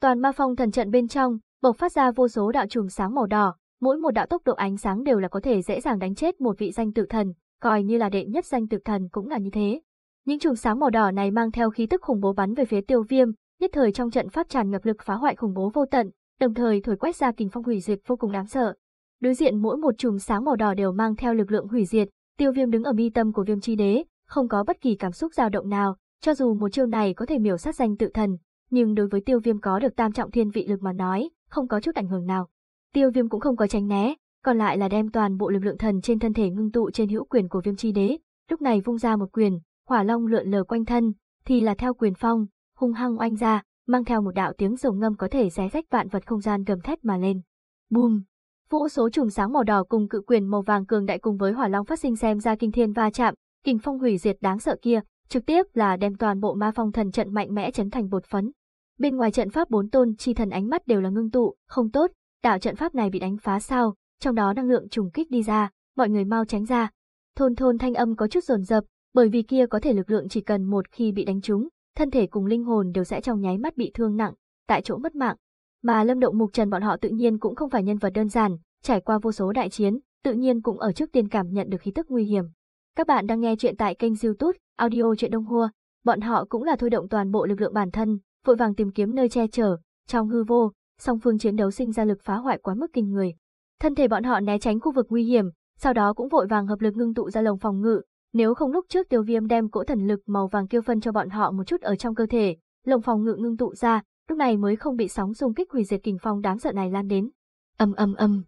toàn ma phong thần trận bên trong bộc phát ra vô số đạo chùm sáng màu đỏ, mỗi một đạo tốc độ ánh sáng đều là có thể dễ dàng đánh chết một vị danh tự thần, coi như là đệ nhất danh tự thần cũng là như thế. Những chùm sáng màu đỏ này mang theo khí tức khủng bố bắn về phía Tiêu Viêm, nhất thời trong trận pháp tràn ngập lực phá hoại khủng bố vô tận, đồng thời thổi quét ra kình phong hủy diệt vô cùng đáng sợ. Đối diện mỗi một chùm sáng màu đỏ đều mang theo lực lượng hủy diệt, Tiêu Viêm đứng ở mi tâm của Viêm Chi Đế, không có bất kỳ cảm xúc dao động nào, cho dù một chiêu này có thể miểu sát danh tự thần, nhưng đối với Tiêu Viêm có được tam trọng thiên vị lực mà nói, không có chút ảnh hưởng nào. Tiêu viêm cũng không có tránh né, còn lại là đem toàn bộ lực lượng thần trên thân thể ngưng tụ trên hữu quyền của viêm chi đế, lúc này vung ra một quyền, hỏa long lượn lờ quanh thân, thì là theo quyền phong, hung hăng oanh ra, mang theo một đạo tiếng rồng ngâm có thể xé rách vạn vật không gian gầm thét mà lên. Bùm! Vũ số trùng sáng màu đỏ cùng cự quyền màu vàng cường đại cùng với hỏa long phát sinh xem ra kinh thiên va chạm, kình phong hủy diệt đáng sợ kia, trực tiếp là đem toàn bộ ma phong thần trận mạnh mẽ chấn thành bột phấn. Bên ngoài trận pháp bốn tôn chi thần ánh mắt đều là ngưng tụ, không tốt, đạo trận pháp này bị đánh phá sao, trong đó năng lượng trùng kích đi ra, mọi người mau tránh ra. Thôn thôn thanh âm có chút rồn rập, bởi vì kia có thể lực lượng chỉ cần một khi bị đánh trúng, thân thể cùng linh hồn đều sẽ trong nháy mắt bị thương nặng, tại chỗ mất mạng. Mà Lâm Động Mục Trần bọn họ tự nhiên cũng không phải nhân vật đơn giản, trải qua vô số đại chiến, tự nhiên cũng ở trước tiên cảm nhận được khí tức nguy hiểm. Các bạn đang nghe chuyện tại kênh YouTube Audio chuyện Đông Hua, bọn họ cũng là thôi động toàn bộ lực lượng bản thân, vội vàng tìm kiếm nơi che chở, trong hư vô, song phương chiến đấu sinh ra lực phá hoại quá mức kinh người. Thân thể bọn họ né tránh khu vực nguy hiểm, sau đó cũng vội vàng hợp lực ngưng tụ ra lồng phòng ngự, nếu không lúc trước Tiêu Viêm đem cỗ thần lực màu vàng kia phân cho bọn họ một chút ở trong cơ thể, lồng phòng ngự ngưng tụ ra, lúc này mới không bị sóng xung kích hủy diệt kình phong đáng sợ này lan đến. Ầm ầm ầm.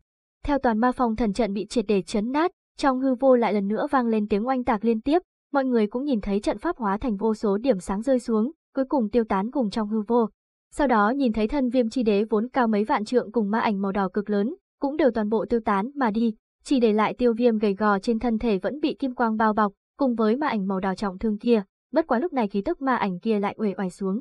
Theo toàn ma phong thần trận bị triệt để chấn nát, trong hư vô lại lần nữa vang lên tiếng oanh tạc liên tiếp, mọi người cũng nhìn thấy trận pháp hóa thành vô số điểm sáng rơi xuống, cuối cùng tiêu tán cùng trong hư vô, sau đó nhìn thấy thân viêm chi đế vốn cao mấy vạn trượng cùng ma ảnh màu đỏ cực lớn, cũng đều toàn bộ tiêu tán mà đi, chỉ để lại tiêu viêm gầy gò trên thân thể vẫn bị kim quang bao bọc, cùng với ma ảnh màu đỏ trọng thương kia, bất quá lúc này khí tức ma ảnh kia lại uể oải xuống.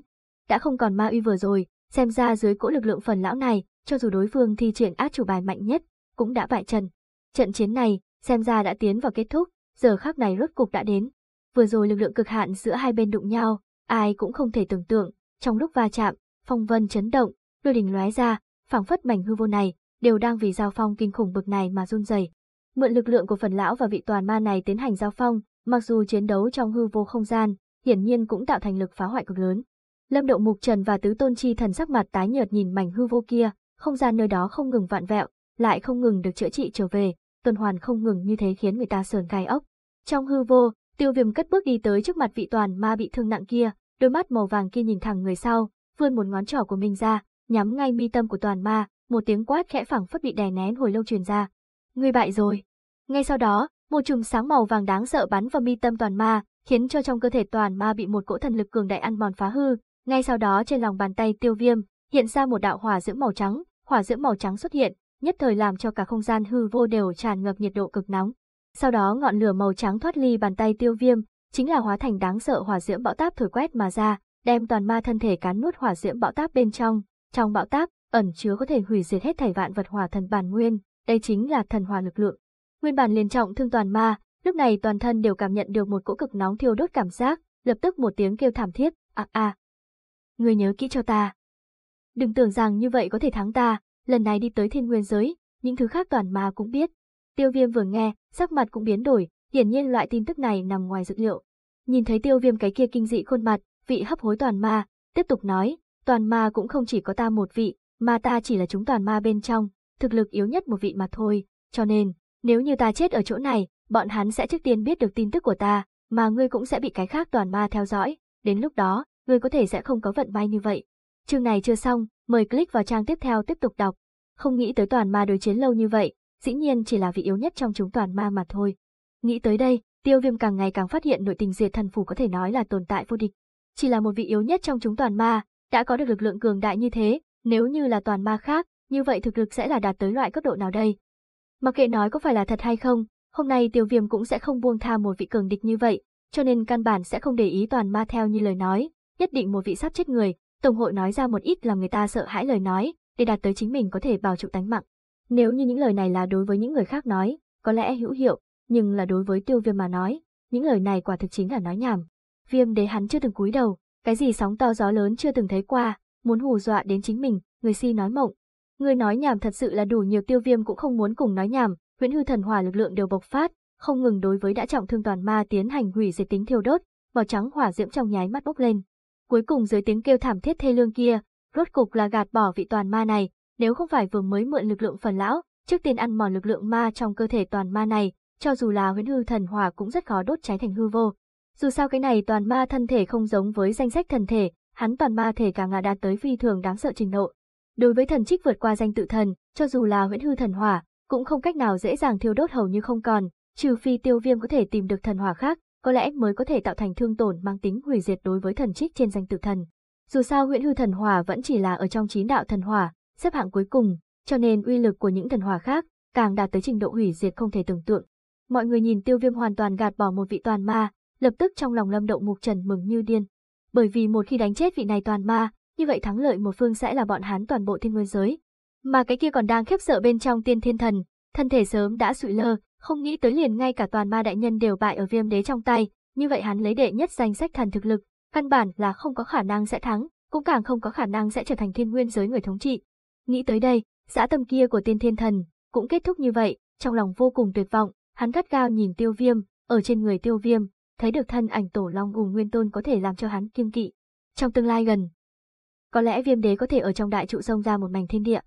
Đã không còn ma uy vừa rồi, xem ra dưới cỗ lực lượng phần lão này, cho dù đối phương thi triển át chủ bài mạnh nhất, cũng đã bại trần. Trận chiến này, xem ra đã tiến vào kết thúc, giờ khắc này rốt cục đã đến. Vừa rồi lực lượng cực hạn giữa hai bên đụng nhau, ai cũng không thể tưởng tượng, trong lúc va chạm, phong vân chấn động, đôi đỉnh lóe ra, phảng phất mảnh hư vô này đều đang vì giao phong kinh khủng bực này mà run rẩy. Mượn lực lượng của phần lão và vị toàn ma này tiến hành giao phong, mặc dù chiến đấu trong hư vô không gian, hiển nhiên cũng tạo thành lực phá hoại cực lớn. Lâm Động Mục Trần và Tứ Tôn Chi thần sắc mặt tái nhợt nhìn mảnh hư vô kia, không gian nơi đó không ngừng vạn vẹo, lại không ngừng được chữa trị trở về, tuần hoàn không ngừng như thế khiến người ta sờn gai ốc. Trong hư vô, Tiêu Viêm cất bước đi tới trước mặt vị toàn ma bị thương nặng kia, đôi mắt màu vàng kia nhìn thẳng người sau, vươn một ngón trỏ của mình ra, nhắm ngay mi tâm của toàn ma, một tiếng quát khẽ phẳng phất bị đè nén hồi lâu truyền ra. Ngươi bại rồi. Ngay sau đó, một chùm sáng màu vàng đáng sợ bắn vào mi tâm toàn ma, khiến cho trong cơ thể toàn ma bị một cỗ thần lực cường đại ăn mòn phá hư. Ngay sau đó trên lòng bàn tay tiêu viêm, hiện ra một đạo hỏa diễm màu trắng, hỏa diễm màu trắng xuất hiện, nhất thời làm cho cả không gian hư vô đều tràn ngập nhiệt độ cực nóng. Sau đó ngọn lửa màu trắng thoát ly bàn tay tiêu viêm, chính là hóa thành đáng sợ hỏa diễm bão táp thổi quét mà ra, đem toàn ma thân thể cán nuốt hỏa diễm bão táp bên trong. Trong bão táp, ẩn chứa có thể hủy diệt hết thảy vạn vật hỏa thần bản nguyên, đây chính là thần hỏa lực lượng. Nguyên bản liền trọng thương toàn ma, lúc này toàn thân đều cảm nhận được một cỗ cực nóng thiêu đốt cảm giác, lập tức một tiếng kêu thảm thiết, "A a. À. Ngươi nhớ kỹ cho ta. Đừng tưởng rằng như vậy có thể thắng ta, lần này đi tới thiên nguyên giới, những thứ khác toàn ma cũng biết." Tiêu Viêm vừa nghe, sắc mặt cũng biến đổi, hiển nhiên loại tin tức này nằm ngoài dự liệu. Nhìn thấy Tiêu Viêm cái kia kinh dị khuôn mặt, vị hấp hối toàn ma, tiếp tục nói, toàn ma cũng không chỉ có ta một vị, mà ta chỉ là chúng toàn ma bên trong, thực lực yếu nhất một vị mà thôi, cho nên, nếu như ta chết ở chỗ này, bọn hắn sẽ trước tiên biết được tin tức của ta, mà ngươi cũng sẽ bị cái khác toàn ma theo dõi, đến lúc đó, ngươi có thể sẽ không có vận may như vậy. Chương này chưa xong, mời click vào trang tiếp theo tiếp tục đọc. Không nghĩ tới toàn ma đối chiến lâu như vậy, dĩ nhiên chỉ là vị yếu nhất trong chúng toàn ma mà thôi. Nghĩ tới đây, tiêu viêm càng ngày càng phát hiện nội tình diệt thần phủ có thể nói là tồn tại vô địch chỉ là một vị yếu nhất trong chúng toàn ma, đã có được lực lượng cường đại như thế, nếu như là toàn ma khác, như vậy thực lực sẽ là đạt tới loại cấp độ nào đây? Mặc kệ nói có phải là thật hay không, hôm nay tiêu viêm cũng sẽ không buông tha một vị cường địch như vậy, cho nên căn bản sẽ không để ý toàn ma theo như lời nói, nhất định một vị sắp chết người, Tổng hội nói ra một ít làm người ta sợ hãi lời nói, để đạt tới chính mình có thể bảo trụ tánh mạng. Nếu như những lời này là đối với những người khác nói, có lẽ hữu hiệu, nhưng là đối với tiêu viêm mà nói, những lời này quả thực chính là nói nhảm. Viêm đế hắn chưa từng cúi đầu, cái gì sóng to gió lớn chưa từng thấy qua, muốn hù dọa đến chính mình, người si nói mộng. Người nói nhảm thật sự là đủ nhiều tiêu viêm cũng không muốn cùng nói nhảm, huyễn hư thần hỏa lực lượng đều bộc phát, không ngừng đối với đã trọng thương toàn ma tiến hành hủy diệt tính thiêu đốt, màu trắng hỏa diễm trong nháy mắt bốc lên. Cuối cùng dưới tiếng kêu thảm thiết thê lương kia, rốt cục là gạt bỏ vị toàn ma này, nếu không phải vừa mới mượn lực lượng phần lão, trước tiên ăn mòn lực lượng ma trong cơ thể toàn ma này, cho dù là huyễn hư thần hỏa cũng rất khó đốt cháy thành hư vô, dù sao cái này toàn ma thân thể không giống với danh sách thần thể, hắn toàn ma thể cả ngà đạt tới phi thường đáng sợ trình độ. Đối với thần trích vượt qua danh tự thần, cho dù là huyễn hư thần hỏa, cũng không cách nào dễ dàng thiêu đốt hầu như không còn, trừ phi tiêu viêm có thể tìm được thần hỏa khác, có lẽ mới có thể tạo thành thương tổn mang tính hủy diệt đối với thần trích trên danh tự thần. Dù sao huyễn hư thần hỏa vẫn chỉ là ở trong chín đạo thần hỏa, xếp hạng cuối cùng, cho nên uy lực của những thần hỏa khác càng đạt tới trình độ hủy diệt không thể tưởng tượng. Mọi người nhìn tiêu viêm hoàn toàn gạt bỏ một vị toàn ma, lập tức trong lòng Lâm Động Mục Trần mừng như điên. Bởi vì một khi đánh chết vị này toàn ma, như vậy thắng lợi một phương sẽ là bọn hắn toàn bộ thiên nguyên giới. Mà cái kia còn đang khiếp sợ bên trong tiên thiên thần, thân thể sớm đã sụi lơ, không nghĩ tới liền ngay cả toàn ma đại nhân đều bại ở viêm đế trong tay, như vậy hắn lấy đệ nhất danh sách thần thực lực, căn bản là không có khả năng sẽ thắng, cũng càng không có khả năng sẽ trở thành thiên nguyên giới người thống trị. Nghĩ tới đây, dã tâm kia của tiên thiên thần cũng kết thúc như vậy, trong lòng vô cùng tuyệt vọng, hắn gắt gao nhìn tiêu viêm, ở trên người tiêu viêm, thấy được thân ảnh tổ long cùng nguyên tôn có thể làm cho hắn kiêm kỵ. Trong tương lai gần, có lẽ viêm đế có thể ở trong đại trụ sông ra một mảnh thiên địa.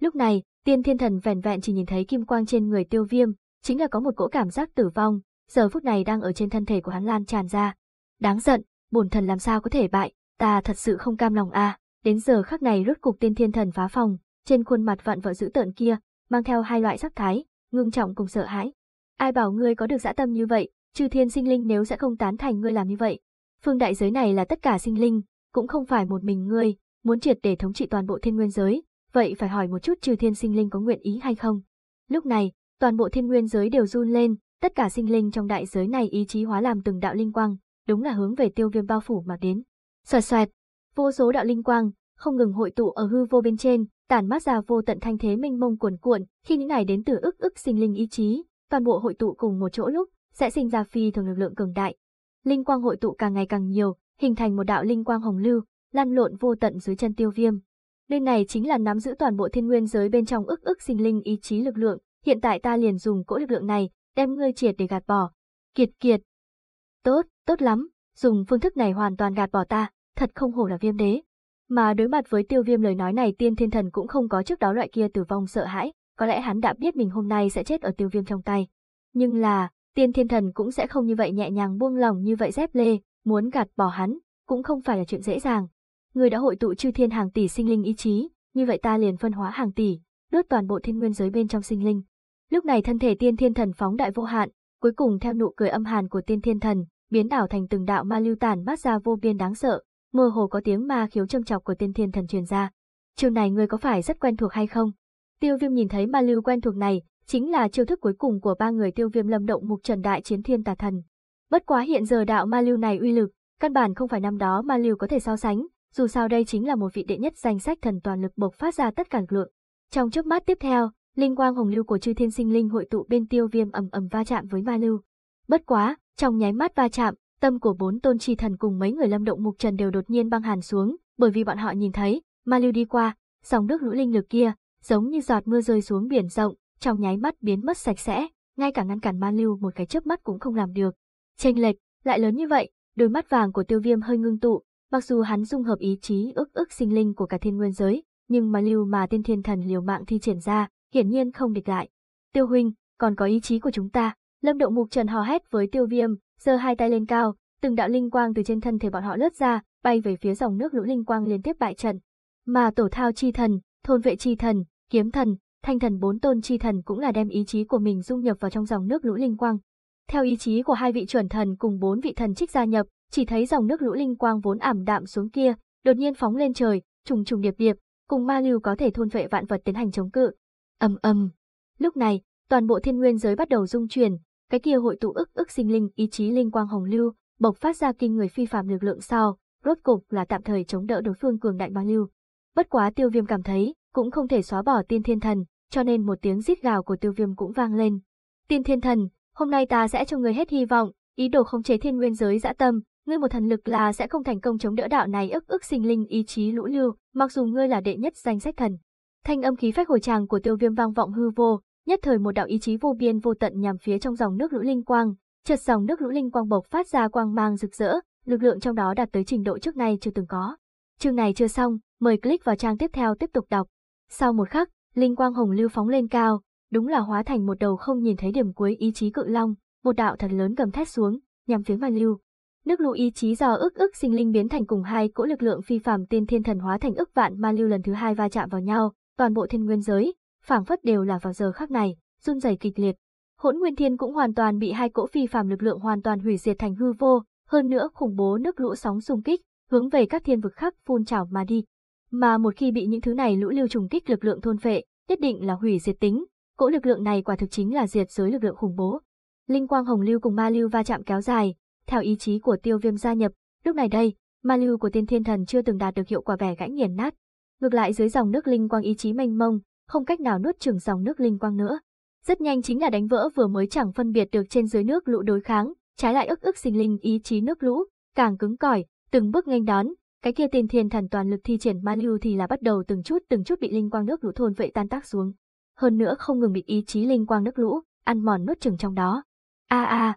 Lúc này, tiên thiên thần vẻn vẹn chỉ nhìn thấy kim quang trên người tiêu viêm, chính là có một cỗ cảm giác tử vong, giờ phút này đang ở trên thân thể của hắn lan tràn ra. Đáng giận, bổn thần làm sao có thể bại, ta thật sự không cam lòng a đến giờ khắc này rốt cục tiên thiên thần phá phòng, trên khuôn mặt vặn vợ dữ tợn kia, mang theo hai loại sắc thái, ngưng trọng cùng sợ hãi. Ai bảo ngươi có được dã tâm như vậy, chư thiên sinh linh nếu sẽ không tán thành ngươi làm như vậy. Phương đại giới này là tất cả sinh linh, cũng không phải một mình ngươi, muốn triệt để thống trị toàn bộ thiên nguyên giới, vậy phải hỏi một chút chư thiên sinh linh có nguyện ý hay không. Lúc này, toàn bộ thiên nguyên giới đều run lên, tất cả sinh linh trong đại giới này ý chí hóa làm từng đạo linh quang, đúng là hướng về tiêu viêm bao phủ mà đến. Xoẹt xoẹt, vô số đạo linh quang, không ngừng hội tụ ở hư vô bên trên, tản mát ra vô tận thanh thế minh mông cuồn cuộn, khi những này đến từ ức ức sinh linh ý chí, toàn bộ hội tụ cùng một chỗ lúc, sẽ sinh ra phi thường lực lượng cường đại. Linh quang hội tụ càng ngày càng nhiều, hình thành một đạo linh quang hồng lưu, lan lộn vô tận dưới chân tiêu viêm. Nơi này chính là nắm giữ toàn bộ thiên nguyên giới bên trong ức ức sinh linh ý chí lực lượng, hiện tại ta liền dùng cỗ lực lượng này, đem ngươi triệt để gạt bỏ. Kiệt kiệt. Tốt, tốt lắm, dùng phương thức này hoàn toàn gạt bỏ ta, thật không hổ là viêm đế. Mà đối mặt với tiêu viêm lời nói này tiên thiên thần cũng không có trước đó loại kia tử vong sợ hãi, có lẽ hắn đã biết mình hôm nay sẽ chết ở tiêu viêm trong tay. Nhưng là, tiên thiên thần cũng sẽ không như vậy nhẹ nhàng buông lòng như vậy dép lê, muốn gạt bỏ hắn, cũng không phải là chuyện dễ dàng. Người đã hội tụ chư thiên hàng tỷ sinh linh ý chí, như vậy ta liền phân hóa hàng tỷ, đốt toàn bộ thiên nguyên giới bên trong sinh linh. Lúc này thân thể tiên thiên thần phóng đại vô hạn, cuối cùng theo nụ cười âm hàn của tiên thiên thần, biến ảo thành từng đạo ma lưu tản mát ra vô biên đáng sợ, mơ hồ có tiếng ma khiếu châm chọc của tiên thiên thần truyền ra. Chiều này người có phải rất quen thuộc hay không? Tiêu Viêm nhìn thấy ma lưu quen thuộc này, chính là chiêu thức cuối cùng của ba người tiêu viêm lâm động mục trần đại chiến thiên tà thần. Bất quá hiện giờ đạo ma lưu này uy lực, căn bản không phải năm đó ma lưu có thể so sánh, dù sao đây chính là một vị đệ nhất danh sách thần toàn lực bộc phát ra tất cả lượng. Trong chớp mắt tiếp theo, linh quang hồng lưu của chư thiên sinh linh hội tụ bên tiêu viêm ầm ầm va chạm với ma lưu. Bất quá, trong nháy mắt va chạm, tâm của bốn tôn chi thần cùng mấy người lâm động mục trần đều đột nhiên băng hàn xuống, bởi vì bọn họ nhìn thấy, ma lưu đi qua, dòng nước lũ linh lực kia, giống như giọt mưa rơi xuống biển rộng, trong nháy mắt biến mất sạch sẽ, ngay cả ngăn cản ma lưu một cái chớp mắt cũng không làm được. Chênh lệch, lại lớn như vậy, đôi mắt vàng của tiêu viêm hơi ngưng tụ, mặc dù hắn dung hợp ý chí ức ức sinh linh của cả thiên nguyên giới, nhưng ma lưu mà tên thiên thần liều mạng thi triển ra, hiển nhiên không địch lại. Tiêu huynh, còn có ý chí của chúng ta, lâm động mục trần hò hét với tiêu viêm, giơ hai tay lên cao, từng đạo linh quang từ trên thân thể bọn họ lướt ra, bay về phía dòng nước lũ linh quang liên tiếp bại trận. Mà tổ thao chi thần, thôn vệ chi thần, kiếm thần, Thanh thần bốn tôn chi thần cũng là đem ý chí của mình dung nhập vào trong dòng nước lũ linh quang. Theo ý chí của hai vị chuẩn thần cùng bốn vị thần trích gia nhập, chỉ thấy dòng nước lũ linh quang vốn ảm đạm xuống kia, đột nhiên phóng lên trời, trùng trùng điệp điệp, cùng ma lưu có thể thôn vệ vạn vật tiến hành chống cự. Ầm ầm. Lúc này, toàn bộ thiên nguyên giới bắt đầu dung chuyển, cái kia hội tụ ức ức sinh linh ý chí linh quang hồng lưu, bộc phát ra kinh người phi phàm lực lượng sau, rốt cục là tạm thời chống đỡ đối phương cường đại ma lưu. Bất quá Tiêu Viêm cảm thấy, cũng không thể xóa bỏ tiên thiên thần, cho nên một tiếng rít gào của tiêu viêm cũng vang lên. tiên thiên thần, hôm nay ta sẽ cho người hết hy vọng, ý đồ khống chế thiên nguyên giới dã tâm, ngươi một thần lực là sẽ không thành công chống đỡ đạo này ức ức sinh linh ý chí lũ lưu, mặc dù ngươi là đệ nhất danh sách thần. Thanh âm khí phách hồi tràng của tiêu viêm vang vọng hư vô, nhất thời một đạo ý chí vô biên vô tận nhằm phía trong dòng nước lũ linh quang, chợt dòng nước lũ linh quang bộc phát ra quang mang rực rỡ, lực lượng trong đó đạt tới trình độ trước nay chưa từng có. Chương này chưa xong, mời click vào trang tiếp theo tiếp tục đọc. Sau một khắc, Linh quang hồng lưu phóng lên cao, đúng là hóa thành một đầu không nhìn thấy điểm cuối ý chí cự long, một đạo thật lớn cầm thét xuống, nhắm phía Văn Lưu. Nước lũ ý chí do ức ức sinh linh biến thành cùng hai cỗ lực lượng phi phàm tiên thiên thần hóa thành ức vạn ma lưu lần thứ hai va chạm vào nhau, toàn bộ thiên nguyên giới, phảng phất đều là vào giờ khắc này, run rẩy kịch liệt. Hỗn Nguyên Thiên cũng hoàn toàn bị hai cỗ phi phàm lực lượng hoàn toàn hủy diệt thành hư vô, hơn nữa khủng bố nước lũ sóng xung kích, hướng về các thiên vực khác phun trào mà đi mà một khi bị những thứ này lũ lưu trùng kích lực lượng thôn phệ, nhất định là hủy diệt tính, cỗ lực lượng này quả thực chính là diệt giới lực lượng khủng bố. Linh quang hồng lưu cùng ma lưu va chạm kéo dài, theo ý chí của Tiêu Viêm gia nhập, lúc này đây, ma lưu của Tiên Thiên Thần chưa từng đạt được hiệu quả vẻ gãy nghiền nát. Ngược lại dưới dòng nước linh quang ý chí mênh mông, không cách nào nuốt chửng dòng nước linh quang nữa. Rất nhanh chính là đánh vỡ vừa mới chẳng phân biệt được trên dưới nước lũ đối kháng, trái lại ức ức sinh linh ý chí nước lũ, càng cứng cỏi, từng bước nghênh đón, cái kia tên thiên thần toàn lực thi triển man lưu thì là bắt đầu từng chút từng chút bị linh quang nước lũ thôn vệ tan tác xuống. Hơn nữa không ngừng bị ý chí linh quang nước lũ, ăn mòn nuốt chừng trong đó. A a.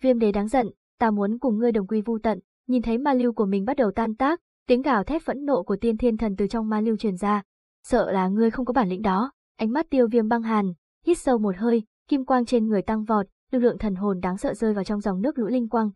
Viêm đế đáng giận, ta muốn cùng ngươi đồng quy vu tận, nhìn thấy ma lưu của mình bắt đầu tan tác, tiếng gào thét phẫn nộ của tiên thiên thần từ trong ma lưu truyền ra. Sợ là ngươi không có bản lĩnh đó, ánh mắt tiêu viêm băng hàn, hít sâu một hơi, kim quang trên người tăng vọt, lực lượng thần hồn đáng sợ rơi vào trong dòng nước lũ linh quang.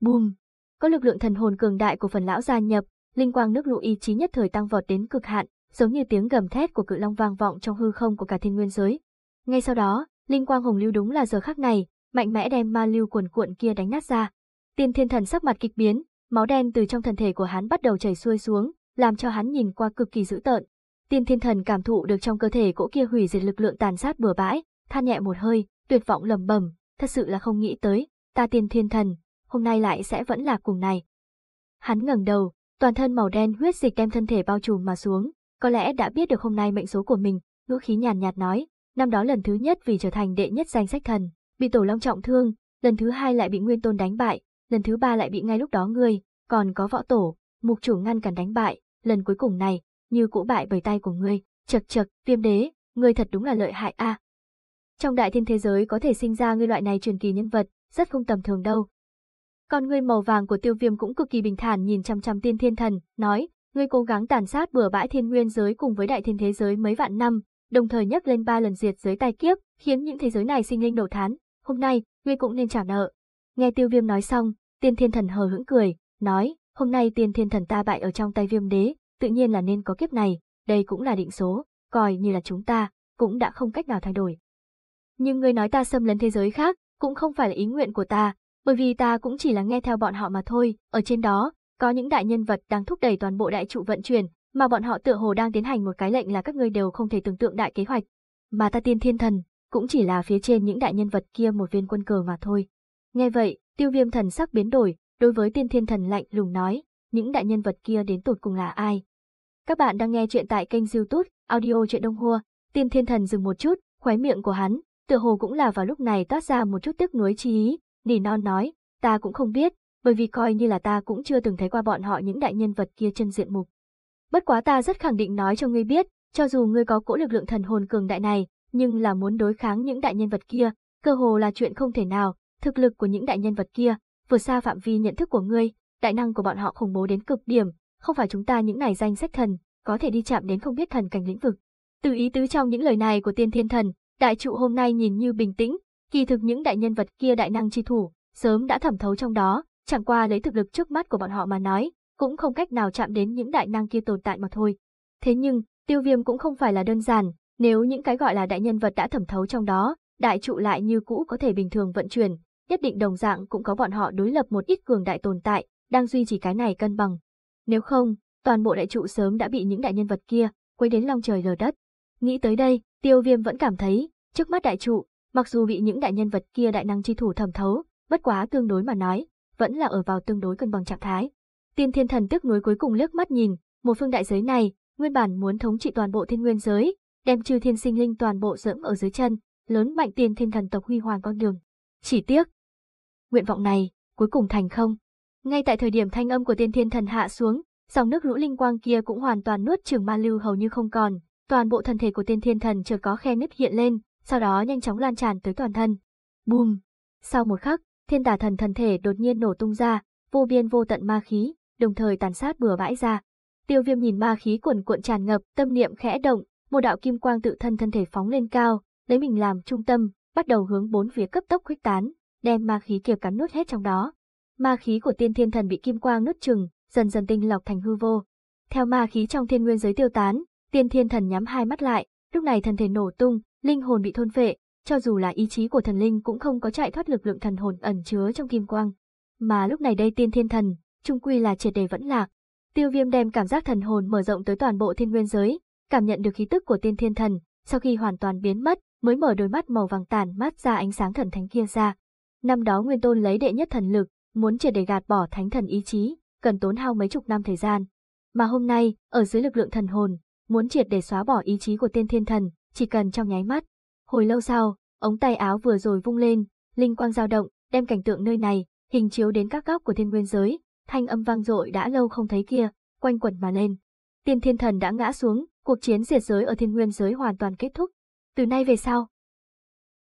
Bùm! Có lực lượng thần hồn cường đại của phần lão gia nhập, linh quang nước lũ ý chí nhất thời tăng vọt đến cực hạn, giống như tiếng gầm thét của cự long vang vọng trong hư không của cả thiên nguyên giới. Ngay sau đó, linh quang hồng lưu đúng là giờ khắc này, mạnh mẽ đem ma lưu cuồn cuộn kia đánh nát ra. Tiên thiên thần sắc mặt kịch biến, máu đen từ trong thân thể của hắn bắt đầu chảy xuôi xuống, làm cho hắn nhìn qua cực kỳ dữ tợn. Tiên thiên thần cảm thụ được trong cơ thể cỗ kia hủy diệt lực lượng tàn sát bừa bãi, than nhẹ một hơi, tuyệt vọng lẩm bẩm thật sự là không nghĩ tới, ta tiên thiên thần, hôm nay lại sẽ vẫn là cùng này. Hắn ngẩng đầu, toàn thân màu đen huyết dịch đem thân thể bao trùm mà xuống, có lẽ đã biết được hôm nay mệnh số của mình, ngữ khí nhàn nhạt nói, năm đó lần thứ nhất vì trở thành đệ nhất danh sách thần, bị tổ long trọng thương, lần thứ hai lại bị nguyên tôn đánh bại, lần thứ ba lại bị ngay lúc đó ngươi, còn có võ tổ, mục chủ ngăn cản đánh bại, lần cuối cùng này, như cũ bại bởi tay của ngươi, chật chật, viêm đế, ngươi thật đúng là lợi hại a. Trong đại thiên thế giới có thể sinh ra ngươi loại này truyền kỳ nhân vật, rất không tầm thường đâu, con ngươi màu vàng của tiêu viêm cũng cực kỳ bình thản nhìn chăm chăm tiên thiên thần, nói, ngươi cố gắng tàn sát bừa bãi thiên nguyên giới cùng với đại thiên thế giới mấy vạn năm, đồng thời nhấc lên ba lần diệt giới tai kiếp, khiến những thế giới này sinh linh đổ thán, hôm nay, ngươi cũng nên trả nợ. Nghe tiêu viêm nói xong, tiên thiên thần hờ hững cười, nói, hôm nay tiên thiên thần ta bại ở trong tay viêm đế, tự nhiên là nên có kiếp này, đây cũng là định số, coi như là chúng ta, cũng đã không cách nào thay đổi. Nhưng ngươi nói ta xâm lấn thế giới khác, cũng không phải là ý nguyện của ta, bởi vì ta cũng chỉ là nghe theo bọn họ mà thôi, ở trên đó, có những đại nhân vật đang thúc đẩy toàn bộ đại trụ vận chuyển, mà bọn họ tựa hồ đang tiến hành một cái lệnh là các ngươi đều không thể tưởng tượng đại kế hoạch, mà ta tiên thiên thần, cũng chỉ là phía trên những đại nhân vật kia một viên quân cờ mà thôi. Nghe vậy, tiêu viêm thần sắc biến đổi, đối với tiên thiên thần lạnh lùng nói, những đại nhân vật kia đến tột cùng là ai? Các bạn đang nghe chuyện tại kênh youtube audio chuyện đông hua, tiên thiên thần dừng một chút, khóe miệng của hắn, tựa hồ cũng là vào lúc này toát ra một chút tức nuối chi ý, Nỉ non nói, ta cũng không biết, bởi vì coi như là ta cũng chưa từng thấy qua bọn họ những đại nhân vật kia chân diện mục. Bất quá ta rất khẳng định nói cho ngươi biết, cho dù ngươi có cỗ lực lượng thần hồn cường đại này, nhưng là muốn đối kháng những đại nhân vật kia, cơ hồ là chuyện không thể nào, thực lực của những đại nhân vật kia, vừa xa phạm vi nhận thức của ngươi, đại năng của bọn họ khủng bố đến cực điểm, không phải chúng ta những này danh sách thần, có thể đi chạm đến không biết thần cảnh lĩnh vực. Từ ý tứ trong những lời này của tiên thiên thần, đại trụ hôm nay nhìn như bình tĩnh, Kỳ thực những đại nhân vật kia đại năng chi thủ, sớm đã thẩm thấu trong đó, chẳng qua lấy thực lực trước mắt của bọn họ mà nói, cũng không cách nào chạm đến những đại năng kia tồn tại mà thôi. Thế nhưng, tiêu viêm cũng không phải là đơn giản, nếu những cái gọi là đại nhân vật đã thẩm thấu trong đó, đại trụ lại như cũ có thể bình thường vận chuyển, nhất định đồng dạng cũng có bọn họ đối lập một ít cường đại tồn tại, đang duy trì cái này cân bằng. Nếu không, toàn bộ đại trụ sớm đã bị những đại nhân vật kia quấy đến long trời lở đất. Nghĩ tới đây, Tiêu Viêm vẫn cảm thấy, trước mắt đại trụ, Mặc dù bị những đại nhân vật kia đại năng chi thủ thẩm thấu, bất quá tương đối mà nói, vẫn là ở vào tương đối cân bằng trạng thái. Tiên thiên thần tức núi cuối cùng liếc mắt nhìn, một phương đại giới này, nguyên bản muốn thống trị toàn bộ thiên nguyên giới, đem trừ thiên sinh linh toàn bộ dẫm ở dưới chân, lớn mạnh tiên thiên thần tộc huy hoàng con đường. Chỉ tiếc, nguyện vọng này cuối cùng thành không. Ngay tại thời điểm thanh âm của tiên thiên thần hạ xuống, dòng nước lũ linh quang kia cũng hoàn toàn nuốt trường ma lưu hầu như không còn, toàn bộ thân thể của tiên thiên thần chợt có khe nứt hiện lên, sau đó nhanh chóng lan tràn tới toàn thân. Bùm! Sau một khắc, thiên tà thần thần thể đột nhiên nổ tung ra, vô biên vô tận ma khí, đồng thời tàn sát bừa bãi ra. Tiêu viêm nhìn ma khí cuồn cuộn tràn ngập, tâm niệm khẽ động, một đạo kim quang tự thân thân thể phóng lên cao, lấy mình làm trung tâm, bắt đầu hướng bốn phía cấp tốc khuếch tán, đem ma khí kiệp cắn nuốt hết trong đó. Ma khí của tiên thiên thần bị kim quang nuốt chừng, dần dần tinh lọc thành hư vô. Theo ma khí trong thiên nguyên giới tiêu tán, tiên thiên thần nhắm hai mắt lại, lúc này thần thể nổ tung, linh hồn bị thôn phệ, cho dù là ý chí của thần linh cũng không có chạy thoát lực lượng thần hồn ẩn chứa trong kim quang. Mà lúc này đây tiên thiên thần, trung quy là triệt đề vẫn lạc. Tiêu viêm đem cảm giác thần hồn mở rộng tới toàn bộ thiên nguyên giới, cảm nhận được khí tức của tiên thiên thần, sau khi hoàn toàn biến mất, mới mở đôi mắt màu vàng tàn mát ra ánh sáng thần thánh kia ra. Năm đó Nguyên Tôn lấy đệ nhất thần lực, muốn triệt để gạt bỏ thánh thần ý chí, cần tốn hao mấy chục năm thời gian. Mà hôm nay, ở dưới lực lượng thần hồn, muốn triệt để xóa bỏ ý chí của tiên thiên thần, chỉ cần trong nháy mắt. Hồi lâu sau, ống tay áo vừa rồi vung lên, linh quang dao động, đem cảnh tượng nơi này, hình chiếu đến các góc của thiên nguyên giới, thanh âm vang dội đã lâu không thấy kia, quanh quẩn mà lên. Tiên thiên thần đã ngã xuống, cuộc chiến diệt giới ở thiên nguyên giới hoàn toàn kết thúc. Từ nay về sau,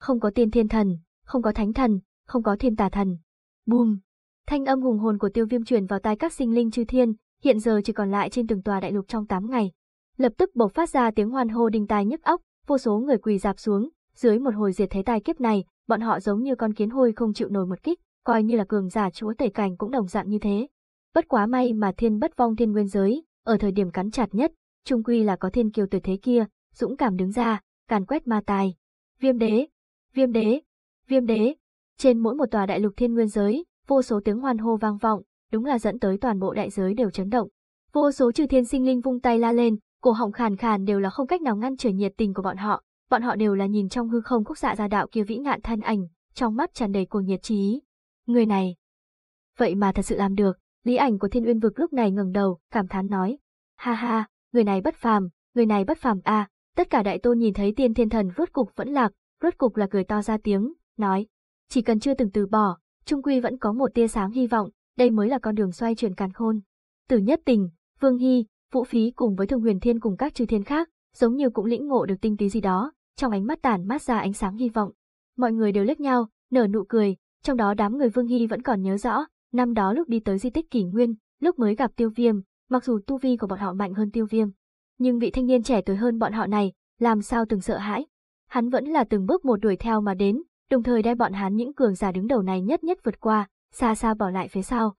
không có tiên thiên thần, không có thánh thần, không có thiên tà thần. Bùm! Thanh âm hùng hồn của tiêu viêm truyền vào tai các sinh linh chư thiên, hiện giờ chỉ còn lại trên từng tòa đại lục trong 8 ngày. Lập tức bộc phát ra tiếng hoan hô đình tài nhức óc, vô số người quỳ dạp xuống, dưới một hồi diệt thế tài kiếp này, bọn họ giống như con kiến hôi không chịu nổi một kích, coi như là cường giả chúa tể cảnh cũng đồng dạng như thế. Bất quá may mà thiên bất vong thiên nguyên giới, ở thời điểm cắn chặt nhất, trung quy là có thiên kiều tuyệt thế kia, dũng cảm đứng ra, càn quét ma tài. Viêm đế, viêm đế, viêm đế. Trên mỗi một tòa đại lục thiên nguyên giới, vô số tiếng hoan hô vang vọng, đúng là dẫn tới toàn bộ đại giới đều chấn động. Vô số trừ thiên sinh linh vung tay la lên, cổ họng khàn khàn đều là không cách nào ngăn trở nhiệt tình của bọn họ, bọn họ đều là nhìn trong hư không khúc dạ gia đạo kia vĩ ngạn thân ảnh, trong mắt tràn đầy cuồng nhiệt trí. Người này, vậy mà thật sự làm được, lý ảnh của thiên uyên vực lúc này ngẩng đầu, cảm thán nói, ha ha, người này bất phàm, người này bất phàm a. À, tất cả đại tôn nhìn thấy tiên thiên thần rốt cục vẫn lạc, rốt cục là cười to ra tiếng, nói, chỉ cần chưa từng từ bỏ, trung quy vẫn có một tia sáng hy vọng, đây mới là con đường xoay chuyển càn khôn. Tử nhất tình, Vương Hy, Vũ Phí cùng với Thường Huyền Thiên cùng các chư thiên khác, giống như cũng lĩnh ngộ được tinh túy gì đó, trong ánh mắt tản mát ra ánh sáng hy vọng. Mọi người đều liếc nhau, nở nụ cười, trong đó đám người Vương Hy vẫn còn nhớ rõ, năm đó lúc đi tới di tích kỷ nguyên, lúc mới gặp Tiêu Viêm, mặc dù tu vi của bọn họ mạnh hơn Tiêu Viêm, nhưng vị thanh niên trẻ tuổi hơn bọn họ này, làm sao từng sợ hãi. Hắn vẫn là từng bước một đuổi theo mà đến, đồng thời đe bọn hắn những cường giả đứng đầu này nhất nhất vượt qua, xa xa bỏ lại phía sau.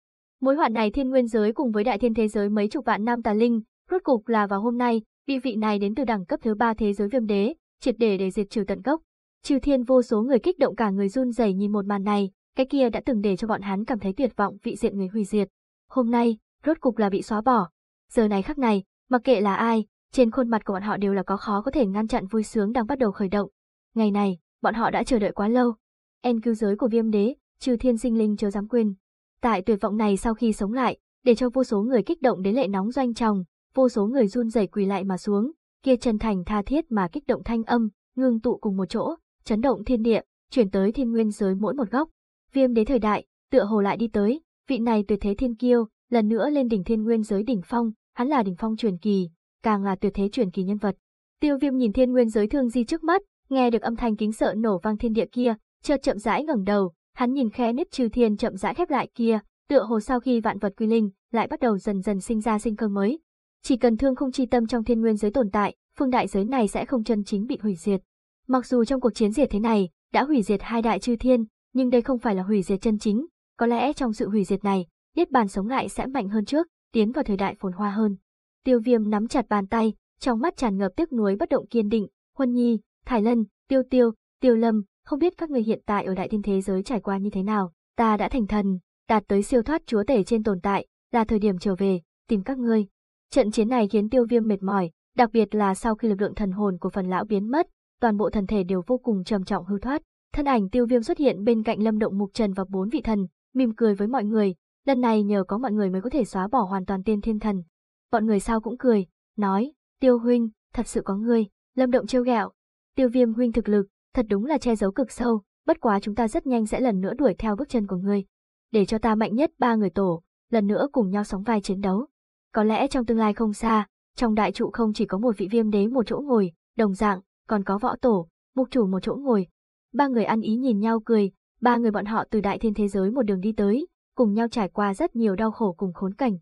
Mối hoạn này thiên nguyên giới cùng với đại thiên thế giới mấy chục vạn năm tà linh, rốt cục là vào hôm nay, vị vị này đến từ đẳng cấp thứ ba thế giới viêm đế, triệt để để diệt trừ tận gốc. Trừ thiên vô số người kích động cả người run rẩy nhìn một màn này, cái kia đã từng để cho bọn hắn cảm thấy tuyệt vọng vị diện người hủy diệt. Hôm nay, rốt cục là bị xóa bỏ. Giờ này khắc này, mặc kệ là ai, trên khuôn mặt của bọn họ đều là có khó có thể ngăn chặn vui sướng đang bắt đầu khởi động. Ngày này, bọn họ đã chờ đợi quá lâu. En cứu giới của viêm đế, trừ thiên sinh linh chưa dám quên, Tại tuyệt vọng này sau khi sống lại, để cho vô số người kích động đến lệ nóng doanh tròng, vô số người run rẩy quỳ lại mà xuống, kia chân thành tha thiết mà kích động thanh âm, ngưng tụ cùng một chỗ, chấn động thiên địa, chuyển tới thiên nguyên giới mỗi một góc. Viêm đế thời đại, tựa hồ lại đi tới, vị này tuyệt thế thiên kiêu, lần nữa lên đỉnh thiên nguyên giới đỉnh phong, hắn là đỉnh phong truyền kỳ, càng là tuyệt thế truyền kỳ nhân vật. Tiêu Viêm nhìn thiên nguyên giới thương di trước mắt, nghe được âm thanh kính sợ nổ vang thiên địa kia, chợt chậm rãi ngẩng đầu, Hắn nhìn khe nếp trừ thiên chậm rãi khép lại kia, tựa hồ sau khi vạn vật quy linh, lại bắt đầu dần dần sinh ra sinh cơ mới. Chỉ cần thương không chi tâm trong thiên nguyên giới tồn tại, phương đại giới này sẽ không chân chính bị hủy diệt. Mặc dù trong cuộc chiến diệt thế này, đã hủy diệt hai đại chư thiên, nhưng đây không phải là hủy diệt chân chính, có lẽ trong sự hủy diệt này, niết bàn sống lại sẽ mạnh hơn trước, tiến vào thời đại phồn hoa hơn. Tiêu Viêm nắm chặt bàn tay, trong mắt tràn ngập tiếc nuối bất động kiên định, Huân Nhi, Thải Lân, Tiêu Tiêu, Tiêu Lâm, không biết các người hiện tại ở đại thiên thế giới trải qua như thế nào, ta đã thành thần, đạt tới siêu thoát chúa tể trên tồn tại, là thời điểm trở về, tìm các ngươi. Trận chiến này khiến tiêu viêm mệt mỏi, đặc biệt là sau khi lực lượng thần hồn của phần lão biến mất, toàn bộ thần thể đều vô cùng trầm trọng hư thoát. Thân ảnh tiêu viêm xuất hiện bên cạnh lâm động mục trần và bốn vị thần, mỉm cười với mọi người, lần này nhờ có mọi người mới có thể xóa bỏ hoàn toàn tiên thiên thần. Bọn người sau cũng cười, nói, tiêu huynh, thật sự có người, lâm động trêu ghẹo. Tiêu viêm huynh thực lực, thật đúng là che giấu cực sâu, bất quá chúng ta rất nhanh sẽ lần nữa đuổi theo bước chân của ngươi. Để cho ta mạnh nhất ba người tổ, lần nữa cùng nhau sóng vai chiến đấu. Có lẽ trong tương lai không xa, trong đại trụ không chỉ có một vị viêm đế một chỗ ngồi, đồng dạng, còn có võ tổ, mục chủ một chỗ ngồi. Ba người ăn ý nhìn nhau cười, ba người bọn họ từ đại thiên thế giới một đường đi tới, cùng nhau trải qua rất nhiều đau khổ cùng khốn cảnh.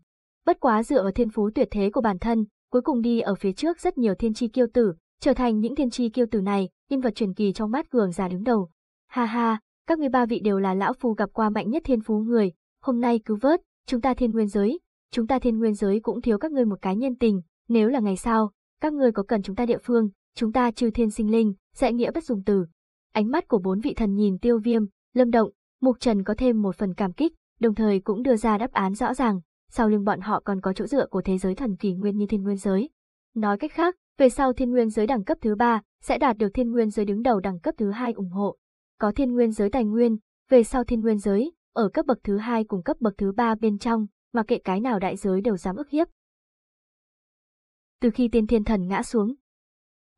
Bất quá dựa vào thiên phú tuyệt thế của bản thân, cuối cùng đi ở phía trước rất nhiều thiên tri kiêu tử, trở thành những thiên tri kiêu tử này, nhân vật truyền kỳ trong mắt cường giả đứng đầu. Ha ha, các ngươi ba vị đều là lão phu gặp qua mạnh nhất thiên phú người, hôm nay cứu vớt, chúng ta thiên nguyên giới, chúng ta thiên nguyên giới cũng thiếu các ngươi một cái nhân tình, nếu là ngày sau, các ngươi có cần chúng ta địa phương, chúng ta trừ thiên sinh linh, dạy nghĩa bất dùng từ. Ánh mắt của bốn vị thần nhìn tiêu viêm, lâm động, mục trần có thêm một phần cảm kích, đồng thời cũng đưa ra đáp án rõ ràng, sau lưng bọn họ còn có chỗ dựa của thế giới thần kỳ nguyên như thiên nguyên giới. Nói cách khác, về sau thiên nguyên giới đẳng cấp thứ ba sẽ đạt được thiên nguyên giới đứng đầu đẳng cấp thứ hai ủng hộ. Có thiên nguyên giới tài nguyên, về sau thiên nguyên giới, ở cấp bậc thứ hai cùng cấp bậc thứ ba bên trong, mà kệ cái nào đại giới đều dám ức hiếp. Từ khi tiên thiên thần ngã xuống,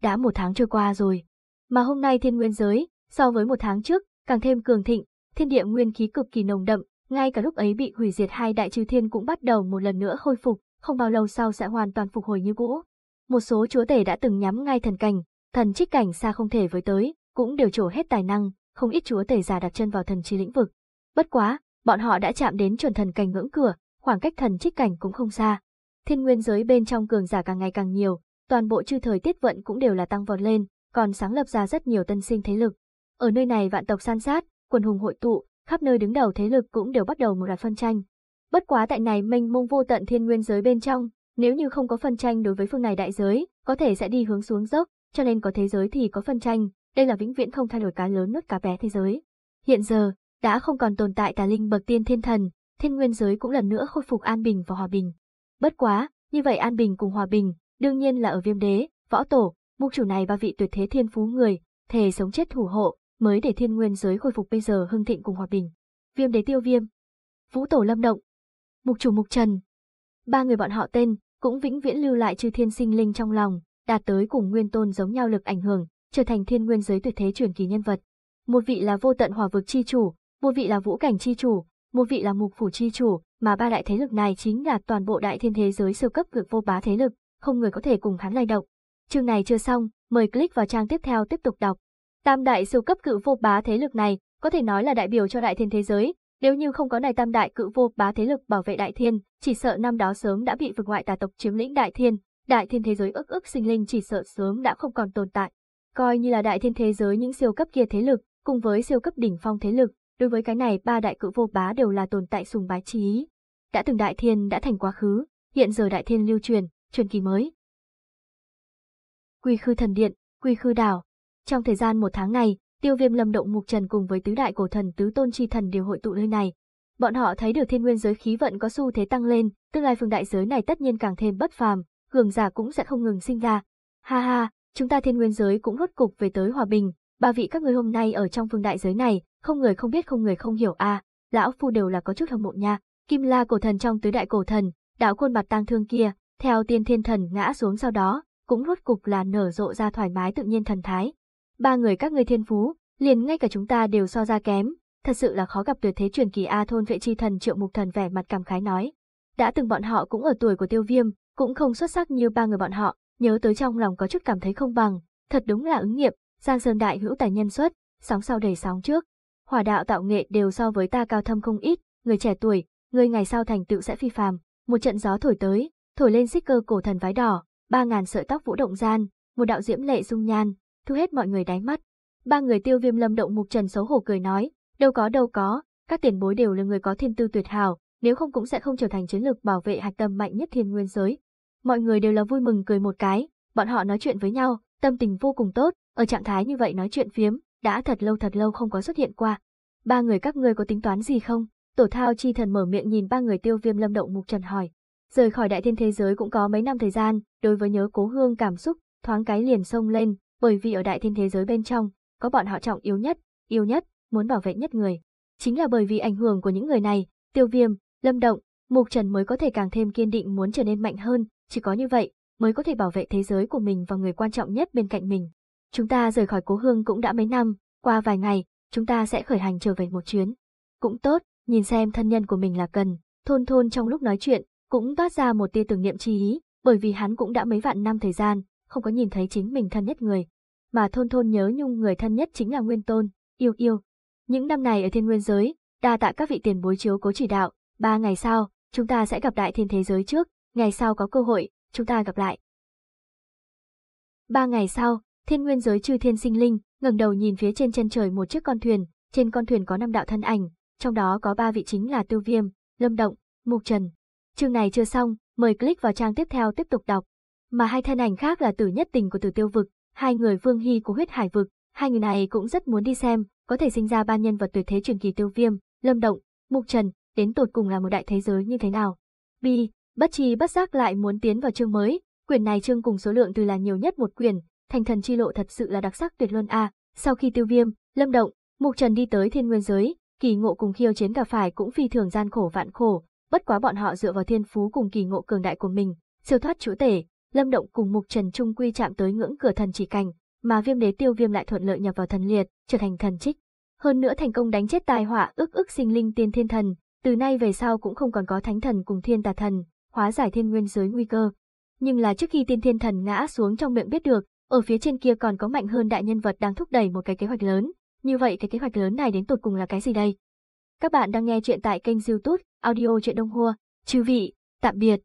đã một tháng trôi qua rồi, mà hôm nay thiên nguyên giới, so với một tháng trước, càng thêm cường thịnh, thiên địa nguyên khí cực kỳ nồng đậm, ngay cả lúc ấy bị hủy diệt hai đại chư thiên cũng bắt đầu một lần nữa khôi phục, không bao lâu sau sẽ hoàn toàn phục hồi như cũ một số chúa tể đã từng nhắm ngay thần cảnh, thần trích cảnh xa không thể với tới, cũng đều trổ hết tài năng, không ít chúa tể già đặt chân vào thần chi lĩnh vực. Bất quá, bọn họ đã chạm đến chuẩn thần cảnh ngưỡng cửa, khoảng cách thần trích cảnh cũng không xa. Thiên nguyên giới bên trong cường giả càng ngày càng nhiều, toàn bộ chư thời tiết vận cũng đều là tăng vọt lên, còn sáng lập ra rất nhiều tân sinh thế lực. Ở nơi này vạn tộc san sát, quần hùng hội tụ, khắp nơi đứng đầu thế lực cũng đều bắt đầu một loạt phân tranh. Bất quá tại này mênh mông vô tận thiên nguyên giới bên trong, nếu như không có phân tranh đối với phương này đại giới, có thể sẽ đi hướng xuống dốc, cho nên có thế giới thì có phân tranh, đây là vĩnh viễn không thay đổi cá lớn nuốt cá bé thế giới. Hiện giờ, đã không còn tồn tại tà linh bậc tiên thiên thần, thiên nguyên giới cũng lần nữa khôi phục an bình và hòa bình. Bất quá, như vậy an bình cùng hòa bình, đương nhiên là ở viêm đế, võ tổ, mục chủ này ba vị tuyệt thế thiên phú người, thề sống chết thủ hộ, mới để thiên nguyên giới khôi phục bây giờ hưng thịnh cùng hòa bình. Viêm đế tiêu viêm, vũ tổ lâm động, mục chủ mục trần. Ba người bọn họ tên, cũng vĩnh viễn lưu lại chư thiên sinh linh trong lòng, đạt tới cùng nguyên tôn giống nhau lực ảnh hưởng, trở thành thiên nguyên giới tuyệt thế truyền kỳ nhân vật. Một vị là vô tận hòa vực chi chủ, một vị là vũ cảnh chi chủ, một vị là mục phủ chi chủ, mà ba đại thế lực này chính là toàn bộ đại thiên thế giới siêu cấp cực vô bá thế lực, không người có thể cùng hắn lay động. Chương này chưa xong, mời click vào trang tiếp theo tiếp tục đọc. Tam đại siêu cấp cự vô bá thế lực này, có thể nói là đại biểu cho đại thiên thế giới, nếu như không có này tam đại cự vô bá thế lực bảo vệ đại thiên, chỉ sợ năm đó sớm đã bị vực ngoại tà tộc chiếm lĩnh đại thiên, đại thiên thế giới ức ức sinh linh chỉ sợ sớm đã không còn tồn tại. Coi như là đại thiên thế giới những siêu cấp kia thế lực, cùng với siêu cấp đỉnh phong thế lực, đối với cái này ba đại cự vô bá đều là tồn tại sùng bái trí Đã từng đại thiên đã thành quá khứ, hiện giờ đại thiên lưu truyền, truyền kỳ mới. Quy khư thần điện, quy khư đảo. Trong thời gian một tháng này, tiêu viêm lâm động mục trần cùng với tứ đại cổ thần tứ tôn chi thần đều hội tụ nơi này. Bọn họ thấy được thiên nguyên giới khí vận có xu thế tăng lên, tương lai phương đại giới này tất nhiên càng thêm bất phàm, cường giả cũng sẽ không ngừng sinh ra. Ha ha, chúng ta thiên nguyên giới cũng rốt cục về tới hòa bình, ba vị các ngươi hôm nay ở trong phương đại giới này, không người không biết không người không hiểu a, lão phu đều là có chút hâm mộ nha. Kim La cổ thần trong tứ đại cổ thần, đạo khuôn mặt tang thương kia, theo tiên thiên thần ngã xuống sau đó, cũng rốt cục là nở rộ ra thoải mái tự nhiên thần thái, ba người các ngươi thiên phú, liền ngay cả chúng ta đều so ra kém, thật sự là khó gặp tuyệt thế truyền kỳ A thôn vệ chi thần triệu mục thần vẻ mặt cảm khái nói. Đã từng bọn họ cũng ở tuổi của tiêu viêm, cũng không xuất sắc như ba người bọn họ, nhớ tới trong lòng có chút cảm thấy không bằng, thật đúng là ứng nghiệm, Giang Sơn Đại hữu tài nhân xuất, sóng sau đầy sóng trước. Hỏa đạo tạo nghệ đều so với ta cao thâm không ít, người trẻ tuổi, người ngày sau thành tựu sẽ phi phàm, một trận gió thổi tới, thổi lên xích cơ cổ thần vái đỏ, ba ngàn sợi tóc vũ động gian, một đạo diễm lệ dung nhan, thu hết mọi người đáy mắt. Ba người tiêu viêm lâm động mục trần xấu hổ cười nói, đâu có đâu có, các tiền bối đều là người có thiên tư tuyệt hảo, nếu không cũng sẽ không trở thành chiến lược bảo vệ hạch tâm mạnh nhất thiên nguyên giới. Mọi người đều là vui mừng cười một cái, bọn họ nói chuyện với nhau, tâm tình vô cùng tốt, ở trạng thái như vậy nói chuyện phiếm, đã thật lâu thật lâu không có xuất hiện qua. Ba người các người có tính toán gì không? Tổ thao chi thần mở miệng nhìn ba người tiêu viêm lâm động mục trần hỏi. Rời khỏi đại thiên thế giới cũng có mấy năm thời gian, đối với nhớ cố hương cảm xúc, thoáng cái liền sông lên, bởi vì ở đại thiên thế giới bên trong, có bọn họ trọng yếu nhất, yêu nhất, muốn bảo vệ nhất người. Chính là bởi vì ảnh hưởng của những người này, tiêu viêm, lâm động, mục trần mới có thể càng thêm kiên định muốn trở nên mạnh hơn, chỉ có như vậy, mới có thể bảo vệ thế giới của mình và người quan trọng nhất bên cạnh mình. Chúng ta rời khỏi cố hương cũng đã mấy năm, qua vài ngày, chúng ta sẽ khởi hành trở về một chuyến. Cũng tốt, nhìn xem thân nhân của mình là cần, thôn thôn trong lúc nói chuyện, cũng toát ra một tia tưởng niệm chi ý, bởi vì hắn cũng đã mấy vạn năm thời gian, không có nhìn thấy chính mình thân nhất người. Mà thôn thôn nhớ nhung người thân nhất chính là Nguyên Tôn, yêu yêu. Những năm này ở thiên nguyên giới, đa tạ các vị tiền bối chiếu cố chỉ đạo, ba ngày sau, chúng ta sẽ gặp đại thiên thế giới trước, ngày sau có cơ hội, chúng ta gặp lại. Ba ngày sau, thiên nguyên giới chư thiên sinh linh, ngẩng đầu nhìn phía trên chân trời một chiếc con thuyền, trên con thuyền có năm đạo thân ảnh, trong đó có ba vị chính là Tiêu Viêm, Lâm Động, Mục Trần. Chương này chưa xong, mời click vào trang tiếp theo tiếp tục đọc. Mà hai thân ảnh khác là tử nhất tình của tử tiêu vực, hai người Vương Hy của huyết hải vực, hai người này cũng rất muốn đi xem, có thể sinh ra ba nhân vật tuyệt thế truyền kỳ tiêu viêm, lâm động, mục trần, đến tột cùng là một đại thế giới như thế nào. Bi, bất chi bất giác lại muốn tiến vào chương mới, quyển này chương cùng số lượng từ là nhiều nhất một quyển, thành thần chi lộ thật sự là đặc sắc tuyệt luân a. Sau khi tiêu viêm, lâm động, mục trần đi tới thiên nguyên giới, kỳ ngộ cùng khiêu chiến cả phải cũng phi thường gian khổ vạn khổ, bất quá bọn họ dựa vào thiên phú cùng kỳ ngộ cường đại của mình, siêu thoát chủ tể, Lâm Động cùng Mục Trần Trung Quy chạm tới ngưỡng cửa thần chỉ cảnh, mà Viêm Đế Tiêu Viêm lại thuận lợi nhập vào thần liệt, trở thành thần trích. Hơn nữa thành công đánh chết tai họa ức ức sinh linh tiên thiên thần, từ nay về sau cũng không còn có thánh thần cùng thiên tà thần, hóa giải thiên nguyên giới nguy cơ. Nhưng là trước khi tiên thiên thần ngã xuống trong miệng biết được, ở phía trên kia còn có mạnh hơn đại nhân vật đang thúc đẩy một cái kế hoạch lớn, như vậy cái kế hoạch lớn này đến tột cùng là cái gì đây? Các bạn đang nghe chuyện tại kênh youtube Audio Chuyện Đông Hua. Chư vị, tạm biệt.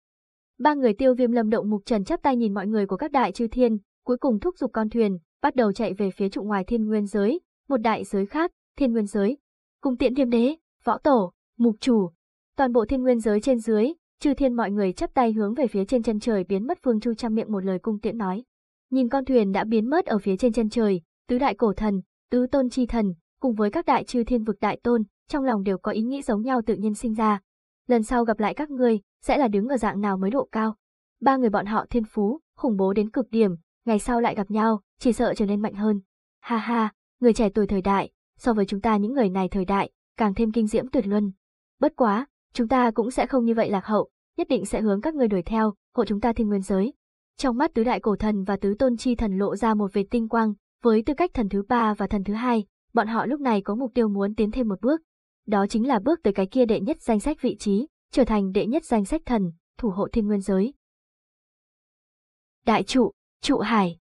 Ba người tiêu viêm lâm động mục trần chắp tay nhìn mọi người của các đại chư thiên, cuối cùng thúc giục con thuyền, bắt đầu chạy về phía trụ ngoài thiên nguyên giới, một đại giới khác, thiên nguyên giới. Cùng tiễn viêm đế, võ tổ, mục chủ, toàn bộ thiên nguyên giới trên dưới, chư thiên mọi người chắp tay hướng về phía trên chân trời biến mất phương chu trăm miệng một lời cung tiễn nói. Nhìn con thuyền đã biến mất ở phía trên chân trời, tứ đại cổ thần, tứ tôn chi thần, cùng với các đại chư thiên vực đại tôn, trong lòng đều có ý nghĩ giống nhau tự nhiên sinh ra, lần sau gặp lại các người sẽ là đứng ở dạng nào mới độ cao. Ba người bọn họ thiên phú, khủng bố đến cực điểm, ngày sau lại gặp nhau, chỉ sợ trở nên mạnh hơn. Ha ha, người trẻ tuổi thời đại, so với chúng ta những người này thời đại, càng thêm kinh diễm tuyệt luân. Bất quá, chúng ta cũng sẽ không như vậy lạc hậu, nhất định sẽ hướng các người đuổi theo, hộ chúng ta thiên nguyên giới. Trong mắt tứ đại cổ thần và tứ tôn chi thần lộ ra một vệt tinh quang, với tư cách thần thứ ba và thần thứ hai, bọn họ lúc này có mục tiêu muốn tiến thêm một bước, đó chính là bước tới cái kia đệ nhất danh sách vị trí, trở thành đệ nhất danh sách thần, thủ hộ thiên nguyên giới. Đại trụ, trụ hải.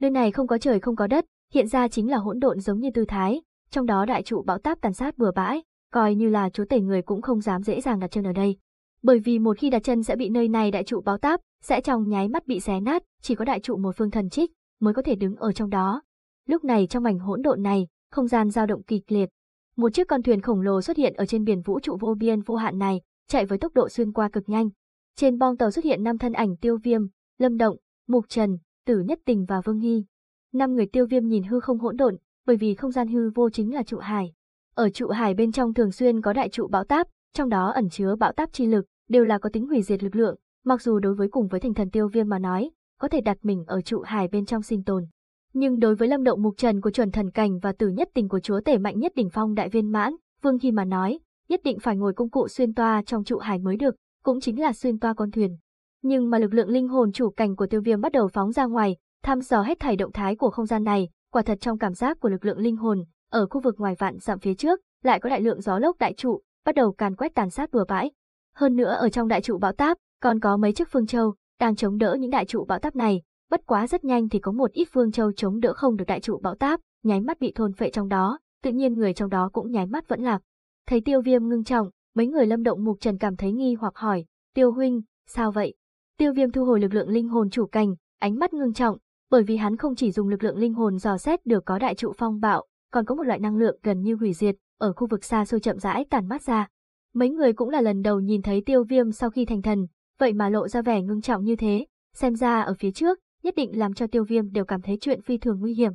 Nơi này không có trời không có đất, hiện ra chính là hỗn độn giống như tư thái, trong đó đại trụ bão táp tàn sát bừa bãi, coi như là chúa tể người cũng không dám dễ dàng đặt chân ở đây. Bởi vì một khi đặt chân sẽ bị nơi này đại trụ bão táp, sẽ trong nháy mắt bị xé nát, chỉ có đại trụ một phương thần trích mới có thể đứng ở trong đó. Lúc này trong mảnh hỗn độn này, không gian dao động kịch liệt, một chiếc con thuyền khổng lồ xuất hiện ở trên biển vũ trụ vô biên vô hạn này, chạy với tốc độ xuyên qua cực nhanh. Trên bong tàu xuất hiện năm thân ảnh Tiêu Viêm, Lâm Động, Mục Trần, Tử Nhất Tình và Vương Nghi. Năm người Tiêu Viêm nhìn hư không hỗn độn, bởi vì không gian hư vô chính là trụ hải. Ở trụ hải bên trong thường xuyên có đại trụ bão táp, trong đó ẩn chứa bão táp chi lực, đều là có tính hủy diệt lực lượng, mặc dù đối với cùng với thành thần Tiêu Viêm mà nói, có thể đặt mình ở trụ hải bên trong sinh tồn, nhưng đối với lâm động mục trần của chuẩn thần cảnh và tử nhất tình của chúa tể mạnh nhất đỉnh phong đại viên mãn, Vương Hy mà nói, nhất định phải ngồi công cụ xuyên toa trong trụ hải mới được, cũng chính là xuyên toa con thuyền. Nhưng mà lực lượng linh hồn chủ cảnh của tiêu viêm bắt đầu phóng ra ngoài, thăm dò hết thảy động thái của không gian này, quả thật trong cảm giác của lực lượng linh hồn, ở khu vực ngoài vạn dặm phía trước, lại có đại lượng gió lốc đại trụ, bắt đầu càn quét tàn sát bừa bãi. Hơn nữa ở trong đại trụ bão táp, còn có mấy chiếc phương châu, đang chống đỡ những đại trụ bão táp này, bất quá rất nhanh thì có một ít phương châu chống đỡ không được đại trụ bão táp, nháy mắt bị thôn phệ trong đó, tự nhiên người trong đó cũng nháy mắt vẫn lạc. Thấy tiêu viêm ngưng trọng, mấy người lâm động mục trần cảm thấy nghi hoặc hỏi, tiêu huynh, sao vậy? Tiêu viêm thu hồi lực lượng linh hồn chủ cảnh, ánh mắt ngưng trọng, bởi vì hắn không chỉ dùng lực lượng linh hồn dò xét được có đại trụ phong bạo, còn có một loại năng lượng gần như hủy diệt, ở khu vực xa xôi chậm rãi tàn mát ra. Mấy người cũng là lần đầu nhìn thấy tiêu viêm sau khi thành thần, vậy mà lộ ra vẻ ngưng trọng như thế, xem ra ở phía trước, nhất định làm cho tiêu viêm đều cảm thấy chuyện phi thường nguy hiểm.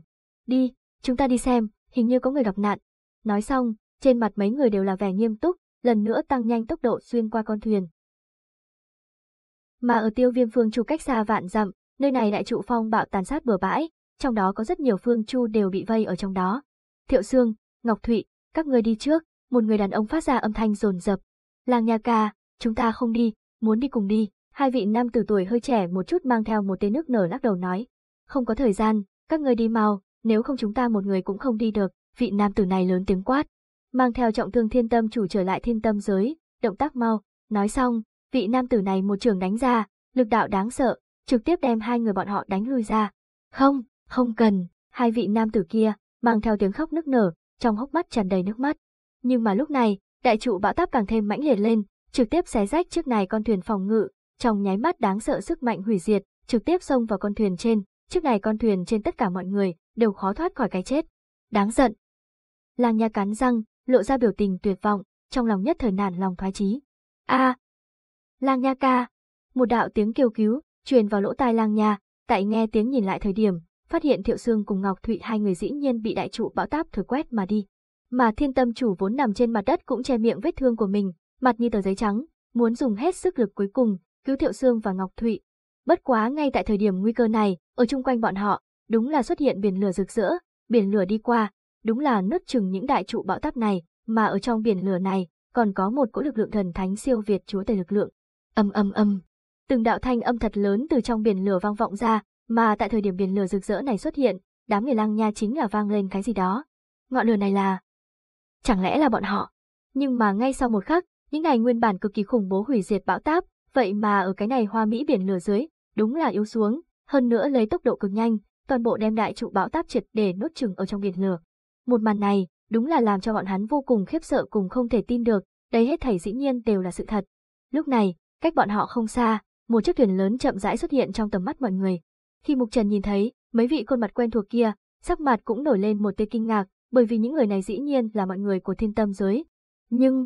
Đi, chúng ta đi xem, hình như có người gặp nạn. Nói xong, trên mặt mấy người đều là vẻ nghiêm túc, lần nữa tăng nhanh tốc độ xuyên qua con thuyền. Mà ở tiêu viêm phương chu cách xa vạn dặm, nơi này đại trụ phong bạo tàn sát bừa bãi, trong đó có rất nhiều phương chu đều bị vây ở trong đó. Thiệu Sương, Ngọc Thụy, các người đi trước, một người đàn ông phát ra âm thanh rồn rập. Làng nhà ca, chúng ta không đi, muốn đi cùng đi. Hai vị nam tử tuổi hơi trẻ một chút mang theo một tia nước nở lắc đầu nói. Không có thời gian, các ngươi đi mau, nếu không chúng ta một người cũng không đi được, vị nam tử này lớn tiếng quát. Mang theo trọng thương thiên tâm chủ trở lại thiên tâm giới, động tác mau, nói xong, vị nam tử này một trường đánh ra, lực đạo đáng sợ, trực tiếp đem hai người bọn họ đánh lui ra. Không, không cần, hai vị nam tử kia, mang theo tiếng khóc nức nở, trong hốc mắt tràn đầy nước mắt. Nhưng mà lúc này, đại trụ bão táp càng thêm mãnh liệt lên, trực tiếp xé rách trước này con thuyền phòng ngự, trong nháy mắt đáng sợ sức mạnh hủy diệt, trực tiếp xông vào con thuyền trên, trước này con thuyền trên tất cả mọi người đều khó thoát khỏi cái chết. Đáng giận. Lang Nha cắn răng, lộ ra biểu tình tuyệt vọng, trong lòng nhất thời nản lòng thoái chí. A. À, Lang Nha ca. Một đạo tiếng kêu cứu truyền vào lỗ tai Lang Nha, tại nghe tiếng nhìn lại thời điểm, phát hiện Thiệu Sương cùng Ngọc Thụy hai người dĩ nhiên bị đại trụ bão táp thổi quét mà đi. Mà Thiên Tâm chủ vốn nằm trên mặt đất cũng che miệng vết thương của mình, mặt như tờ giấy trắng, muốn dùng hết sức lực cuối cùng cứu Thiệu Sương và Ngọc Thụy. Bất quá ngay tại thời điểm nguy cơ này, ở chung quanh bọn họ, đúng là xuất hiện biển lửa rực rỡ, biển lửa đi qua, đúng là nứt chừng những đại trụ bão táp này, mà ở trong biển lửa này, còn có một cỗ lực lượng thần thánh siêu việt chúa tể lực lượng. Âm âm âm. Từng đạo thanh âm thật lớn từ trong biển lửa vang vọng ra, mà tại thời điểm biển lửa rực rỡ này xuất hiện, đám người lang Nha chính là vang lên cái gì đó. Ngọn lửa này là Chẳng lẽ là bọn họ? Nhưng mà ngay sau một khắc, những ngày nguyên bản cực kỳ khủng bố hủy diệt bão táp, Vậy mà ở cái này hoa mỹ biển lửa dưới, đúng là yếu xuống, hơn nữa lấy tốc độ cực nhanh, toàn bộ đem đại trụ bão táp triệt để nốt chừng ở trong biển lửa. Một màn này, đúng là làm cho bọn hắn vô cùng khiếp sợ cùng không thể tin được, đây hết thảy dĩ nhiên đều là sự thật. Lúc này, cách bọn họ không xa, một chiếc thuyền lớn chậm rãi xuất hiện trong tầm mắt mọi người. Khi Mục Trần nhìn thấy, mấy vị khuôn mặt quen thuộc kia, sắc mặt cũng nổi lên một tia kinh ngạc, bởi vì những người này dĩ nhiên là mọi người của thiên tâm giới. Nhưng,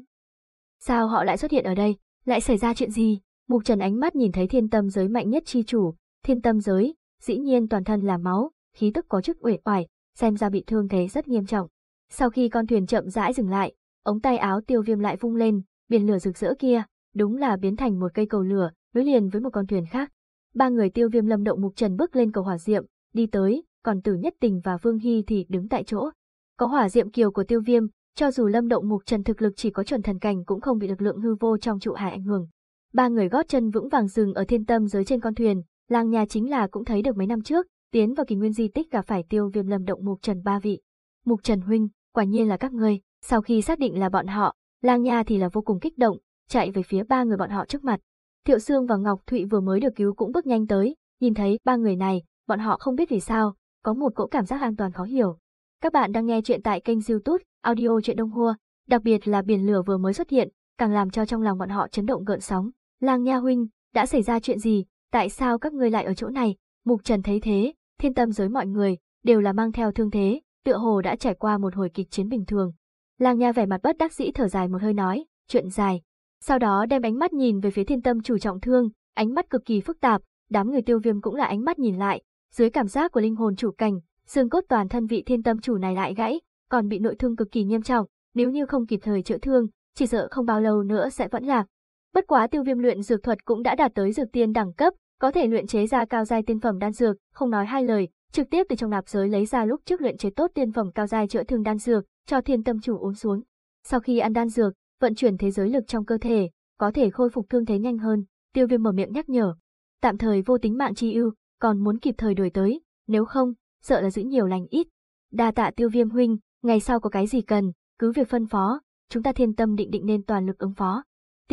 sao họ lại xuất hiện ở đây, lại xảy ra chuyện gì? Mục Trần ánh mắt nhìn thấy thiên tâm giới mạnh nhất chi chủ, thiên tâm giới, dĩ nhiên toàn thân là máu, khí tức có chức uể oải, xem ra bị thương thế rất nghiêm trọng. Sau khi con thuyền chậm rãi dừng lại, ống tay áo tiêu viêm lại vung lên, biển lửa rực rỡ kia, đúng là biến thành một cây cầu lửa, nối liền với một con thuyền khác. Ba người tiêu viêm lâm động mục trần bước lên cầu hỏa diệm, đi tới, còn tử nhất tình và vương hy thì đứng tại chỗ. Có hỏa diệm kiều của tiêu viêm, cho dù lâm động mục trần thực lực chỉ có chuẩn thần cảnh cũng không bị lực lượng hư vô trong trụ hải ảnh hưởng ba người gót chân vững vàng dừng ở thiên tâm giới trên con thuyền, làng nhà chính là cũng thấy được mấy năm trước, tiến vào kỷ nguyên di tích gặp phải tiêu viêm lâm động mục trần ba vị. Mục trần huynh, quả nhiên là các ngươi, sau khi xác định là bọn họ, làng nhà thì là vô cùng kích động, chạy về phía ba người bọn họ trước mặt. Thiệu Sương và Ngọc Thụy vừa mới được cứu cũng bước nhanh tới, nhìn thấy ba người này, bọn họ không biết vì sao, có một cỗ cảm giác an toàn khó hiểu. Các bạn đang nghe chuyện tại kênh youtube Audio Chuyện Đông Hua, đặc biệt là biển lửa vừa mới xuất hiện, càng làm cho trong lòng bọn họ chấn động gợn sóng. Lang Nha Huynh, đã xảy ra chuyện gì, tại sao các ngươi lại ở chỗ này? Mục Trần thấy thế, thiên tâm giới mọi người, đều là mang theo thương thế, tựa hồ đã trải qua một hồi kịch chiến bình thường. Lang Nha vẻ mặt bất đắc dĩ thở dài một hơi nói, chuyện dài. Sau đó đem ánh mắt nhìn về phía thiên tâm chủ trọng thương, ánh mắt cực kỳ phức tạp, đám người tiêu viêm cũng là ánh mắt nhìn lại, dưới cảm giác của linh hồn chủ cảnh, xương cốt toàn thân vị thiên tâm chủ này lại gãy, còn bị nội thương cực kỳ nghiêm trọng, nếu như không kịp thời chữa thương, chỉ sợ không bao lâu nữa sẽ vẫn lạc, Bất quá tiêu viêm luyện dược thuật cũng đã đạt tới dược tiên đẳng cấp, có thể luyện chế ra cao giai tiên phẩm đan dược, không nói hai lời, trực tiếp từ trong nạp giới lấy ra lúc trước luyện chế tốt tiên phẩm cao giai chữa thương đan dược, cho thiên tâm chủ uống xuống. Sau khi ăn đan dược, vận chuyển thế giới lực trong cơ thể, có thể khôi phục thương thế nhanh hơn, tiêu viêm mở miệng nhắc nhở. Tạm thời vô tính mạng chi ưu, còn muốn kịp thời đuổi tới, nếu không, sợ là giữ nhiều lành ít. Đa tạ tiêu viêm huynh, ngày sau có cái gì cần, cứ việc phân phó, chúng ta thiên tâm định định nên toàn lực ứng phó.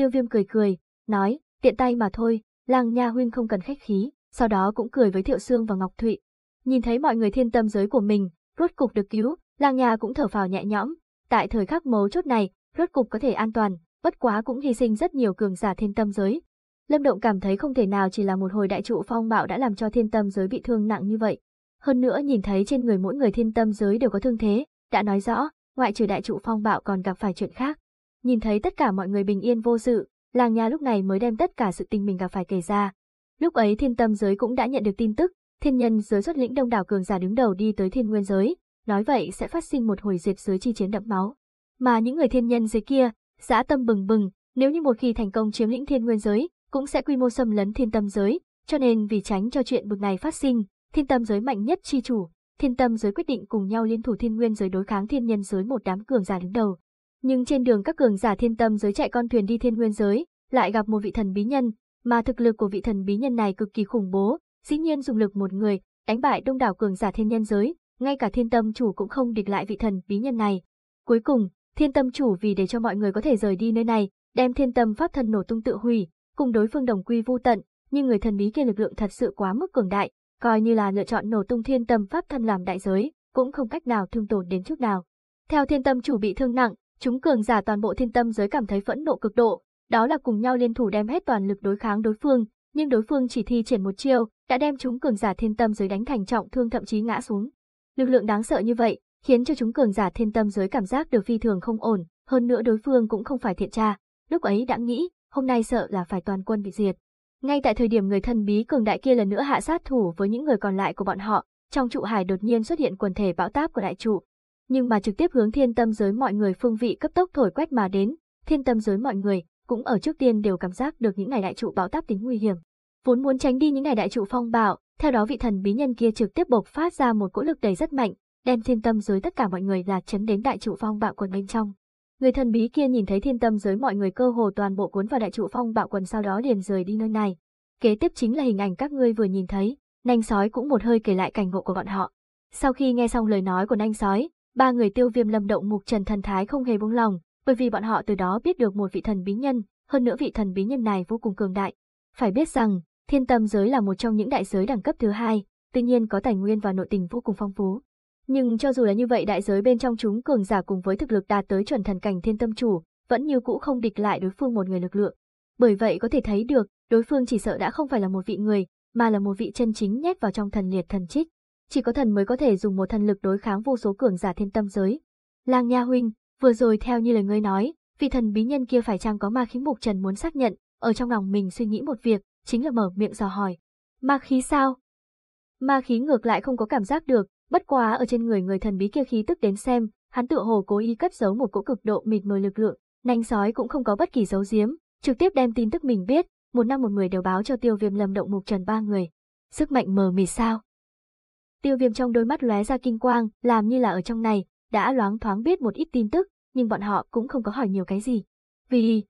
Tiêu viêm cười cười, nói, tiện tay mà thôi, làng nha huynh không cần khách khí, sau đó cũng cười với Thiệu Sương và Ngọc Thụy. Nhìn thấy mọi người thiên tâm giới của mình, rốt cục được cứu, làng nhà cũng thở phào nhẹ nhõm, tại thời khắc mấu chốt này, rốt cục có thể an toàn, bất quá cũng hy sinh rất nhiều cường giả thiên tâm giới. Lâm Động cảm thấy không thể nào chỉ là một hồi đại trụ phong bạo đã làm cho thiên tâm giới bị thương nặng như vậy. Hơn nữa nhìn thấy trên người mỗi người thiên tâm giới đều có thương thế, đã nói rõ, ngoại trừ đại trụ phong bạo còn gặp phải chuyện khác. Nhìn thấy tất cả mọi người bình yên vô sự, làng nhà lúc này mới đem tất cả sự tình mình gặp phải kể ra. Lúc ấy thiên tâm giới cũng đã nhận được tin tức, thiên nhân giới xuất lĩnh đông đảo cường giả đứng đầu đi tới thiên nguyên giới, nói vậy sẽ phát sinh một hồi diệt giới chi chiến đậm máu. Mà những người thiên nhân giới kia, dã tâm bừng bừng, nếu như một khi thành công chiếm lĩnh thiên nguyên giới, cũng sẽ quy mô xâm lấn thiên tâm giới, cho nên vì tránh cho chuyện bực này phát sinh, thiên tâm giới mạnh nhất chi chủ, thiên tâm giới quyết định cùng nhau liên thủ thiên nguyên giới đối kháng thiên nhân giới một đám cường giả đứng đầu. Nhưng trên đường các cường giả thiên tâm giới chạy con thuyền đi thiên nguyên giới, lại gặp một vị thần bí nhân, mà thực lực của vị thần bí nhân này cực kỳ khủng bố, dĩ nhiên dùng lực một người, đánh bại đông đảo cường giả thiên nhân giới, ngay cả thiên tâm chủ cũng không địch lại vị thần bí nhân này. Cuối cùng, thiên tâm chủ vì để cho mọi người có thể rời đi nơi này, đem thiên tâm pháp thần nổ tung tự hủy, cùng đối phương đồng quy vu tận, nhưng người thần bí kia lực lượng thật sự quá mức cường đại, coi như là lựa chọn nổ tung thiên tâm pháp thần làm đại giới, cũng không cách nào thương tổn đến chút nào. Theo thiên tâm chủ bị thương nặng, chúng cường giả toàn bộ thiên tâm giới cảm thấy phẫn nộ cực độ, đó là cùng nhau liên thủ đem hết toàn lực đối kháng đối phương, nhưng đối phương chỉ thi triển một chiêu, đã đem chúng cường giả thiên tâm giới đánh thành trọng thương thậm chí ngã xuống. Lực lượng đáng sợ như vậy, khiến cho chúng cường giả thiên tâm giới cảm giác được phi thường không ổn, hơn nữa đối phương cũng không phải thiện tra, lúc ấy đã nghĩ, hôm nay sợ là phải toàn quân bị diệt. Ngay tại thời điểm người thân bí cường đại kia lần nữa hạ sát thủ với những người còn lại của bọn họ, trong trụ hải đột nhiên xuất hiện quần thể bão táp của đại trụ, nhưng mà trực tiếp hướng thiên tâm giới mọi người phương vị cấp tốc thổi quét mà đến, thiên tâm giới mọi người cũng ở trước tiên đều cảm giác được những ngày đại trụ bão táp tính nguy hiểm. Vốn muốn tránh đi những ngày đại trụ phong bạo, theo đó vị thần bí nhân kia trực tiếp bộc phát ra một cỗ lực đầy rất mạnh, đem thiên tâm giới tất cả mọi người là chấn đến đại trụ phong bạo quần bên trong. Người thần bí kia nhìn thấy thiên tâm giới mọi người cơ hồ toàn bộ cuốn vào đại trụ phong bạo quần sau đó liền rời đi nơi này. Kế tiếp chính là hình ảnh các ngươi vừa nhìn thấy, nanh sói cũng một hơi kể lại cảnh ngộ của bọn họ. Sau khi nghe xong lời nói của nanh sói, ba người tiêu viêm lâm động mục trần thần thái không hề buông lòng, bởi vì bọn họ từ đó biết được một vị thần bí nhân, hơn nữa vị thần bí nhân này vô cùng cường đại. Phải biết rằng, thiên tâm giới là một trong những đại giới đẳng cấp thứ hai, tuy nhiên có tài nguyên và nội tình vô cùng phong phú. Nhưng cho dù là như vậy đại giới bên trong chúng cường giả cùng với thực lực đạt tới chuẩn thần cảnh thiên tâm chủ, vẫn như cũ không địch lại đối phương một người lực lượng. Bởi vậy có thể thấy được, đối phương chỉ sợ đã không phải là một vị người, mà là một vị chân chính nhét vào trong thần liệt thần trích chỉ có thần mới có thể dùng một thần lực đối kháng vô số cường giả thiên tâm giới. Lang Nha huynh, vừa rồi theo như lời ngươi nói, vị thần bí nhân kia phải chăng có ma khí mục trần muốn xác nhận, ở trong lòng mình suy nghĩ một việc, chính là mở miệng dò hỏi. Ma khí sao? Ma khí ngược lại không có cảm giác được, bất quá ở trên người người thần bí kia khí tức đến xem, hắn tựa hồ cố ý cất giấu một cỗ cực độ mịt mờ lực lượng, nhanh sói cũng không có bất kỳ dấu giếm, trực tiếp đem tin tức mình biết, một năm một người đều báo cho Tiêu Viêm Lâm động mục trần ba người. Sức mạnh mờ mịt sao? Tiêu viêm trong đôi mắt lóe ra kinh quang, làm như là ở trong này, đã loáng thoáng biết một ít tin tức, nhưng bọn họ cũng không có hỏi nhiều cái gì. Vì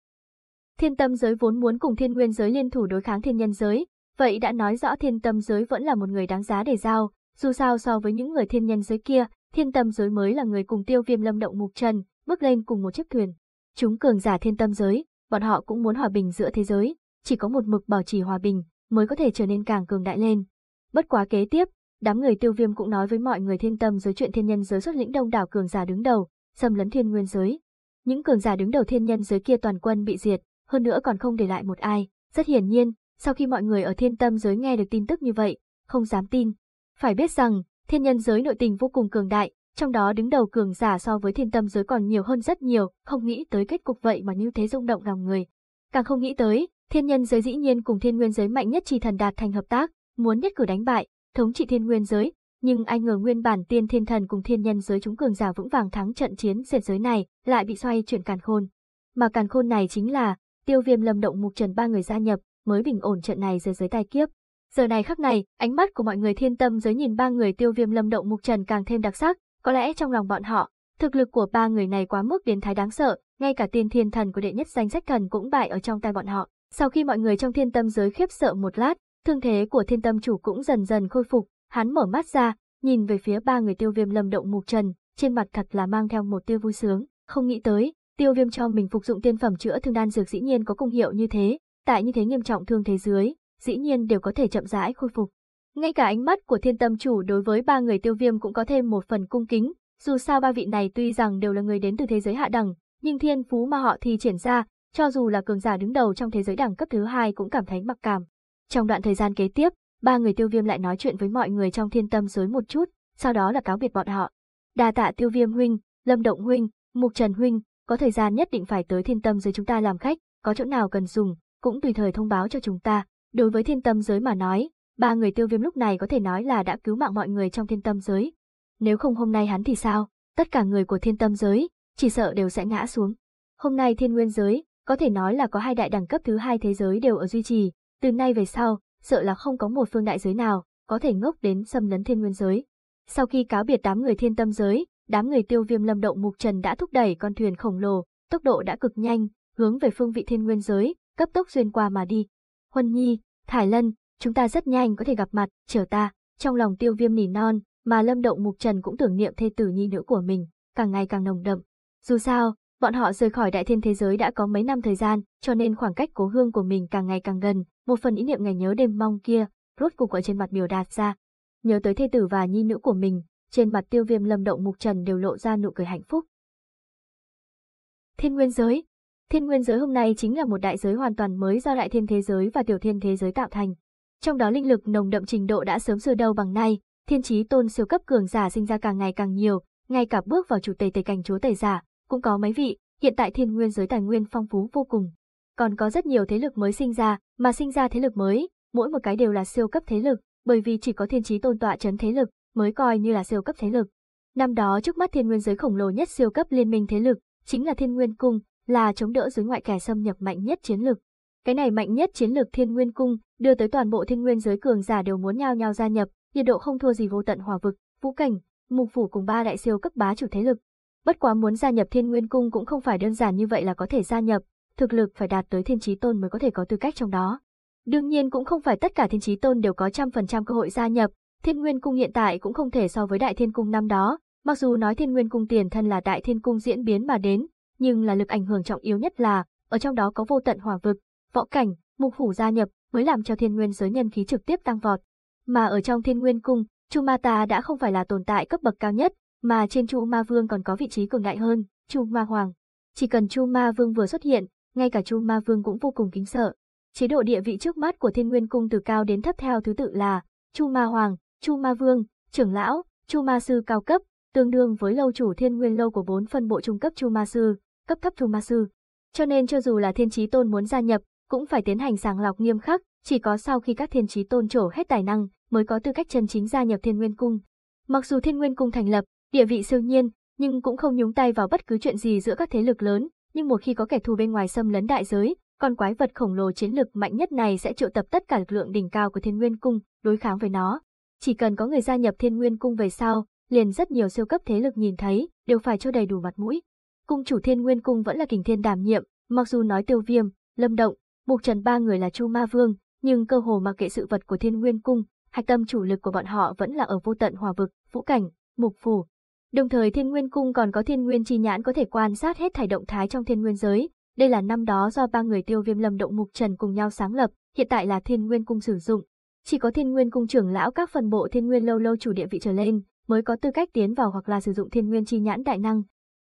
thiên tâm giới vốn muốn cùng thiên nguyên giới liên thủ đối kháng thiên nhân giới, vậy đã nói rõ thiên tâm giới vẫn là một người đáng giá để giao, dù sao so với những người thiên nhân giới kia, thiên tâm giới mới là người cùng tiêu viêm lâm động mục trần, bước lên cùng một chiếc thuyền. Chúng cường giả thiên tâm giới, bọn họ cũng muốn hòa bình giữa thế giới, chỉ có một mực bảo trì hòa bình mới có thể trở nên càng cường đại lên. Bất quá kế tiếp, Đám người tiêu viêm cũng nói với mọi người thiên tâm giới chuyện thiên nhân giới xuất lĩnh đông đảo cường giả đứng đầu, xâm lấn thiên nguyên giới. Những cường giả đứng đầu thiên nhân giới kia toàn quân bị diệt, hơn nữa còn không để lại một ai. Rất hiển nhiên, sau khi mọi người ở thiên tâm giới nghe được tin tức như vậy, không dám tin. Phải biết rằng, thiên nhân giới nội tình vô cùng cường đại, trong đó đứng đầu cường giả so với thiên tâm giới còn nhiều hơn rất nhiều, không nghĩ tới kết cục vậy mà như thế rung động lòng người. Càng không nghĩ tới, thiên nhân giới dĩ nhiên cùng thiên nguyên giới mạnh nhất trì thần đạt thành hợp tác, muốn nhất cử đánh bại, thống trị thiên nguyên giới, nhưng ai ngờ nguyên bản tiên thiên thần cùng thiên nhân giới chúng cường giả vững vàng thắng trận chiến diệt giới này, lại bị xoay chuyển càn khôn. Mà càn khôn này chính là, tiêu viêm lâm động mục trần ba người gia nhập, mới bình ổn trận này dưới giới tai kiếp. Giờ này khắc này, ánh mắt của mọi người thiên tâm giới nhìn ba người tiêu viêm lâm động mục trần càng thêm đặc sắc, có lẽ trong lòng bọn họ, thực lực của ba người này quá mức biến thái đáng sợ, ngay cả tiên thiên thần của đệ nhất danh sách thần cũng bại ở trong tay bọn họ. Sau khi mọi người trong thiên tâm giới khiếp sợ một lát, Thương thế của thiên tâm chủ cũng dần dần khôi phục, hắn mở mắt ra, nhìn về phía ba người tiêu viêm lâm động mục trần, trên mặt thật là mang theo một tia vui sướng, không nghĩ tới, tiêu viêm cho mình phục dụng tiên phẩm chữa thương đan dược dĩ nhiên có công hiệu như thế, tại như thế nghiêm trọng thương thế dưới, dĩ nhiên đều có thể chậm rãi khôi phục. Ngay cả ánh mắt của thiên tâm chủ đối với ba người tiêu viêm cũng có thêm một phần cung kính, dù sao ba vị này tuy rằng đều là người đến từ thế giới hạ đẳng, nhưng thiên phú mà họ thì triển ra, cho dù là cường giả đứng đầu trong thế giới đẳng cấp thứ hai cũng cảm thấy mặc cảm. Trong đoạn thời gian kế tiếp, ba người tiêu viêm lại nói chuyện với mọi người trong thiên tâm giới một chút, sau đó là cáo biệt bọn họ. Đa tạ tiêu viêm huynh, lâm động huynh, mục trần huynh, có thời gian nhất định phải tới thiên tâm giới chúng ta làm khách, có chỗ nào cần dùng, cũng tùy thời thông báo cho chúng ta. Đối với thiên tâm giới mà nói, ba người tiêu viêm lúc này có thể nói là đã cứu mạng mọi người trong thiên tâm giới. Nếu không hôm nay hắn thì sao, tất cả người của thiên tâm giới, chỉ sợ đều sẽ ngã xuống. Hôm nay thiên nguyên giới, có thể nói là có hai đại đẳng cấp thứ hai thế giới đều ở duy trì, từ nay về sau, sợ là không có một phương đại giới nào có thể ngốc đến xâm lấn thiên nguyên giới. Sau khi cáo biệt đám người thiên tâm giới, đám người tiêu viêm lâm động mục trần đã thúc đẩy con thuyền khổng lồ, tốc độ đã cực nhanh, hướng về phương vị thiên nguyên giới, cấp tốc xuyên qua mà đi. Huân Nhi, Thải Lân, chúng ta rất nhanh có thể gặp mặt, chờ ta, trong lòng tiêu viêm nỉ non, mà lâm động mục trần cũng tưởng niệm thê tử nhi nữ của mình, càng ngày càng nồng đậm. Dù sao, Bọn họ rời khỏi đại thiên thế giới đã có mấy năm thời gian, cho nên khoảng cách cố hương của mình càng ngày càng gần, một phần ý niệm ngày nhớ đêm mong kia, rốt cục ở trên mặt biểu đạt ra. Nhớ tới thê tử và nhi nữ của mình, trên mặt tiêu viêm lâm động mục trần đều lộ ra nụ cười hạnh phúc. Thiên nguyên giới Thiên nguyên giới hôm nay chính là một đại giới hoàn toàn mới do đại thiên thế giới và tiểu thiên thế giới tạo thành. Trong đó linh lực nồng đậm trình độ đã sớm xưa đâu bằng nay, thiên trí tôn siêu cấp cường giả sinh ra càng ngày càng nhiều, ngay cả bước vào chủ tề tề cảnh chúa tề giả, cũng có mấy vị, hiện tại thiên nguyên giới tài nguyên phong phú vô cùng. Còn có rất nhiều thế lực mới sinh ra, mà sinh ra thế lực mới, mỗi một cái đều là siêu cấp thế lực, bởi vì chỉ có thiên trí tôn tọa chấn thế lực, mới coi như là siêu cấp thế lực. Năm đó trước mắt thiên nguyên giới khổng lồ nhất siêu cấp liên minh thế lực, chính là thiên nguyên cung, là chống đỡ dưới ngoại kẻ xâm nhập mạnh nhất chiến lực. Cái này mạnh nhất chiến lực thiên nguyên cung, đưa tới toàn bộ thiên nguyên giới cường giả đều muốn nhao nhao gia nhập, nhiệt độ không thua gì vô tận hỏa vực, vũ cảnh, mục phủ cùng ba đại siêu cấp bá chủ thế lực, Bất quá muốn gia nhập Thiên Nguyên Cung cũng không phải đơn giản như vậy là có thể gia nhập, thực lực phải đạt tới thiên trí tôn mới có thể có tư cách trong đó. Đương nhiên cũng không phải tất cả thiên trí tôn đều có trăm phần trăm cơ hội gia nhập, Thiên Nguyên Cung hiện tại cũng không thể so với Đại Thiên Cung năm đó, mặc dù nói Thiên Nguyên Cung tiền thân là Đại Thiên Cung diễn biến mà đến, nhưng là lực ảnh hưởng trọng yếu nhất là, ở trong đó có vô tận hỏa vực, võ cảnh, mục phủ gia nhập mới làm cho thiên nguyên giới nhân khí trực tiếp tăng vọt. Mà ở trong thiên nguyên cung, Chu Ma Ta đã không phải là tồn tại cấp bậc cao nhất, mà trên Chu Ma Vương còn có vị trí cường đại hơn, Chu Ma Hoàng. Chỉ cần Chu Ma Vương vừa xuất hiện, ngay cả Chu Ma Vương cũng vô cùng kính sợ. Chế độ địa vị trước mắt của Thiên Nguyên Cung từ cao đến thấp theo thứ tự là Chu Ma Hoàng, Chu Ma Vương, trưởng lão, Chu Ma Sư cao cấp, tương đương với lâu chủ Thiên Nguyên lâu của bốn phân bộ trung cấp Chu Ma Sư, cấp thấp Chu Ma Sư. Cho nên cho dù là Thiên Chí Tôn muốn gia nhập, cũng phải tiến hành sàng lọc nghiêm khắc, chỉ có sau khi các Thiên Chí Tôn trổ hết tài năng mới có tư cách chân chính gia nhập Thiên Nguyên Cung. Mặc dù Thiên Nguyên Cung thành lập, địa vị siêu nhiên, nhưng cũng không nhúng tay vào bất cứ chuyện gì giữa các thế lực lớn, nhưng một khi có kẻ thù bên ngoài xâm lấn đại giới, con quái vật khổng lồ chiến lực mạnh nhất này sẽ triệu tập tất cả lực lượng đỉnh cao của Thiên Nguyên Cung, đối kháng với nó. Chỉ cần có người gia nhập Thiên Nguyên Cung về sau, liền rất nhiều siêu cấp thế lực nhìn thấy, đều phải cho đầy đủ mặt mũi. Cung chủ Thiên Nguyên Cung vẫn là Kình Thiên đảm nhiệm, mặc dù nói Tiêu Viêm, Lâm Động, Mục Trần ba người là Chu Ma Vương, nhưng cơ hồ mặc kệ sự vật của Thiên Nguyên Cung, hạch tâm chủ lực của bọn họ vẫn là ở vô tận hòa vực, vũ cảnh, mục phủ, Đồng thời Thiên Nguyên Cung còn có Thiên Nguyên Chi Nhãn có thể quan sát hết thảy động thái trong Thiên Nguyên giới. Đây là năm đó do ba người Tiêu Viêm Lâm Động Mục Trần cùng nhau sáng lập, hiện tại là Thiên Nguyên Cung sử dụng. Chỉ có Thiên Nguyên Cung trưởng lão các phần bộ Thiên Nguyên lâu lâu chủ địa vị trở lên mới có tư cách tiến vào hoặc là sử dụng Thiên Nguyên Chi Nhãn đại năng.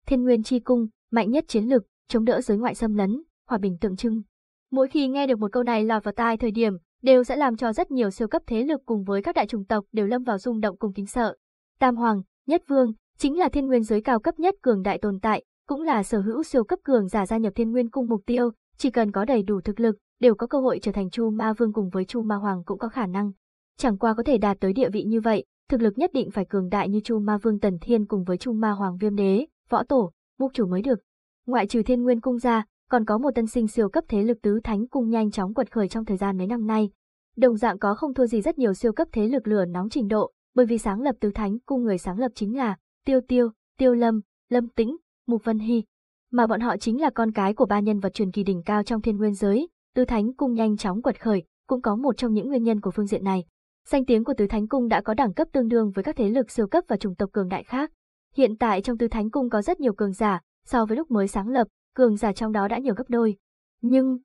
Thiên Nguyên Chi Cung, mạnh nhất chiến lực, chống đỡ giới ngoại xâm lấn, hòa bình tượng trưng. Mỗi khi nghe được một câu này lọt vào tai thời điểm, đều sẽ làm cho rất nhiều siêu cấp thế lực cùng với các đại chủng tộc đều lâm vào rung động cùng kính sợ. Tam Hoàng, Nhất Vương, chính là thiên nguyên giới cao cấp nhất cường đại tồn tại, cũng là sở hữu siêu cấp cường giả gia nhập thiên nguyên cung mục tiêu, chỉ cần có đầy đủ thực lực, đều có cơ hội trở thành Chu Ma Vương cùng với Chu Ma Hoàng cũng có khả năng. Chẳng qua có thể đạt tới địa vị như vậy, thực lực nhất định phải cường đại như Chu Ma Vương Tần Thiên cùng với Chu Ma Hoàng Viêm Đế, Võ Tổ, Mục Chủ mới được. Ngoại trừ Thiên Nguyên Cung ra, còn có một tân sinh siêu cấp thế lực tứ thánh cung nhanh chóng quật khởi trong thời gian mấy năm nay. Đồng dạng có không thua gì rất nhiều siêu cấp thế lực lửa nóng trình độ, bởi vì sáng lập tứ thánh cung người sáng lập chính là Tiêu Tiêu, Tiêu Lâm, Lâm Tĩnh, Mục Vân Hy, mà bọn họ chính là con cái của ba nhân vật truyền kỳ đỉnh cao trong thiên nguyên giới, Tứ Thánh Cung nhanh chóng quật khởi, cũng có một trong những nguyên nhân của phương diện này. Danh tiếng của Tứ Thánh Cung đã có đẳng cấp tương đương với các thế lực siêu cấp và chủng tộc cường đại khác. Hiện tại trong Tứ Thánh Cung có rất nhiều cường giả, so với lúc mới sáng lập, cường giả trong đó đã nhiều gấp đôi. Nhưng,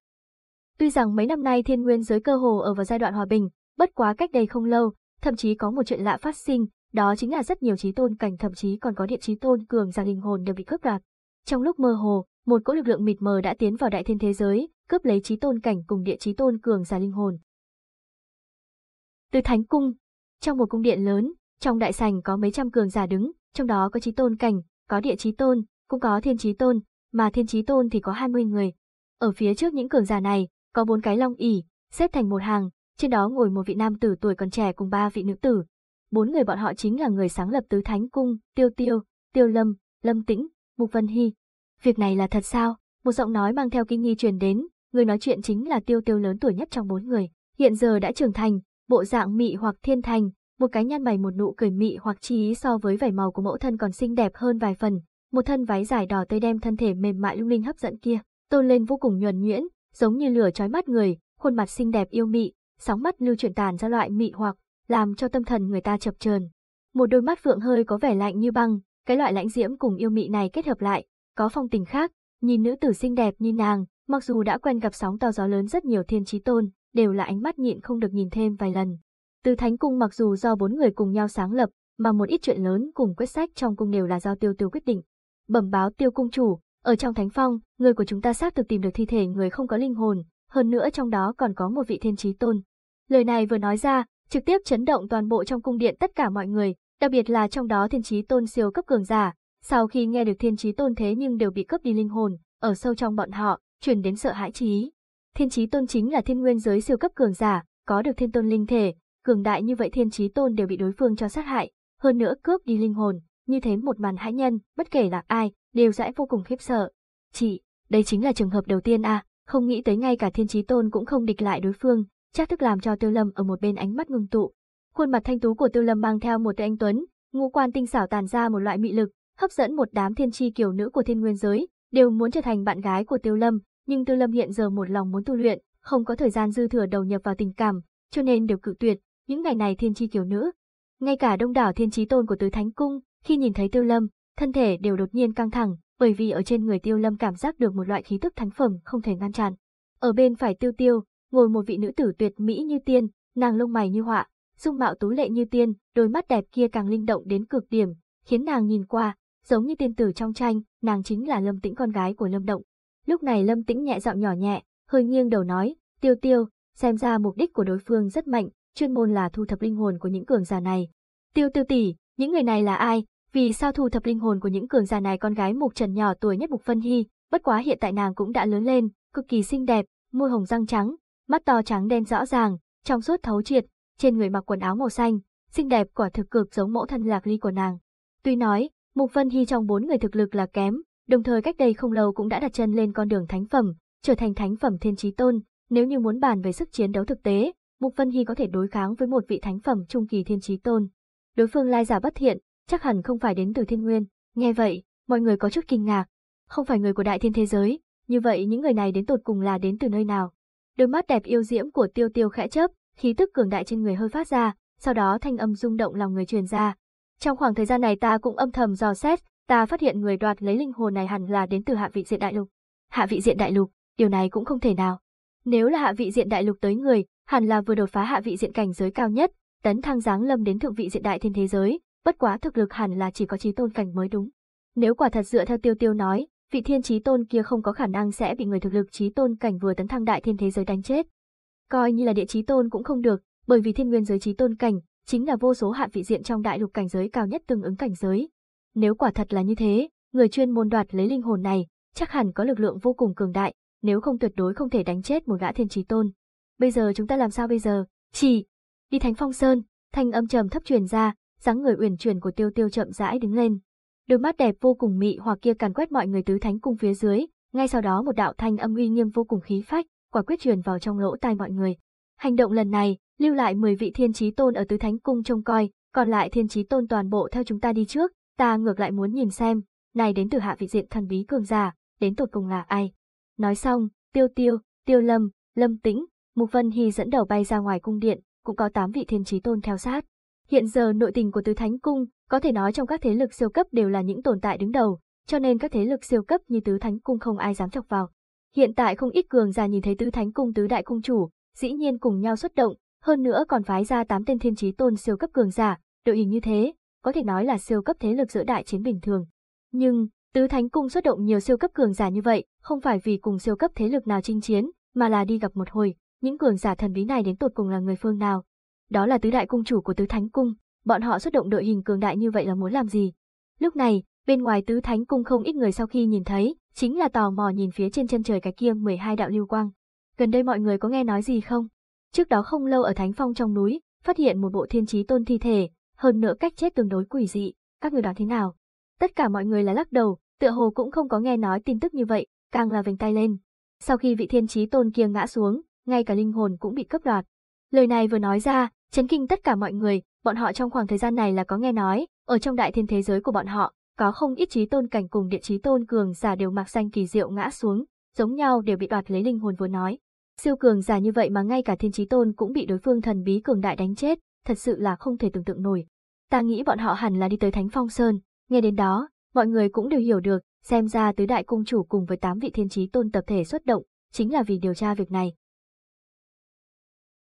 tuy rằng mấy năm nay thiên nguyên giới cơ hồ ở vào giai đoạn hòa bình, bất quá cách đây không lâu, thậm chí có một chuyện lạ phát sinh, đó chính là rất nhiều trí tôn cảnh thậm chí còn có địa trí tôn cường giả linh hồn đều bị cướp đoạt. Trong lúc mơ hồ, một cỗ lực lượng mịt mờ đã tiến vào đại thiên thế giới, cướp lấy trí tôn cảnh cùng địa trí tôn cường giả linh hồn. Từ thánh cung, trong một cung điện lớn, trong đại sảnh có mấy trăm cường giả đứng, trong đó có trí tôn cảnh, có địa trí tôn, cũng có thiên trí tôn, mà thiên trí tôn thì có 20 người. Ở phía trước những cường giả này, có bốn cái long ỷ xếp thành một hàng, trên đó ngồi một vị nam tử tuổi còn trẻ cùng ba vị nữ tử, bốn người bọn họ chính là người sáng lập tứ thánh cung, Tiêu Tiêu, Tiêu Lâm, Lâm Tĩnh, Mục Vân Hy. Việc này là thật sao? Một giọng nói mang theo kinh nghi truyền đến, người nói chuyện chính là Tiêu Tiêu lớn tuổi nhất trong bốn người, hiện giờ đã trưởng thành, bộ dạng mị hoặc thiên thành, một cái nhăn mày một nụ cười mị hoặc chi ý so với vẻ màu của mẫu thân còn xinh đẹp hơn vài phần, một thân váy dài đỏ tươi đem thân thể mềm mại lung linh hấp dẫn kia, tôn lên vô cùng nhuần nhuyễn, giống như lửa chói mắt người, khuôn mặt xinh đẹp yêu mị, sóng mắt lưu chuyển tàn ra loại mị hoặc, làm cho tâm thần người ta chập chờn. Một đôi mắt phượng hơi có vẻ lạnh như băng, cái loại lãnh diễm cùng yêu mị này kết hợp lại, có phong tình khác, nhìn nữ tử xinh đẹp như nàng, mặc dù đã quen gặp sóng to gió lớn rất nhiều thiên trí tôn, đều là ánh mắt nhịn không được nhìn thêm vài lần. Từ Thánh Cung mặc dù do bốn người cùng nhau sáng lập, mà một ít chuyện lớn cùng quyết sách trong cung đều là do tiêu tiêu quyết định. Bẩm báo tiêu cung chủ, ở trong Thánh Phong, người của chúng ta xác thực tìm được thi thể người không có linh hồn, hơn nữa trong đó còn có một vị thiên trí tôn. Lời này vừa nói ra, trực tiếp chấn động toàn bộ trong cung điện tất cả mọi người, đặc biệt là trong đó thiên trí tôn siêu cấp cường giả. Sau khi nghe được thiên trí tôn thế nhưng đều bị cướp đi linh hồn, ở sâu trong bọn họ, truyền đến sợ hãi trí. Thiên trí tôn chính là thiên nguyên giới siêu cấp cường giả, có được thiên tôn linh thể, cường đại như vậy thiên trí tôn đều bị đối phương cho sát hại, hơn nữa cướp đi linh hồn, như thế một màn hãi nhân, bất kể là ai, đều dãi vô cùng khiếp sợ. Chị, đây chính là trường hợp đầu tiên à, không nghĩ tới ngay cả thiên trí tôn cũng không địch lại đối phương, chắc thức làm cho Tiêu Lâm ở một bên ánh mắt ngưng tụ. Khuôn mặt thanh tú của Tiêu Lâm mang theo một tươi anh tuấn, ngũ quan tinh xảo tàn ra một loại mị lực, hấp dẫn một đám thiên chi kiểu nữ của thiên nguyên giới, đều muốn trở thành bạn gái của Tiêu Lâm, nhưng Tiêu Lâm hiện giờ một lòng muốn tu luyện, không có thời gian dư thừa đầu nhập vào tình cảm, cho nên đều cự tuyệt, những ngày này thiên chi kiểu nữ. Ngay cả đông đảo thiên trí tôn của tứ thánh cung, khi nhìn thấy Tiêu Lâm, thân thể đều đột nhiên căng thẳng, bởi vì ở trên người Tiêu Lâm cảm giác được một loại khí tức thánh phẩm không thể ngăn chặn. Ở bên phải Tiêu Tiêu, ngồi một vị nữ tử tuyệt mỹ như tiên, nàng lông mày như họa, dung mạo tú lệ như tiên, đôi mắt đẹp kia càng linh động đến cực điểm, khiến nàng nhìn qua, giống như tiên tử trong tranh, nàng chính là Lâm Tĩnh con gái của Lâm Động. Lúc này Lâm Tĩnh nhẹ giọng nhỏ nhẹ, hơi nghiêng đầu nói, "Tiêu Tiêu, xem ra mục đích của đối phương rất mạnh, chuyên môn là thu thập linh hồn của những cường giả này." "Tiêu Tiêu tỷ, những người này là ai? Vì sao thu thập linh hồn của những cường giả này?" Con gái Mục Trần nhỏ tuổi nhất Mục Vân Hy, bất quá hiện tại nàng cũng đã lớn lên, cực kỳ xinh đẹp, môi hồng răng trắng, mắt to trắng đen rõ ràng, trong suốt thấu triệt, trên người mặc quần áo màu xanh, xinh đẹp quả thực cực giống mẫu thân lạc ly của nàng. Tuy nói, Mục Vân Hy trong bốn người thực lực là kém, đồng thời cách đây không lâu cũng đã đặt chân lên con đường thánh phẩm, trở thành thánh phẩm thiên trí tôn, nếu như muốn bàn về sức chiến đấu thực tế, Mục Vân Hy có thể đối kháng với một vị thánh phẩm trung kỳ thiên trí tôn. Đối phương lai giả bất thiện, chắc hẳn không phải đến từ thiên nguyên, nghe vậy, mọi người có chút kinh ngạc. Không phải người của đại thiên thế giới, như vậy những người này đến tột cùng là đến từ nơi nào? Đôi mắt đẹp yêu diễm của tiêu tiêu khẽ chớp, khí tức cường đại trên người hơi phát ra, sau đó thanh âm rung động lòng người truyền ra. Trong khoảng thời gian này ta cũng âm thầm dò xét, ta phát hiện người đoạt lấy linh hồn này hẳn là đến từ hạ vị diện đại lục. Hạ vị diện đại lục, điều này cũng không thể nào. Nếu là hạ vị diện đại lục tới người, hẳn là vừa đột phá hạ vị diện cảnh giới cao nhất, tấn thăng giáng lâm đến thượng vị diện đại thiên thế giới, bất quá thực lực hẳn là chỉ có chí tôn cảnh mới đúng. Nếu quả thật dựa theo tiêu tiêu nói, vị thiên trí tôn kia không có khả năng sẽ bị người thực lực trí tôn cảnh vừa tấn thăng đại thiên thế giới đánh chết. Coi như là địa trí tôn cũng không được, bởi vì thiên nguyên giới trí tôn cảnh chính là vô số hạ vị diện trong đại lục cảnh giới cao nhất tương ứng cảnh giới. Nếu quả thật là như thế, người chuyên môn đoạt lấy linh hồn này, chắc hẳn có lực lượng vô cùng cường đại, nếu không tuyệt đối không thể đánh chết một gã thiên trí tôn. Bây giờ chúng ta làm sao bây giờ? Chỉ đi Thánh Phong Sơn, thanh âm trầm thấp truyền ra, dáng người uyển chuyển của Tiêu Tiêu chậm rãi đứng lên. Đôi mắt đẹp vô cùng mị hoặc kia càn quét mọi người tứ thánh cung phía dưới, ngay sau đó một đạo thanh âm uy nghiêm vô cùng khí phách, quả quyết truyền vào trong lỗ tai mọi người. Hành động lần này, lưu lại 10 vị thiên trí tôn ở tứ thánh cung trông coi, còn lại thiên trí tôn toàn bộ theo chúng ta đi trước, ta ngược lại muốn nhìn xem, này đến từ hạ vị diện thần bí cường giả, đến tột cùng là ai. Nói xong, tiêu tiêu, tiêu lâm, lâm tĩnh, mục vân hy dẫn đầu bay ra ngoài cung điện, cũng có tám vị thiên trí tôn theo sát. Hiện giờ nội tình của tứ thánh cung, có thể nói trong các thế lực siêu cấp đều là những tồn tại đứng đầu, cho nên các thế lực siêu cấp như tứ thánh cung không ai dám chọc vào. Hiện tại không ít cường già nhìn thấy tứ thánh cung tứ đại cung chủ, dĩ nhiên cùng nhau xuất động, hơn nữa còn phái ra 8 tên thiên trí tôn siêu cấp cường giả, đội hình như thế, có thể nói là siêu cấp thế lực giữa đại chiến bình thường. Nhưng, tứ thánh cung xuất động nhiều siêu cấp cường giả như vậy, không phải vì cùng siêu cấp thế lực nào chinh chiến, mà là đi gặp một hồi, những cường giả thần bí này đến tột cùng là người phương nào, đó là tứ đại cung chủ của tứ thánh cung, bọn họ xuất động đội hình cường đại như vậy là muốn làm gì? Lúc này, bên ngoài tứ thánh cung không ít người sau khi nhìn thấy, chính là tò mò nhìn phía trên chân trời cái kia 12 đạo lưu quang. Gần đây mọi người có nghe nói gì không? Trước đó không lâu ở Thánh Phong trong núi, phát hiện một bộ thiên trí tôn thi thể, hơn nữa cách chết tương đối quỷ dị, các người đoán thế nào? Tất cả mọi người là lắc đầu, tựa hồ cũng không có nghe nói tin tức như vậy, càng là vênh tay lên. Sau khi vị thiên trí tôn kia ngã xuống, ngay cả linh hồn cũng bị cấp đoạt. Lời này vừa nói ra, Chấn kinh tất cả mọi người, bọn họ trong khoảng thời gian này là có nghe nói, ở trong đại thiên thế giới của bọn họ, có không ít trí tôn cảnh cùng địa trí tôn cường giả đều mặc danh kỳ diệu ngã xuống, giống nhau đều bị đoạt lấy linh hồn vừa nói. Siêu cường giả như vậy mà ngay cả thiên trí tôn cũng bị đối phương thần bí cường đại đánh chết, thật sự là không thể tưởng tượng nổi. Ta nghĩ bọn họ hẳn là đi tới Thánh Phong Sơn, nghe đến đó, mọi người cũng đều hiểu được, xem ra tứ đại cung chủ cùng với tám vị thiên trí tôn tập thể xuất động, chính là vì điều tra việc này.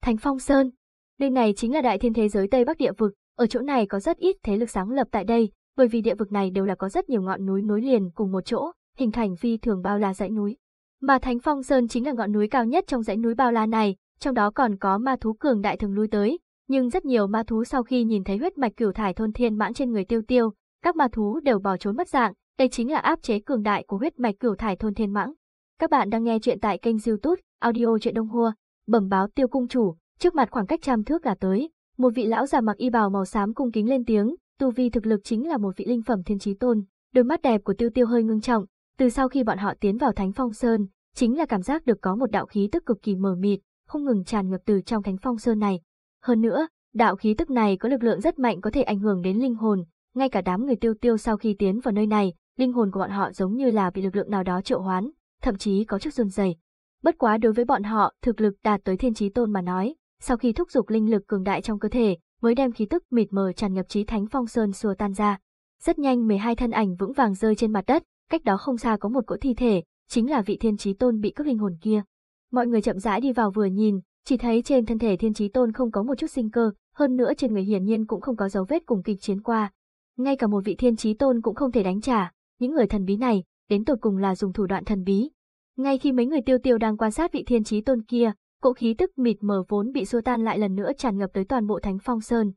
Thánh Phong Sơn, Nơi này chính là đại thiên thế giới Tây Bắc địa vực, ở chỗ này có rất ít thế lực sáng lập tại đây, bởi vì địa vực này đều là có rất nhiều ngọn núi nối liền cùng một chỗ, hình thành phi thường bao la dãy núi. Mà Thánh Phong Sơn chính là ngọn núi cao nhất trong dãy núi bao la này, trong đó còn có ma thú cường đại thường lui tới, nhưng rất nhiều ma thú sau khi nhìn thấy huyết mạch cửu thải thôn thiên mãn trên người Tiêu Tiêu, các ma thú đều bỏ trốn mất dạng, đây chính là áp chế cường đại của huyết mạch cửu thải thôn thiên mãng. Các bạn đang nghe chuyện tại kênh YouTube Audio chuyện Đông Hua, bẩm báo Tiêu cung chủ, Trước mặt khoảng cách trăm thước là tới, một vị lão già mặc y bào màu xám cung kính lên tiếng, tu vi thực lực chính là một vị linh phẩm thiên trí tôn. Đôi mắt đẹp của Tiêu Tiêu hơi ngưng trọng, từ sau khi bọn họ tiến vào Thánh Phong Sơn, chính là cảm giác được có một đạo khí tức cực kỳ mờ mịt, không ngừng tràn ngập từ trong Thánh Phong Sơn này. Hơn nữa, đạo khí tức này có lực lượng rất mạnh có thể ảnh hưởng đến linh hồn, ngay cả đám người Tiêu Tiêu sau khi tiến vào nơi này, linh hồn của bọn họ giống như là bị lực lượng nào đó triệu hoán, thậm chí có chút run rẩy. Bất quá đối với bọn họ, thực lực đạt tới thiên trí tôn mà nói, sau khi thúc giục linh lực cường đại trong cơ thể, mới đem khí tức mịt mờ tràn ngập trí thánh phong sơn xua tan ra. Rất nhanh 12 thân ảnh vững vàng rơi trên mặt đất, cách đó không xa có một cỗ thi thể, chính là vị thiên trí tôn bị cướp linh hồn kia. Mọi người chậm rãi đi vào vừa nhìn, chỉ thấy trên thân thể thiên trí tôn không có một chút sinh cơ, hơn nữa trên người hiển nhiên cũng không có dấu vết cùng kịch chiến qua. Ngay cả một vị thiên trí tôn cũng không thể đánh trả, những người thần bí này, đến tột cùng là dùng thủ đoạn thần bí. Ngay khi mấy người tiêu tiêu đang quan sát vị thiên trí tôn kia, cỗ khí tức mịt mờ vốn bị xua tan lại lần nữa tràn ngập tới toàn bộ Thánh Phong Sơn.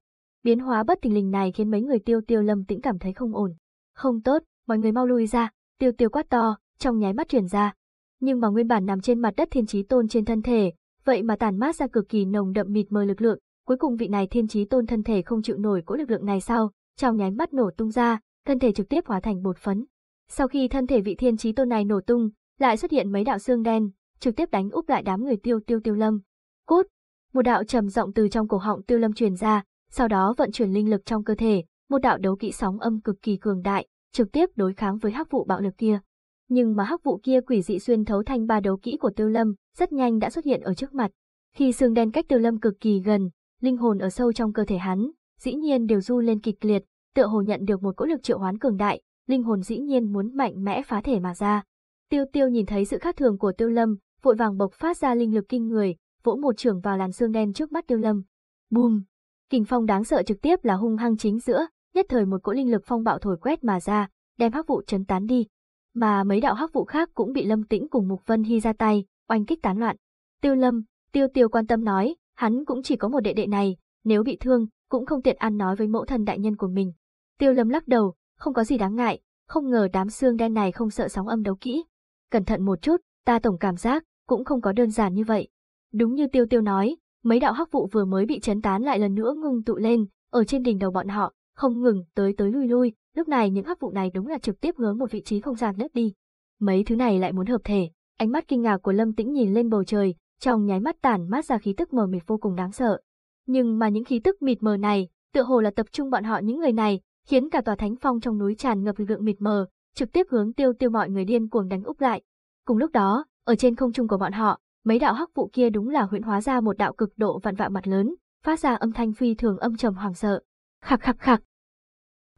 Biến hóa bất tình lình này khiến mấy người Tiêu Tiêu Lâm Tĩnh cảm thấy không ổn. Không tốt, mọi người mau lui ra, Tiêu Tiêu quát to, trong nháy mắt truyền ra. Nhưng mà nguyên bản nằm trên mặt đất Thiên trí Tôn trên thân thể, vậy mà tản mát ra cực kỳ nồng đậm mịt mờ lực lượng, cuối cùng vị này Thiên trí Tôn thân thể không chịu nổi cỗ lực lượng này sau trong nháy mắt nổ tung ra, thân thể trực tiếp hóa thành bột phấn. Sau khi thân thể vị Thiên trí Tôn này nổ tung, lại xuất hiện mấy đạo xương đen, trực tiếp đánh úp lại đám người tiêu tiêu tiêu lâm. Cút! Một đạo trầm giọng từ trong cổ họng tiêu lâm truyền ra, sau đó vận chuyển linh lực trong cơ thể, một đạo đấu kỹ sóng âm cực kỳ cường đại, trực tiếp đối kháng với hắc vụ bạo lực kia. Nhưng mà hắc vụ kia quỷ dị xuyên thấu thanh ba đấu kỹ của tiêu lâm, rất nhanh đã xuất hiện ở trước mặt. Khi xương đen cách tiêu lâm cực kỳ gần, linh hồn ở sâu trong cơ thể hắn, dĩ nhiên đều du lên kịch liệt, tựa hồ nhận được một cỗ lực triệu hoán cường đại, linh hồn dĩ nhiên muốn mạnh mẽ phá thể mà ra. Tiêu tiêu nhìn thấy sự khác thường của tiêu lâm, vội vàng bộc phát ra linh lực kinh người, vỗ một trường vào làn xương đen trước mắt tiêu lâm. Bùm! Kình phong đáng sợ trực tiếp là hung hăng chính giữa, nhất thời một cỗ linh lực phong bạo thổi quét mà ra, đem hắc vụ chấn tán đi. Mà mấy đạo hắc vụ khác cũng bị lâm tĩnh cùng Mục Vân Hy ra tay, oanh kích tán loạn. Tiêu lâm, tiêu tiêu quan tâm nói, hắn cũng chỉ có một đệ đệ này, nếu bị thương, cũng không tiện ăn nói với mẫu thần đại nhân của mình. Tiêu lâm lắc đầu, không có gì đáng ngại, không ngờ đám xương đen này không sợ sóng âm đấu kỹ. Cẩn thận một chút, ta tổng cảm giác, cũng không có đơn giản như vậy. Đúng như tiêu tiêu nói, mấy đạo hắc vụ vừa mới bị chấn tán lại lần nữa ngưng tụ lên, ở trên đỉnh đầu bọn họ, không ngừng, tới tới lui lui, lúc này những hắc vụ này đúng là trực tiếp hướng một vị trí không gian lướt đi. Mấy thứ này lại muốn hợp thể, ánh mắt kinh ngạc của Lâm Tĩnh nhìn lên bầu trời, trong nháy mắt tản mát ra khí tức mờ mịt vô cùng đáng sợ. Nhưng mà những khí tức mịt mờ này, tựa hồ là tập trung bọn họ những người này, khiến cả tòa thánh phong trong núi tràn ngập lực lượng mịt mờ, trực tiếp hướng tiêu tiêu mọi người điên cuồng đánh úp lại. Cùng lúc đó, ở trên không trung của bọn họ, mấy đạo hắc vụ kia đúng là huyễn hóa ra một đạo cực độ vạn vẹo mặt lớn, phát ra âm thanh phi thường âm trầm hoảng sợ. Khạc khạc khạc.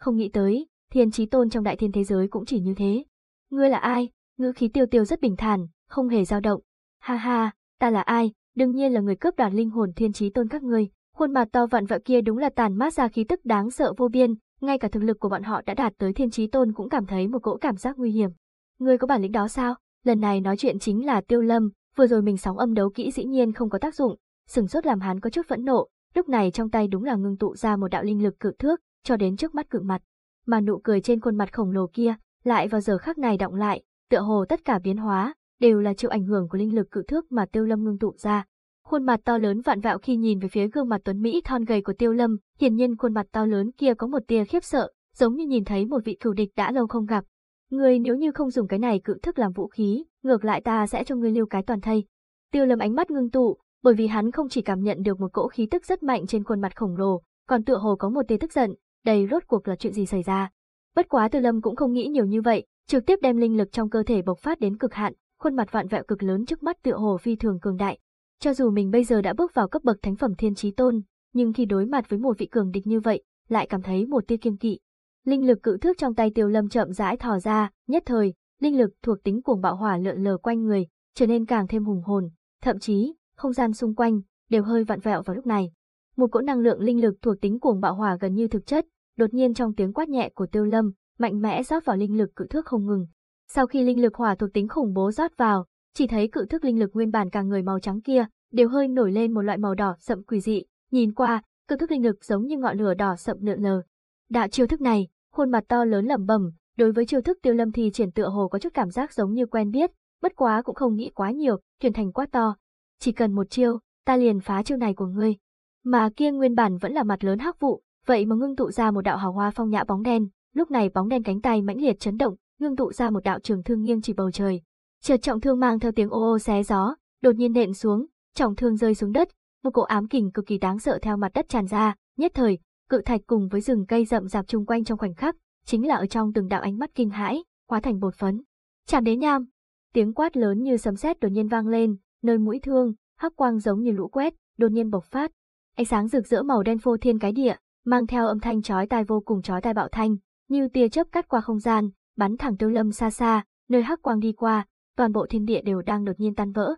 Không nghĩ tới, thiên chí tôn trong đại thiên thế giới cũng chỉ như thế. Ngươi là ai? Ngữ khí tiêu tiêu rất bình thản, không hề dao động. Ha ha, ta là ai? Đương nhiên là người cướp đoạt linh hồn thiên chí tôn các ngươi. Khuôn mặt to vạn vẹo kia đúng là tàn mát ra khí tức đáng sợ vô biên, ngay cả thực lực của bọn họ đã đạt tới thiên chí tôn cũng cảm thấy một cỗ cảm giác nguy hiểm. Ngươi có bản lĩnh đó sao? Lần này nói chuyện chính là Tiêu Lâm, vừa rồi mình sóng âm đấu kỹ dĩ nhiên không có tác dụng, sừng sốt làm hắn có chút phẫn nộ, lúc này trong tay đúng là ngưng tụ ra một đạo linh lực cự thước, cho đến trước mắt cự mặt. Mà nụ cười trên khuôn mặt khổng lồ kia, lại vào giờ khắc này động lại, tựa hồ tất cả biến hóa, đều là chịu ảnh hưởng của linh lực cự thước mà Tiêu Lâm ngưng tụ ra. Khuôn mặt to lớn vạn vẹo khi nhìn về phía gương mặt tuấn mỹ thon gầy của Tiêu Lâm, hiển nhiên khuôn mặt to lớn kia có một tia khiếp sợ, giống như nhìn thấy một vị cửu địch đã lâu không gặp, Người nếu như không dùng cái này cự thức làm vũ khí, ngược lại ta sẽ cho ngươi lưu cái toàn thây. Tiêu lâm ánh mắt ngưng tụ, bởi vì hắn không chỉ cảm nhận được một cỗ khí tức rất mạnh trên khuôn mặt khổng lồ, còn tựa hồ có một tia tức giận, đây rốt cuộc là chuyện gì xảy ra. Bất quá Tiêu Lâm cũng không nghĩ nhiều như vậy, trực tiếp đem linh lực trong cơ thể bộc phát đến cực hạn, khuôn mặt vạn vẹo cực lớn trước mắt tựa hồ phi thường cường đại. Cho dù mình bây giờ đã bước vào cấp bậc thánh phẩm thiên trí tôn, nhưng khi đối mặt với một vị cường địch như vậy, lại cảm thấy một tia kiêng kỵ, Linh lực cự thước trong tay Tiêu Lâm chậm rãi thò ra, nhất thời, linh lực thuộc tính cuồng bạo hỏa lượn lờ quanh người, trở nên càng thêm hùng hồn, thậm chí, không gian xung quanh đều hơi vặn vẹo vào lúc này. Một cỗ năng lượng linh lực thuộc tính cuồng bạo hỏa gần như thực chất, đột nhiên trong tiếng quát nhẹ của Tiêu Lâm, mạnh mẽ rót vào linh lực cự thước không ngừng. Sau khi linh lực hỏa thuộc tính khủng bố rót vào, chỉ thấy cự thước linh lực nguyên bản càng người màu trắng kia, đều hơi nổi lên một loại màu đỏ sậm quỷ dị, nhìn qua, cự thước linh lực giống như ngọn lửa đỏ sậm lượn lờ, Đạo chiêu thức này, khuôn mặt to lớn lẩm bẩm, đối với chiêu thức Tiêu Lâm thì triển tựa hồ có chút cảm giác giống như quen biết, bất quá cũng không nghĩ quá nhiều, chuyển thành quá to. Chỉ cần một chiêu, ta liền phá chiêu này của ngươi. Mà kia nguyên bản vẫn là mặt lớn hắc vụ, vậy mà ngưng tụ ra một đạo hào hoa phong nhã bóng đen, lúc này bóng đen cánh tay mãnh liệt chấn động, ngưng tụ ra một đạo trường thương nghiêng chỉ bầu trời. Chợt trọng thương mang theo tiếng ô ô xé gió, đột nhiên nện xuống, trọng thương rơi xuống đất, một cỗ ám kình cực kỳ đáng sợ theo mặt đất tràn ra, nhất thời, cự thạch cùng với rừng cây rậm rạp chung quanh trong khoảnh khắc, chính là ở trong từng đạo ánh mắt kinh hãi, hóa thành bột phấn. Chạm đến nham, tiếng quát lớn như sấm sét đột nhiên vang lên, nơi mũi thương, hắc quang giống như lũ quét, đột nhiên bộc phát. Ánh sáng rực rỡ màu đen phô thiên cái địa, mang theo âm thanh chói tai vô cùng chói tai bạo thanh, như tia chớp cắt qua không gian, bắn thẳng Tiêu Lâm xa xa, nơi hắc quang đi qua, toàn bộ thiên địa đều đang đột nhiên tan vỡ.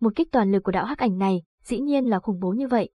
Một kích toàn lực của đạo hắc ảnh này, dĩ nhiên là khủng bố như vậy.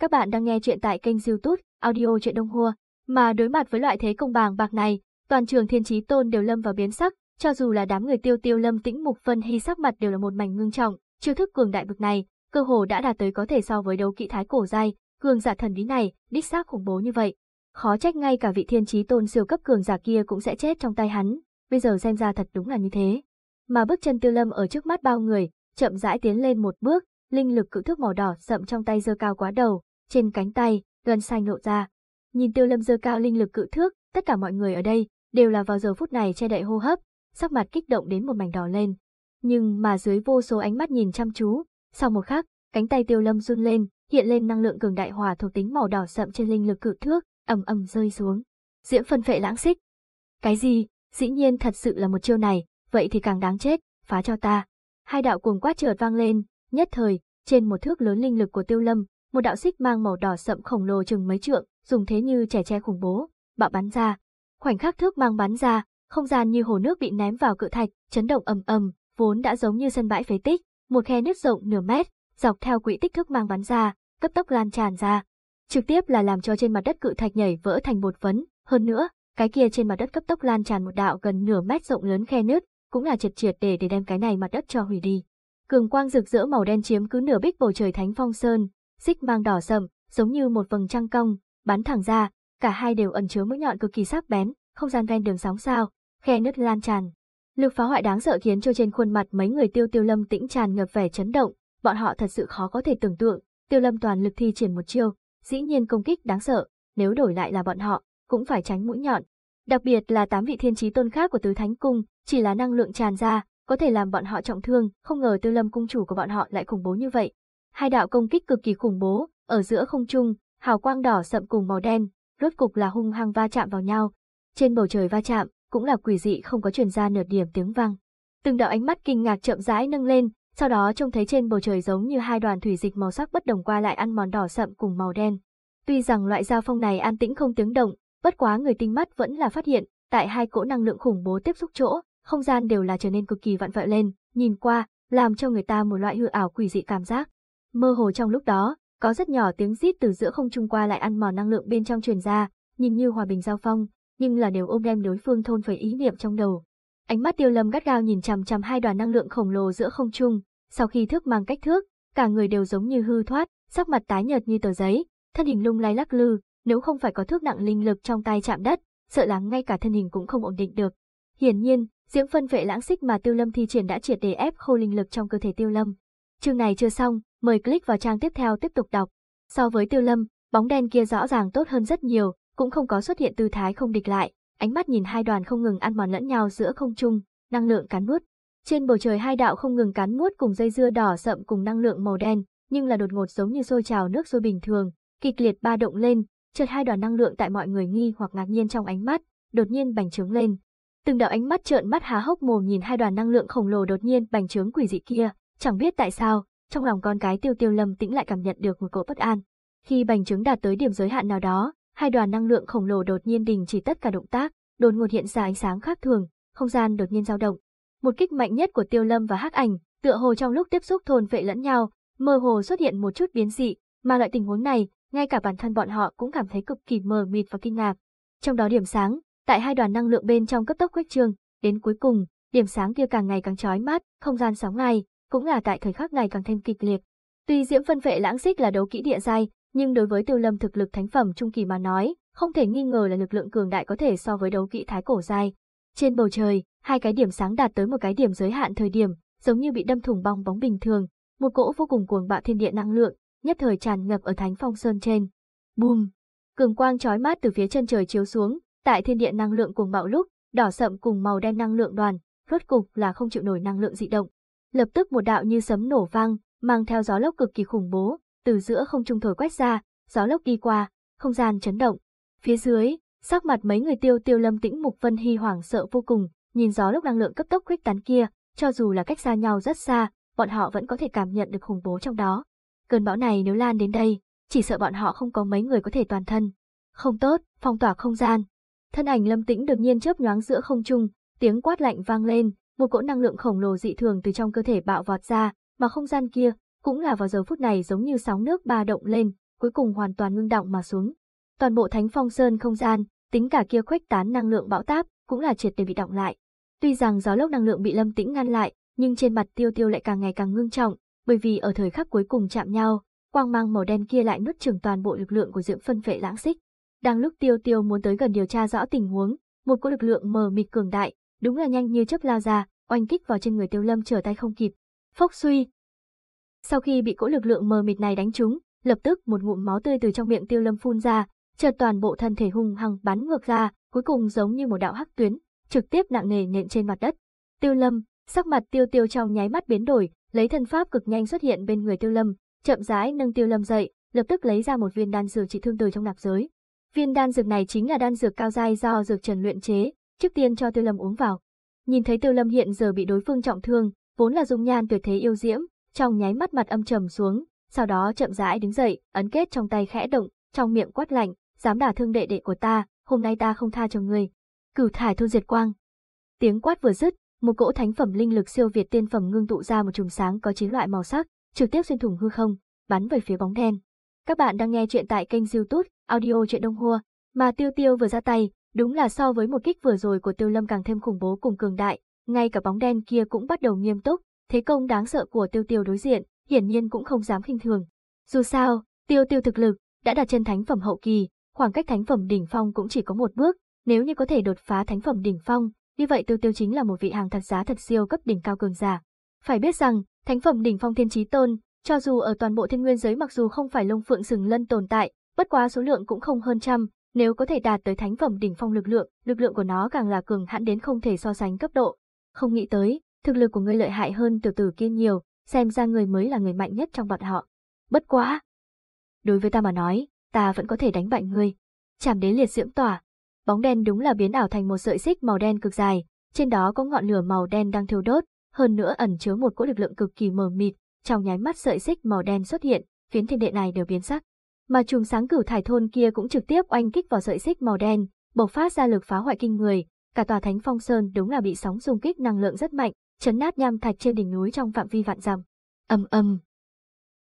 Các bạn đang nghe chuyện tại kênh YouTube audio chuyện Đông Hua, mà đối mặt với loại thế công bàng bạc này, toàn trường thiên trí tôn đều lâm vào biến sắc, cho dù là đám người tiêu tiêu lâm tĩnh mục phân hy sắc mặt đều là một mảnh ngưng trọng, chiêu thức cường đại bực này, cơ hồ đã đạt tới có thể so với đấu kỹ thái cổ giai, cường giả thần bí này, đích xác khủng bố như vậy. Khó trách ngay cả vị thiên trí tôn siêu cấp cường giả kia cũng sẽ chết trong tay hắn, bây giờ xem ra thật đúng là như thế. Mà bước chân tiêu lâm ở trước mắt bao người, chậm rãi tiến lên một bước, linh lực cự thước màu đỏ sậm trong tay giơ cao quá đầu, trên cánh tay, Đoàn xanh lộ ra. Nhìn tiêu lâm dơ cao linh lực cự thước, tất cả mọi người ở đây đều là vào giờ phút này che đậy hô hấp, sắc mặt kích động đến một mảnh đỏ lên. Nhưng mà dưới vô số ánh mắt nhìn chăm chú, sau một khắc, cánh tay tiêu lâm run lên, hiện lên năng lượng cường đại hòa thuộc tính màu đỏ sậm trên linh lực cự thước, ầm ầm rơi xuống. Diễm phân phệ lãng xích. Cái gì? Dĩ nhiên thật sự là một chiêu này, vậy thì càng đáng chết, phá cho ta. Hai đạo cuồng quát chợt vang lên, nhất thời, trên một thước lớn linh lực của tiêu lâm, một đạo xích mang màu đỏ sậm khổng lồ chừng mấy trượng, dùng thế như trẻ tre khủng bố, bạo bắn ra. Khoảnh khắc thước mang bắn ra, không gian như hồ nước bị ném vào cự thạch, chấn động ầm ầm, vốn đã giống như sân bãi phế tích, một khe nứt rộng nửa mét, dọc theo quỹ tích thước mang bắn ra, cấp tốc lan tràn ra, trực tiếp là làm cho trên mặt đất cự thạch nhảy vỡ thành bột phấn, hơn nữa, cái kia trên mặt đất cấp tốc lan tràn một đạo gần nửa mét rộng lớn khe nứt, cũng là triệt triệt để để đem cái này mặt đất cho hủy đi. Cường quang rực rỡ màu đen chiếm cứ nửa bích bầu trời Thánh Phong Sơn, xích mang đỏ sầm, giống như một vầng trăng cong, bắn thẳng ra, cả hai đều ẩn chứa mũi nhọn cực kỳ sắc bén, không gian ven đường sóng sao, khe nứt lan tràn. Lực phá hoại đáng sợ khiến cho trên khuôn mặt mấy người Tiêu Tiêu Lâm tĩnh tràn ngập vẻ chấn động, bọn họ thật sự khó có thể tưởng tượng, Tiêu Lâm toàn lực thi triển một chiêu, dĩ nhiên công kích đáng sợ, nếu đổi lại là bọn họ, cũng phải tránh mũi nhọn. Đặc biệt là tám vị thiên chí tôn khác của Tứ Thánh cung, chỉ là năng lượng tràn ra, có thể làm bọn họ trọng thương, không ngờ Tiêu Lâm cung chủ của bọn họ lại khủng bố như vậy, Hai đạo công kích cực kỳ khủng bố, ở giữa không trung, hào quang đỏ sậm cùng màu đen, rốt cục là hung hăng va chạm vào nhau. Trên bầu trời va chạm, cũng là quỷ dị không có truyền ra nửa điểm tiếng vang. Từng đạo ánh mắt kinh ngạc chậm rãi nâng lên, sau đó trông thấy trên bầu trời giống như hai đoàn thủy dịch màu sắc bất đồng qua lại ăn mòn đỏ sậm cùng màu đen. Tuy rằng loại giao phong này an tĩnh không tiếng động, bất quá người tinh mắt vẫn là phát hiện, tại hai cỗ năng lượng khủng bố tiếp xúc chỗ, không gian đều là trở nên cực kỳ vặn vẹo lên, nhìn qua, làm cho người ta một loại hư ảo quỷ dị cảm giác. Mơ hồ trong lúc đó, có rất nhỏ tiếng rít từ giữa không trung qua lại ăn mòn năng lượng bên trong truyền ra, nhìn như hòa bình giao phong, nhưng là đều ôm đem đối phương thôn phẩy ý niệm trong đầu. Ánh mắt Tiêu Lâm gắt gao nhìn chằm chằm hai đoàn năng lượng khổng lồ giữa không trung, sau khi thức mang cách thước, cả người đều giống như hư thoát, sắc mặt tái nhợt như tờ giấy, thân hình lung lay lắc lư, nếu không phải có thước nặng linh lực trong tay chạm đất, sợ lắng ngay cả thân hình cũng không ổn định được. Hiển nhiên, diễm phân vệ lãng xích mà Tiêu Lâm thi triển đã triệt để ép khô linh lực trong cơ thể Tiêu Lâm, Chương này chưa xong, mời click vào trang tiếp theo tiếp tục đọc. So với Tiêu Lâm, bóng đen kia rõ ràng tốt hơn rất nhiều, cũng không có xuất hiện tư thái không địch lại, ánh mắt nhìn hai đoàn không ngừng ăn mòn lẫn nhau giữa không trung, năng lượng cắn nuốt. Trên bầu trời hai đạo không ngừng cắn nuốt cùng dây dưa đỏ sậm cùng năng lượng màu đen, nhưng là đột ngột giống như sôi trào nước sôi bình thường, kịch liệt ba động lên, chợt hai đoàn năng lượng tại mọi người nghi hoặc ngạc nhiên trong ánh mắt, đột nhiên bành trướng lên. Từng đạo ánh mắt trợn mắt há hốc mồm nhìn hai đoàn năng lượng khổng lồ đột nhiên bành trướng quỷ dị kia, Chẳng biết tại sao, trong lòng con cái tiêu tiêu lâm tĩnh lại cảm nhận được một cỗ bất an. Khi bành trứng đạt tới điểm giới hạn nào đó, hai đoàn năng lượng khổng lồ đột nhiên đình chỉ tất cả động tác, đột ngột hiện ra ánh sáng khác thường, không gian đột nhiên dao động. Một kích mạnh nhất của tiêu lâm và hắc ảnh, tựa hồ trong lúc tiếp xúc thôn vệ lẫn nhau, mơ hồ xuất hiện một chút biến dị, mà loại tình huống này, ngay cả bản thân bọn họ cũng cảm thấy cực kỳ mờ mịt và kinh ngạc. Trong đó điểm sáng, tại hai đoàn năng lượng bên trong cấp tốc khuếch trương, đến cuối cùng, điểm sáng kia càng ngày càng chói mắt, không gian sóng ngày, cũng là tại thời khắc ngày càng thêm kịch liệt. Tuy Diễm Vân Vệ Lãng Xích là đấu kỹ địa giai, nhưng đối với Tiêu Lâm thực lực thánh phẩm trung kỳ mà nói, không thể nghi ngờ là lực lượng cường đại có thể so với đấu kỹ thái cổ giai. Trên bầu trời, hai cái điểm sáng đạt tới một cái điểm giới hạn thời điểm, giống như bị đâm thủng bong bóng bình thường, một cỗ vô cùng cuồng bạo thiên địa năng lượng, nhất thời tràn ngập ở Thánh Phong Sơn trên. Bùm! Cường quang chói mắt từ phía chân trời chiếu xuống, tại thiên địa năng lượng cuồng bạo lúc, đỏ sậm cùng màu đen năng lượng đoàn, rốt cục là không chịu nổi năng lượng dị động, Lập tức một đạo như sấm nổ vang, mang theo gió lốc cực kỳ khủng bố, từ giữa không trung thổi quét ra, gió lốc đi qua, không gian chấn động. Phía dưới, sắc mặt mấy người tiêu tiêu lâm tĩnh mục vân hy hoảng sợ vô cùng, nhìn gió lốc năng lượng cấp tốc khuếch tán kia, cho dù là cách xa nhau rất xa, bọn họ vẫn có thể cảm nhận được khủng bố trong đó. Cơn bão này nếu lan đến đây, chỉ sợ bọn họ không có mấy người có thể toàn thân. Không tốt, phong tỏa không gian. Thân ảnh lâm tĩnh đột nhiên chớp nhoáng giữa không trung, tiếng quát lạnh vang lên, một cỗ năng lượng khổng lồ dị thường từ trong cơ thể bạo vọt ra, mà không gian kia, cũng là vào giờ phút này giống như sóng nước ba động lên, cuối cùng hoàn toàn ngưng động mà xuống. Toàn bộ thánh phong sơn không gian, tính cả kia khuếch tán năng lượng bão táp, cũng là triệt để bị động lại. Tuy rằng gió lốc năng lượng bị Lâm Tĩnh ngăn lại, nhưng trên mặt Tiêu Tiêu lại càng ngày càng ngưng trọng, bởi vì ở thời khắc cuối cùng chạm nhau, quang mang màu đen kia lại nuốt chửng toàn bộ lực lượng của dưỡng Phân Phệ Lãng Xích. Đang lúc Tiêu Tiêu muốn tới gần điều tra rõ tình huống, một cỗ lực lượng mờ mịt cường đại, đúng là nhanh như chớp lao ra, oanh kích vào trên người Tiêu Lâm trở tay không kịp. Phốc suy. Sau khi bị cỗ lực lượng mờ mịt này đánh trúng, lập tức một ngụm máu tươi từ trong miệng Tiêu Lâm phun ra, chợt toàn bộ thân thể hung hăng bắn ngược ra, cuối cùng giống như một đạo hắc tuyến, trực tiếp nặng nề nện trên mặt đất. Tiêu Lâm, sắc mặt Tiêu Tiêu trong nháy mắt biến đổi, lấy thân pháp cực nhanh xuất hiện bên người Tiêu Lâm, chậm rãi nâng Tiêu Lâm dậy, lập tức lấy ra một viên đan dược trị thương từ trong nạp giới. Viên đan dược này chính là đan dược cao giai do dược Trần luyện chế, trước tiên cho Tiêu Lâm uống vào, Nhìn thấy Tiêu Lâm hiện giờ bị đối phương trọng thương, vốn là dung nhan tuyệt thế yêu diễm, trong nháy mắt mặt âm trầm xuống, sau đó chậm rãi đứng dậy, ấn kết trong tay khẽ động, trong miệng quát lạnh, dám đả thương đệ đệ của ta, hôm nay ta không tha cho ngươi. Cửu thải thôn diệt quang. Tiếng quát vừa dứt, một cỗ thánh phẩm linh lực siêu việt tiên phẩm ngưng tụ ra một chùm sáng có chín loại màu sắc, trực tiếp xuyên thủng hư không, bắn về phía bóng đen. Các bạn đang nghe chuyện tại kênh YouTube Audio chuyện Đông Hua, mà Tiêu Tiêu vừa ra tay, Đúng là so với một kích vừa rồi của Tiêu Lâm càng thêm khủng bố cùng cường đại, ngay cả bóng đen kia cũng bắt đầu nghiêm túc, thế công đáng sợ của Tiêu Tiêu đối diện, hiển nhiên cũng không dám khinh thường. Dù sao, Tiêu Tiêu thực lực đã đạt chân thánh phẩm hậu kỳ, khoảng cách thánh phẩm đỉnh phong cũng chỉ có một bước, nếu như có thể đột phá thánh phẩm đỉnh phong, như vậy Tiêu Tiêu chính là một vị hàng thật giá thật siêu cấp đỉnh cao cường giả. Phải biết rằng, thánh phẩm đỉnh phong thiên chí tôn, cho dù ở toàn bộ thiên nguyên giới mặc dù không phải lông phượng sừng lân tồn tại, bất quá số lượng cũng không hơn trăm, nếu có thể đạt tới thánh phẩm đỉnh phong lực lượng, lực lượng của nó càng là cường hãn đến không thể so sánh cấp độ. Không nghĩ tới, thực lực của ngươi lợi hại hơn tiểu tử kia nhiều, xem ra người mới là người mạnh nhất trong bọn họ. Bất quá! Đối với ta mà nói, ta vẫn có thể đánh bại ngươi. Chạm đến liệt diễm tỏa. Bóng đen đúng là biến ảo thành một sợi xích màu đen cực dài, trên đó có ngọn lửa màu đen đang thiêu đốt, hơn nữa ẩn chứa một cỗ lực lượng cực kỳ mờ mịt, trong nháy mắt sợi xích màu đen xuất hiện, phiến thiên địa này đều biến sắc mà chùm sáng cửu thải thôn kia cũng trực tiếp oanh kích vào sợi xích màu đen, bộc phát ra lực phá hoại kinh người, cả tòa Thánh Phong Sơn đúng là bị sóng xung kích năng lượng rất mạnh, chấn nát nham thạch trên đỉnh núi trong phạm vi vạn dặm. Ầm ầm.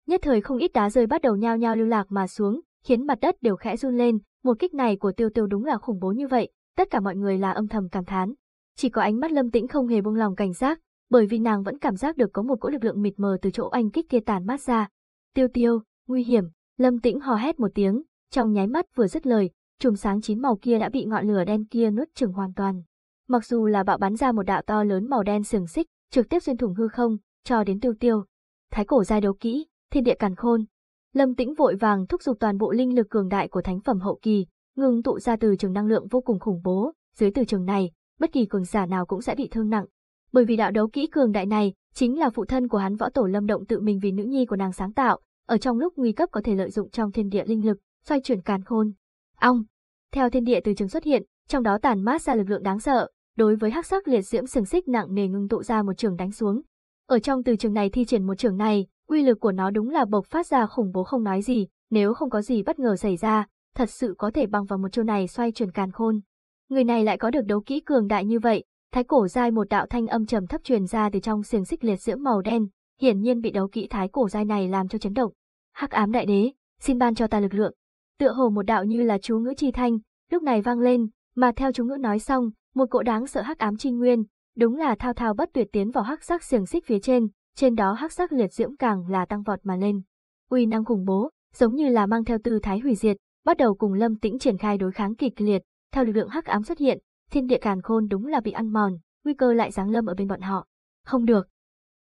Nhất thời không ít đá rơi bắt đầu nhao nhao lưu lạc mà xuống, khiến mặt đất đều khẽ run lên, một kích này của Tiêu Tiêu đúng là khủng bố như vậy, tất cả mọi người là âm thầm cảm thán. Chỉ có ánh mắt Lâm Tĩnh không hề buông lòng cảnh giác, bởi vì nàng vẫn cảm giác được có một cỗ lực lượng mịt mờ từ chỗ anh kích kia tàn mát ra. Tiêu Tiêu, nguy hiểm, Lâm Tĩnh hò hét một tiếng, trong nháy mắt vừa dứt lời, chùm sáng chín màu kia đã bị ngọn lửa đen kia nuốt chửng hoàn toàn. Mặc dù là bạo bắn ra một đạo to lớn màu đen sừng xích, trực tiếp xuyên thủng hư không, cho đến tiêu tiêu. Thái cổ giai đấu kỹ, thiên địa càn khôn. Lâm Tĩnh vội vàng thúc giục toàn bộ linh lực cường đại của thánh phẩm hậu kỳ, ngừng tụ ra từ trường năng lượng vô cùng khủng bố, dưới từ trường này, bất kỳ cường giả nào cũng sẽ bị thương nặng. Bởi vì đạo đấu kỹ cường đại này chính là phụ thân của hắn võ tổ Lâm Động tự mình vì nữ nhi của nàng sáng tạo, ở trong lúc nguy cấp có thể lợi dụng trong thiên địa linh lực, xoay chuyển càn khôn. Ong, theo thiên địa từ trường xuất hiện, trong đó tàn mát ra lực lượng đáng sợ, đối với hắc sắc liệt diễm sừng xích nặng nề ngưng tụ ra một trường đánh xuống. Ở trong từ trường này thi triển một trường này, quy lực của nó đúng là bộc phát ra khủng bố không nói gì, nếu không có gì bất ngờ xảy ra, thật sự có thể bằng vào một chiêu này xoay chuyển càn khôn. Người này lại có được đấu kỹ cường đại như vậy, thái cổ giai một đạo thanh âm trầm thấp truyền ra từ trong xiềng xích liệt diễm màu đen, hiển nhiên bị đấu kỹ thái cổ giai này làm cho chấn động. Hắc ám đại đế, xin ban cho ta lực lượng. Tựa hồ một đạo như là chú ngữ chi thanh, lúc này vang lên, mà theo chú ngữ nói xong, một cỗ đáng sợ hắc ám chi nguyên, đúng là thao thao bất tuyệt tiến vào hắc sắc xiềng xích phía trên, trên đó hắc sắc liệt diễm càng là tăng vọt mà lên. Uy năng khủng bố, giống như là mang theo tư thái hủy diệt, bắt đầu cùng Lâm Tĩnh triển khai đối kháng kịch liệt, theo lực lượng hắc ám xuất hiện, thiên địa càn khôn đúng là bị ăn mòn, nguy cơ lại giáng lâm ở bên bọn họ. Không được,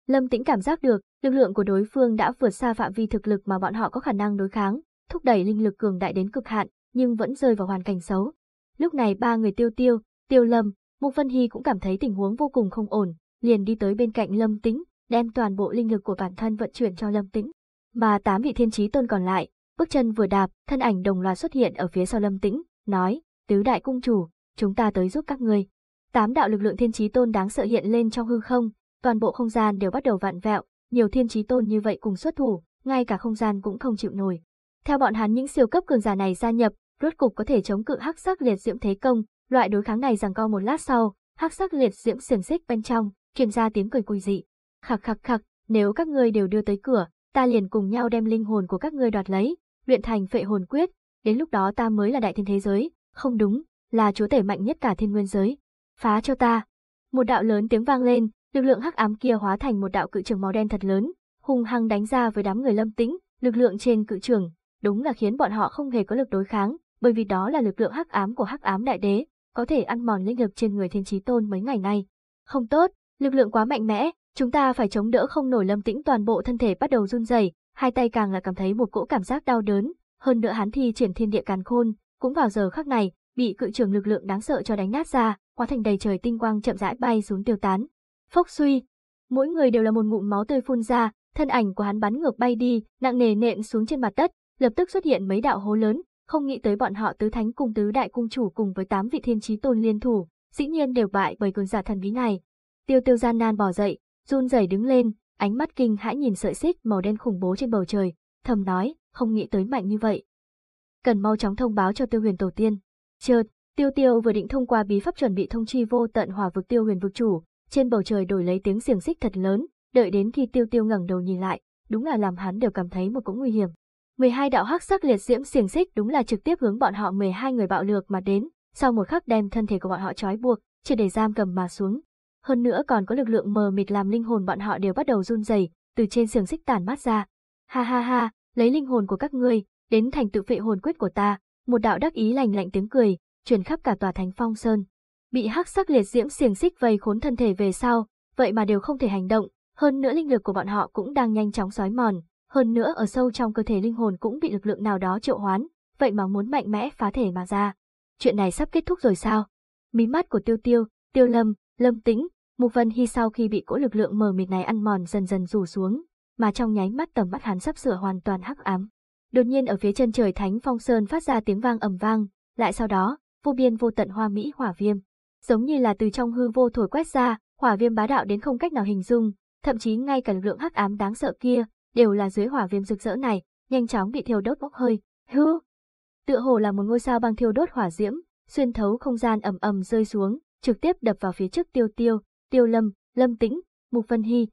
Lâm Tĩnh cảm giác được, lực lượng của đối phương đã vượt xa phạm vi thực lực mà bọn họ có khả năng đối kháng, thúc đẩy linh lực cường đại đến cực hạn, nhưng vẫn rơi vào hoàn cảnh xấu. Lúc này ba người Tiêu Tiêu, Tiêu Lâm, Mục Vân Hy cũng cảm thấy tình huống vô cùng không ổn, liền đi tới bên cạnh Lâm Tĩnh, đem toàn bộ linh lực của bản thân vận chuyển cho Lâm Tĩnh. Mà tám vị thiên trí tôn còn lại, bước chân vừa đạp, thân ảnh đồng loạt xuất hiện ở phía sau Lâm Tĩnh, nói, tứ đại cung chủ, chúng ta tới giúp các ngươi. Tám đạo lực lượng thiên trí tôn đáng sợ hiện lên trong hư không, toàn bộ không gian đều bắt đầu vạn vẹo, nhiều thiên trí tôn như vậy cùng xuất thủ, ngay cả không gian cũng không chịu nổi. Theo bọn hắn những siêu cấp cường giả này gia nhập, rốt cục có thể chống cự hắc sắc liệt diễm thế công, loại đối kháng này rằng co một lát sau, hắc sắc liệt diễm xiềng xích bên trong, truyền ra tiếng cười quỷ dị. Khặc khặc khặc, nếu các ngươi đều đưa tới cửa, ta liền cùng nhau đem linh hồn của các ngươi đoạt lấy, luyện thành phệ hồn quyết, đến lúc đó ta mới là đại thiên thế giới, không đúng, là chúa tể mạnh nhất cả thiên nguyên giới. Phá cho ta. Một đạo lớn tiếng vang lên, lực lượng hắc ám kia hóa thành một đạo cự trường màu đen thật lớn, hung hăng đánh ra với đám người Lâm Tĩnh, lực lượng trên cự trường, đúng là khiến bọn họ không hề có lực đối kháng, bởi vì đó là lực lượng hắc ám của hắc ám đại đế, có thể ăn mòn linh lực trên người Thiên trí Tôn mấy ngày nay. Không tốt, lực lượng quá mạnh mẽ, chúng ta phải chống đỡ không nổi Lâm Tĩnh toàn bộ thân thể bắt đầu run rẩy, hai tay càng là cảm thấy một cỗ cảm giác đau đớn, hơn nữa hắn thi triển thiên địa càn khôn, cũng vào giờ khắc này, bị cự trường lực lượng đáng sợ cho đánh nát ra, hóa thành đầy trời tinh quang chậm rãi bay xuống tiêu tán, Phốc suy, mỗi người đều là một ngụm máu tươi phun ra, thân ảnh của hắn bắn ngược bay đi, nặng nề nện xuống trên mặt đất, lập tức xuất hiện mấy đạo hố lớn, không nghĩ tới bọn họ tứ thánh cùng tứ đại cung chủ cùng với tám vị thiên chí tôn liên thủ, dĩ nhiên đều bại bởi cường giả thần bí này. Tiêu Tiêu gian nan bò dậy, run rẩy đứng lên, ánh mắt kinh hãi nhìn sợi xích màu đen khủng bố trên bầu trời, thầm nói, không nghĩ tới mạnh như vậy. Cần mau chóng thông báo cho Tiêu Huyền tổ tiên. Chợt, Tiêu Tiêu vừa định thông qua bí pháp chuẩn bị thông chi vô tận hòa vực Tiêu Huyền vực chủ, trên bầu trời đổi lấy tiếng xiềng xích thật lớn, đợi đến khi tiêu tiêu ngẩng đầu nhìn lại, đúng là làm hắn đều cảm thấy một cũng nguy hiểm. 12 đạo hắc sắc liệt diễm xiềng xích đúng là trực tiếp hướng bọn họ 12 người bạo lược mà đến, sau một khắc đem thân thể của bọn họ trói buộc, chỉ để giam cầm mà xuống. Hơn nữa còn có lực lượng mờ mịt làm linh hồn bọn họ đều bắt đầu run rẩy, từ trên xiềng xích tản mát ra. Ha ha ha, lấy linh hồn của các ngươi, đến thành tự vệ hồn quyết của ta, một đạo đắc ý lành lạnh tiếng cười, truyền khắp cả tòa thành Phong Sơn bị hắc sắc liệt diễm xiềng xích vây khốn thân thể về sau, vậy mà đều không thể hành động, hơn nữa linh lực của bọn họ cũng đang nhanh chóng xói mòn, hơn nữa ở sâu trong cơ thể linh hồn cũng bị lực lượng nào đó triệu hoán, vậy mà muốn mạnh mẽ phá thể mà ra. Chuyện này sắp kết thúc rồi sao? Mí mắt của Tiêu Tiêu, Tiêu Lâm, Lâm Tĩnh, Mục Vân Hy sau khi bị cỗ lực lượng mờ mịt này ăn mòn dần dần rủ xuống, mà trong nháy mắt tầm mắt hắn sắp sửa hoàn toàn hắc ám. Đột nhiên ở phía chân trời Thánh Phong Sơn phát ra tiếng vang ầm vang, lại sau đó, vô biên vô tận hoa mỹ hỏa viêm, giống như là từ trong hư vô thổi quét ra, hỏa viêm bá đạo đến không cách nào hình dung, thậm chí ngay cả lực lượng hắc ám đáng sợ kia, đều là dưới hỏa viêm rực rỡ này, nhanh chóng bị thiêu đốt bốc hơi. Hư! Tựa hồ là một ngôi sao băng thiêu đốt hỏa diễm, xuyên thấu không gian ầm ầm rơi xuống, trực tiếp đập vào phía trước Tiêu Tiêu, Tiêu Lâm, Lâm Tĩnh, Mục Vân Hy.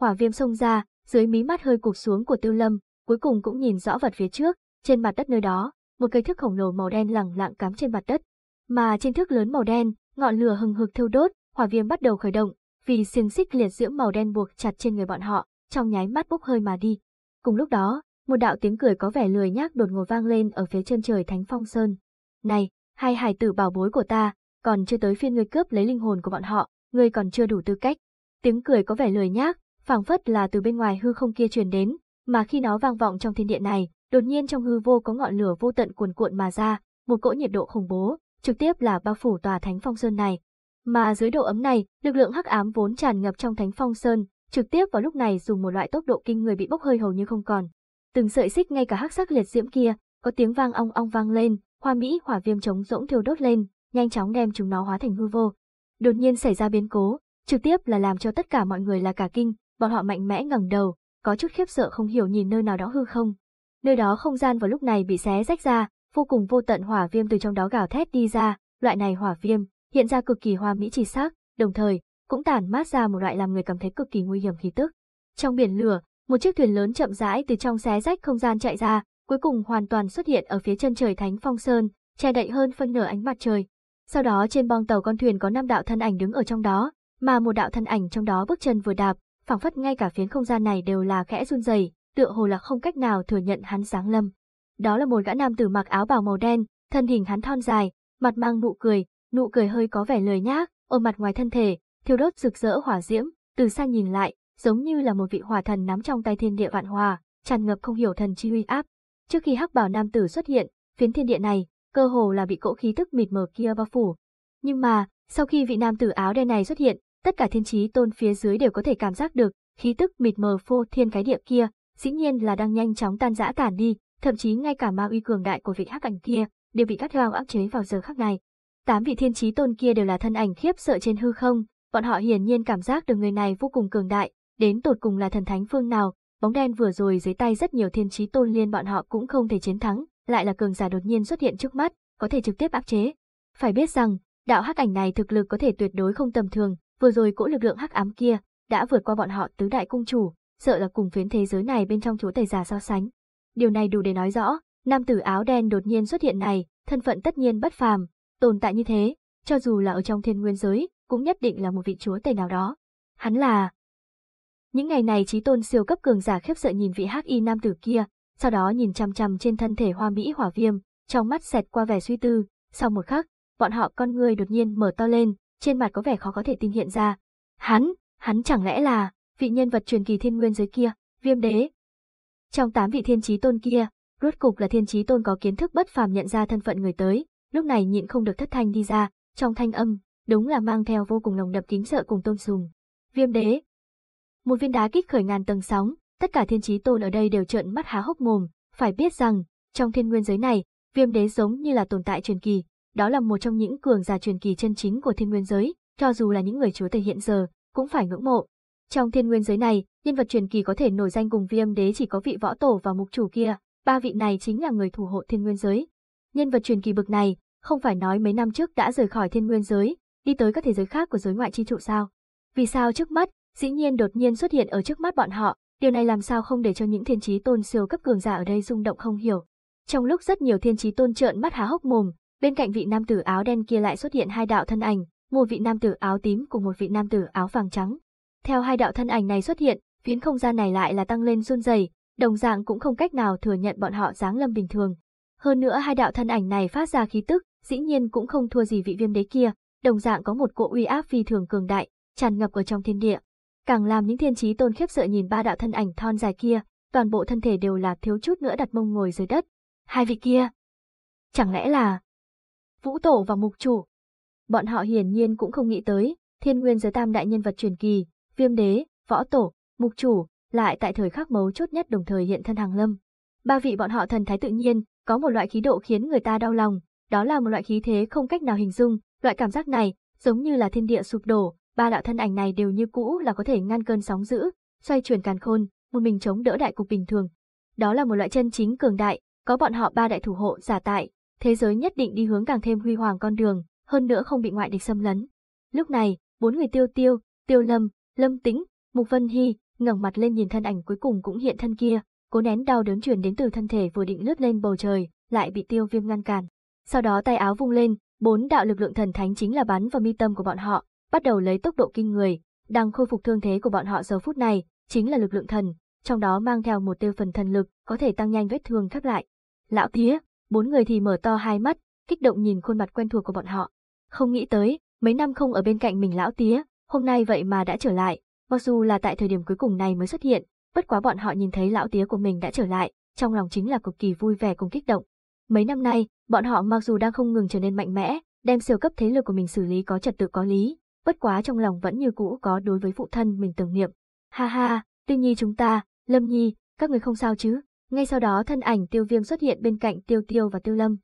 Hỏa viêm xông ra, dưới mí mắt hơi cụp xuống của Tiêu Lâm, cuối cùng cũng nhìn rõ vật phía trước, trên mặt đất nơi đó, một cây thước khổng lồ màu đen lẳng lặng cắm trên mặt đất, mà trên thước lớn màu đen Ngọn lửa hừng hực thiêu đốt, hỏa viêm bắt đầu khởi động, vì xiềng xích liệt diễm màu đen buộc chặt trên người bọn họ, trong nháy mắt bốc hơi mà đi. Cùng lúc đó, một đạo tiếng cười có vẻ lười nhác đột ngột vang lên ở phía chân trời Thánh Phong Sơn. "Này, hai hải tử bảo bối của ta, còn chưa tới phiên ngươi cướp lấy linh hồn của bọn họ, ngươi còn chưa đủ tư cách." Tiếng cười có vẻ lười nhác, phảng phất là từ bên ngoài hư không kia truyền đến, mà khi nó vang vọng trong thiên địa này, đột nhiên trong hư vô có ngọn lửa vô tận cuồn cuộn mà ra, một cỗ nhiệt độ khủng bố, trực tiếp là bao phủ tòa Thánh Phong Sơn này. Mà dưới độ ấm này, lực lượng hắc ám vốn tràn ngập trong Thánh Phong Sơn, trực tiếp vào lúc này dùng một loại tốc độ kinh người bị bốc hơi hầu như không còn. Từng sợi xích ngay cả hắc sắc liệt diễm kia, có tiếng vang ong ong vang lên, hoa mỹ hỏa viêm chống rỗng thiêu đốt lên, nhanh chóng đem chúng nó hóa thành hư vô. Đột nhiên xảy ra biến cố, trực tiếp là làm cho tất cả mọi người là cả kinh, bọn họ mạnh mẽ ngẩng đầu, có chút khiếp sợ không hiểu nhìn nơi nào đó hư không. Nơi đó không gian vào lúc này bị xé rách ra, vô cùng vô tận hỏa viêm từ trong đó gào thét đi ra, loại này hỏa viêm hiện ra cực kỳ hoa mỹ chỉ sắc, đồng thời cũng tản mát ra một loại làm người cảm thấy cực kỳ nguy hiểm khí tức. Trong biển lửa, một chiếc thuyền lớn chậm rãi từ trong xé rách không gian chạy ra, cuối cùng hoàn toàn xuất hiện ở phía chân trời Thánh Phong Sơn, che đậy hơn phân nửa ánh mặt trời. Sau đó trên bong tàu con thuyền có năm đạo thân ảnh đứng ở trong đó, mà một đạo thân ảnh trong đó bước chân vừa đạp, phảng phất ngay cả phiến không gian này đều là khẽ run rẩy, tựa hồ là không cách nào thừa nhận hắn sáng lâm. Đó là một gã nam tử mặc áo bào màu đen, thân hình hắn thon dài, mặt mang nụ cười, nụ cười hơi có vẻ lười nhác, ôm mặt ngoài thân thể, thiêu đốt rực rỡ hỏa diễm, từ xa nhìn lại, giống như là một vị hỏa thần nắm trong tay thiên địa vạn hòa, tràn ngập không hiểu thần chi huy áp. Trước khi hắc bảo nam tử xuất hiện, phiến thiên địa này, cơ hồ là bị cỗ khí tức mịt mờ kia bao phủ. Nhưng mà, sau khi vị nam tử áo đen này xuất hiện, tất cả thiên trí tôn phía dưới đều có thể cảm giác được, khí tức mịt mờ phô thiên cái địa kia, dĩ nhiên là đang nhanh chóng tan rã tản đi, thậm chí ngay cả ma uy cường đại của vị hắc ảnh kia đều bị các gao áp chế vào giờ khắc này. Tám vị thiên trí tôn kia đều là thân ảnh khiếp sợ trên hư không, bọn họ hiển nhiên cảm giác được người này vô cùng cường đại, đến tột cùng là thần thánh phương nào, bóng đen vừa rồi dưới tay rất nhiều thiên trí tôn liên bọn họ cũng không thể chiến thắng, lại là cường giả đột nhiên xuất hiện trước mắt, có thể trực tiếp áp chế. Phải biết rằng, đạo hắc ảnh này thực lực có thể tuyệt đối không tầm thường, vừa rồi cỗ lực lượng hắc ám kia đã vượt qua bọn họ tứ đại cung chủ, sợ là cùng phiến thế giới này bên trong chúa tể giả so sánh, Điều này đủ để nói rõ, nam tử áo đen đột nhiên xuất hiện này, thân phận tất nhiên bất phàm, tồn tại như thế, cho dù là ở trong thiên nguyên giới, cũng nhất định là một vị chúa tể nào đó. Hắn là... Những ngày này trí tôn siêu cấp cường giả khiếp sợ nhìn vị hắc y nam tử kia, sau đó nhìn chằm chằm trên thân thể hoa mỹ hỏa viêm, trong mắt xẹt qua vẻ suy tư, sau một khắc, bọn họ con người đột nhiên mở to lên, trên mặt có vẻ khó có thể tin hiện ra. Hắn, hắn chẳng lẽ là vị nhân vật truyền kỳ thiên nguyên giới kia, viêm đế, trong tám vị thiên trí tôn kia, rốt cục là thiên trí tôn có kiến thức bất phàm nhận ra thân phận người tới, lúc này nhịn không được thất thanh đi ra, trong thanh âm, đúng là mang theo vô cùng lòng đập kính sợ cùng tôn sùng. Viêm đế. Một viên đá kích khởi ngàn tầng sóng, tất cả thiên trí tôn ở đây đều trợn mắt há hốc mồm, phải biết rằng, trong thiên nguyên giới này, viêm đế giống như là tồn tại truyền kỳ, đó là một trong những cường giả truyền kỳ chân chính của thiên nguyên giới, cho dù là những người chúa tể hiện giờ, cũng phải ngưỡng mộ, trong thiên nguyên giới này, nhân vật truyền kỳ có thể nổi danh cùng viêm đế chỉ có vị võ tổ và mục chủ kia, ba vị này chính là người thủ hộ thiên nguyên giới. Nhân vật truyền kỳ bực này, không phải nói mấy năm trước đã rời khỏi thiên nguyên giới, đi tới các thế giới khác của giới ngoại chi trụ sao. Vì sao trước mắt, dĩ nhiên đột nhiên xuất hiện ở trước mắt bọn họ, điều này làm sao không để cho những thiên trí tôn siêu cấp cường giả ở đây rung động không hiểu. Trong lúc rất nhiều thiên trí tôn trợn mắt há hốc mồm, bên cạnh vị nam tử áo đen kia lại xuất hiện hai đạo thân ảnh, một vị nam tử áo tím cùng một vị nam tử áo vàng trắng. Theo hai đạo thân ảnh này xuất hiện, phiến không gian này lại là tăng lên run rẩy, đồng dạng cũng không cách nào thừa nhận bọn họ dáng lâm bình thường. Hơn nữa hai đạo thân ảnh này phát ra khí tức, dĩ nhiên cũng không thua gì vị viêm đế kia, đồng dạng có một cỗ uy áp phi thường cường đại, tràn ngập ở trong thiên địa. Càng làm những thiên trí tôn khiếp sợ nhìn ba đạo thân ảnh thon dài kia, toàn bộ thân thể đều là thiếu chút nữa đặt mông ngồi dưới đất. Hai vị kia, chẳng lẽ là Vũ Tổ và Mục Chủ? Bọn họ hiển nhiên cũng không nghĩ tới, thiên nguyên giới tam đại nhân vật truyền kỳ, viêm đế, võ tổ, mục chủ, lại tại thời khắc mấu chốt nhất đồng thời hiện thân hàng lâm. Ba vị bọn họ thần thái tự nhiên, có một loại khí độ khiến người ta đau lòng, đó là một loại khí thế không cách nào hình dung, loại cảm giác này, giống như là thiên địa sụp đổ, ba đạo thân ảnh này đều như cũ là có thể ngăn cơn sóng dữ, xoay chuyển càn khôn, một mình chống đỡ đại cục bình thường. Đó là một loại chân chính cường đại, có bọn họ ba đại thủ hộ giả tại, thế giới nhất định đi hướng càng thêm huy hoàng con đường, hơn nữa không bị ngoại địch xâm lấn. Lúc này, bốn người Tiêu Tiêu, Tiêu Lâm, Lâm Tĩnh, Mục Vân Hy, ngẩng mặt lên nhìn thân ảnh cuối cùng cũng hiện thân kia, cố nén đau đớn truyền đến từ thân thể vừa định lướt lên bầu trời, lại bị Tiêu Viêm ngăn cản. Sau đó tay áo vung lên, bốn đạo lực lượng thần thánh chính là bắn vào mi tâm của bọn họ, bắt đầu lấy tốc độ kinh người, đang khôi phục thương thế của bọn họ giờ phút này, chính là lực lượng thần, trong đó mang theo một tiêu phần thần lực, có thể tăng nhanh vết thương khép lại. Lão tía, bốn người thì mở to hai mắt, kích động nhìn khuôn mặt quen thuộc của bọn họ. Không nghĩ tới, mấy năm không ở bên cạnh mình lão tía, hôm nay vậy mà đã trở lại, mặc dù là tại thời điểm cuối cùng này mới xuất hiện, bất quá bọn họ nhìn thấy lão tía của mình đã trở lại, trong lòng chính là cực kỳ vui vẻ cùng kích động. Mấy năm nay, bọn họ mặc dù đang không ngừng trở nên mạnh mẽ, đem siêu cấp thế lực của mình xử lý có trật tự có lý, bất quá trong lòng vẫn như cũ có đối với phụ thân mình tưởng niệm. Ha ha, Tiêu Nhi chúng ta, Lâm Nhi, các người không sao chứ? Ngay sau đó thân ảnh Tiêu Viêm xuất hiện bên cạnh Tiêu Tiêu và Tiêu Lâm.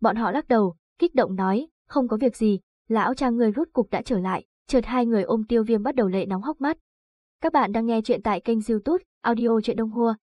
Bọn họ lắc đầu, kích động nói, không có việc gì, lão cha người rút cục đã trở lại. Chợt hai người ôm tiêu viêm bắt đầu lệ nóng hốc mắt. Các bạn đang nghe chuyện tại kênh youtube Audio Chuyện Đông Hua,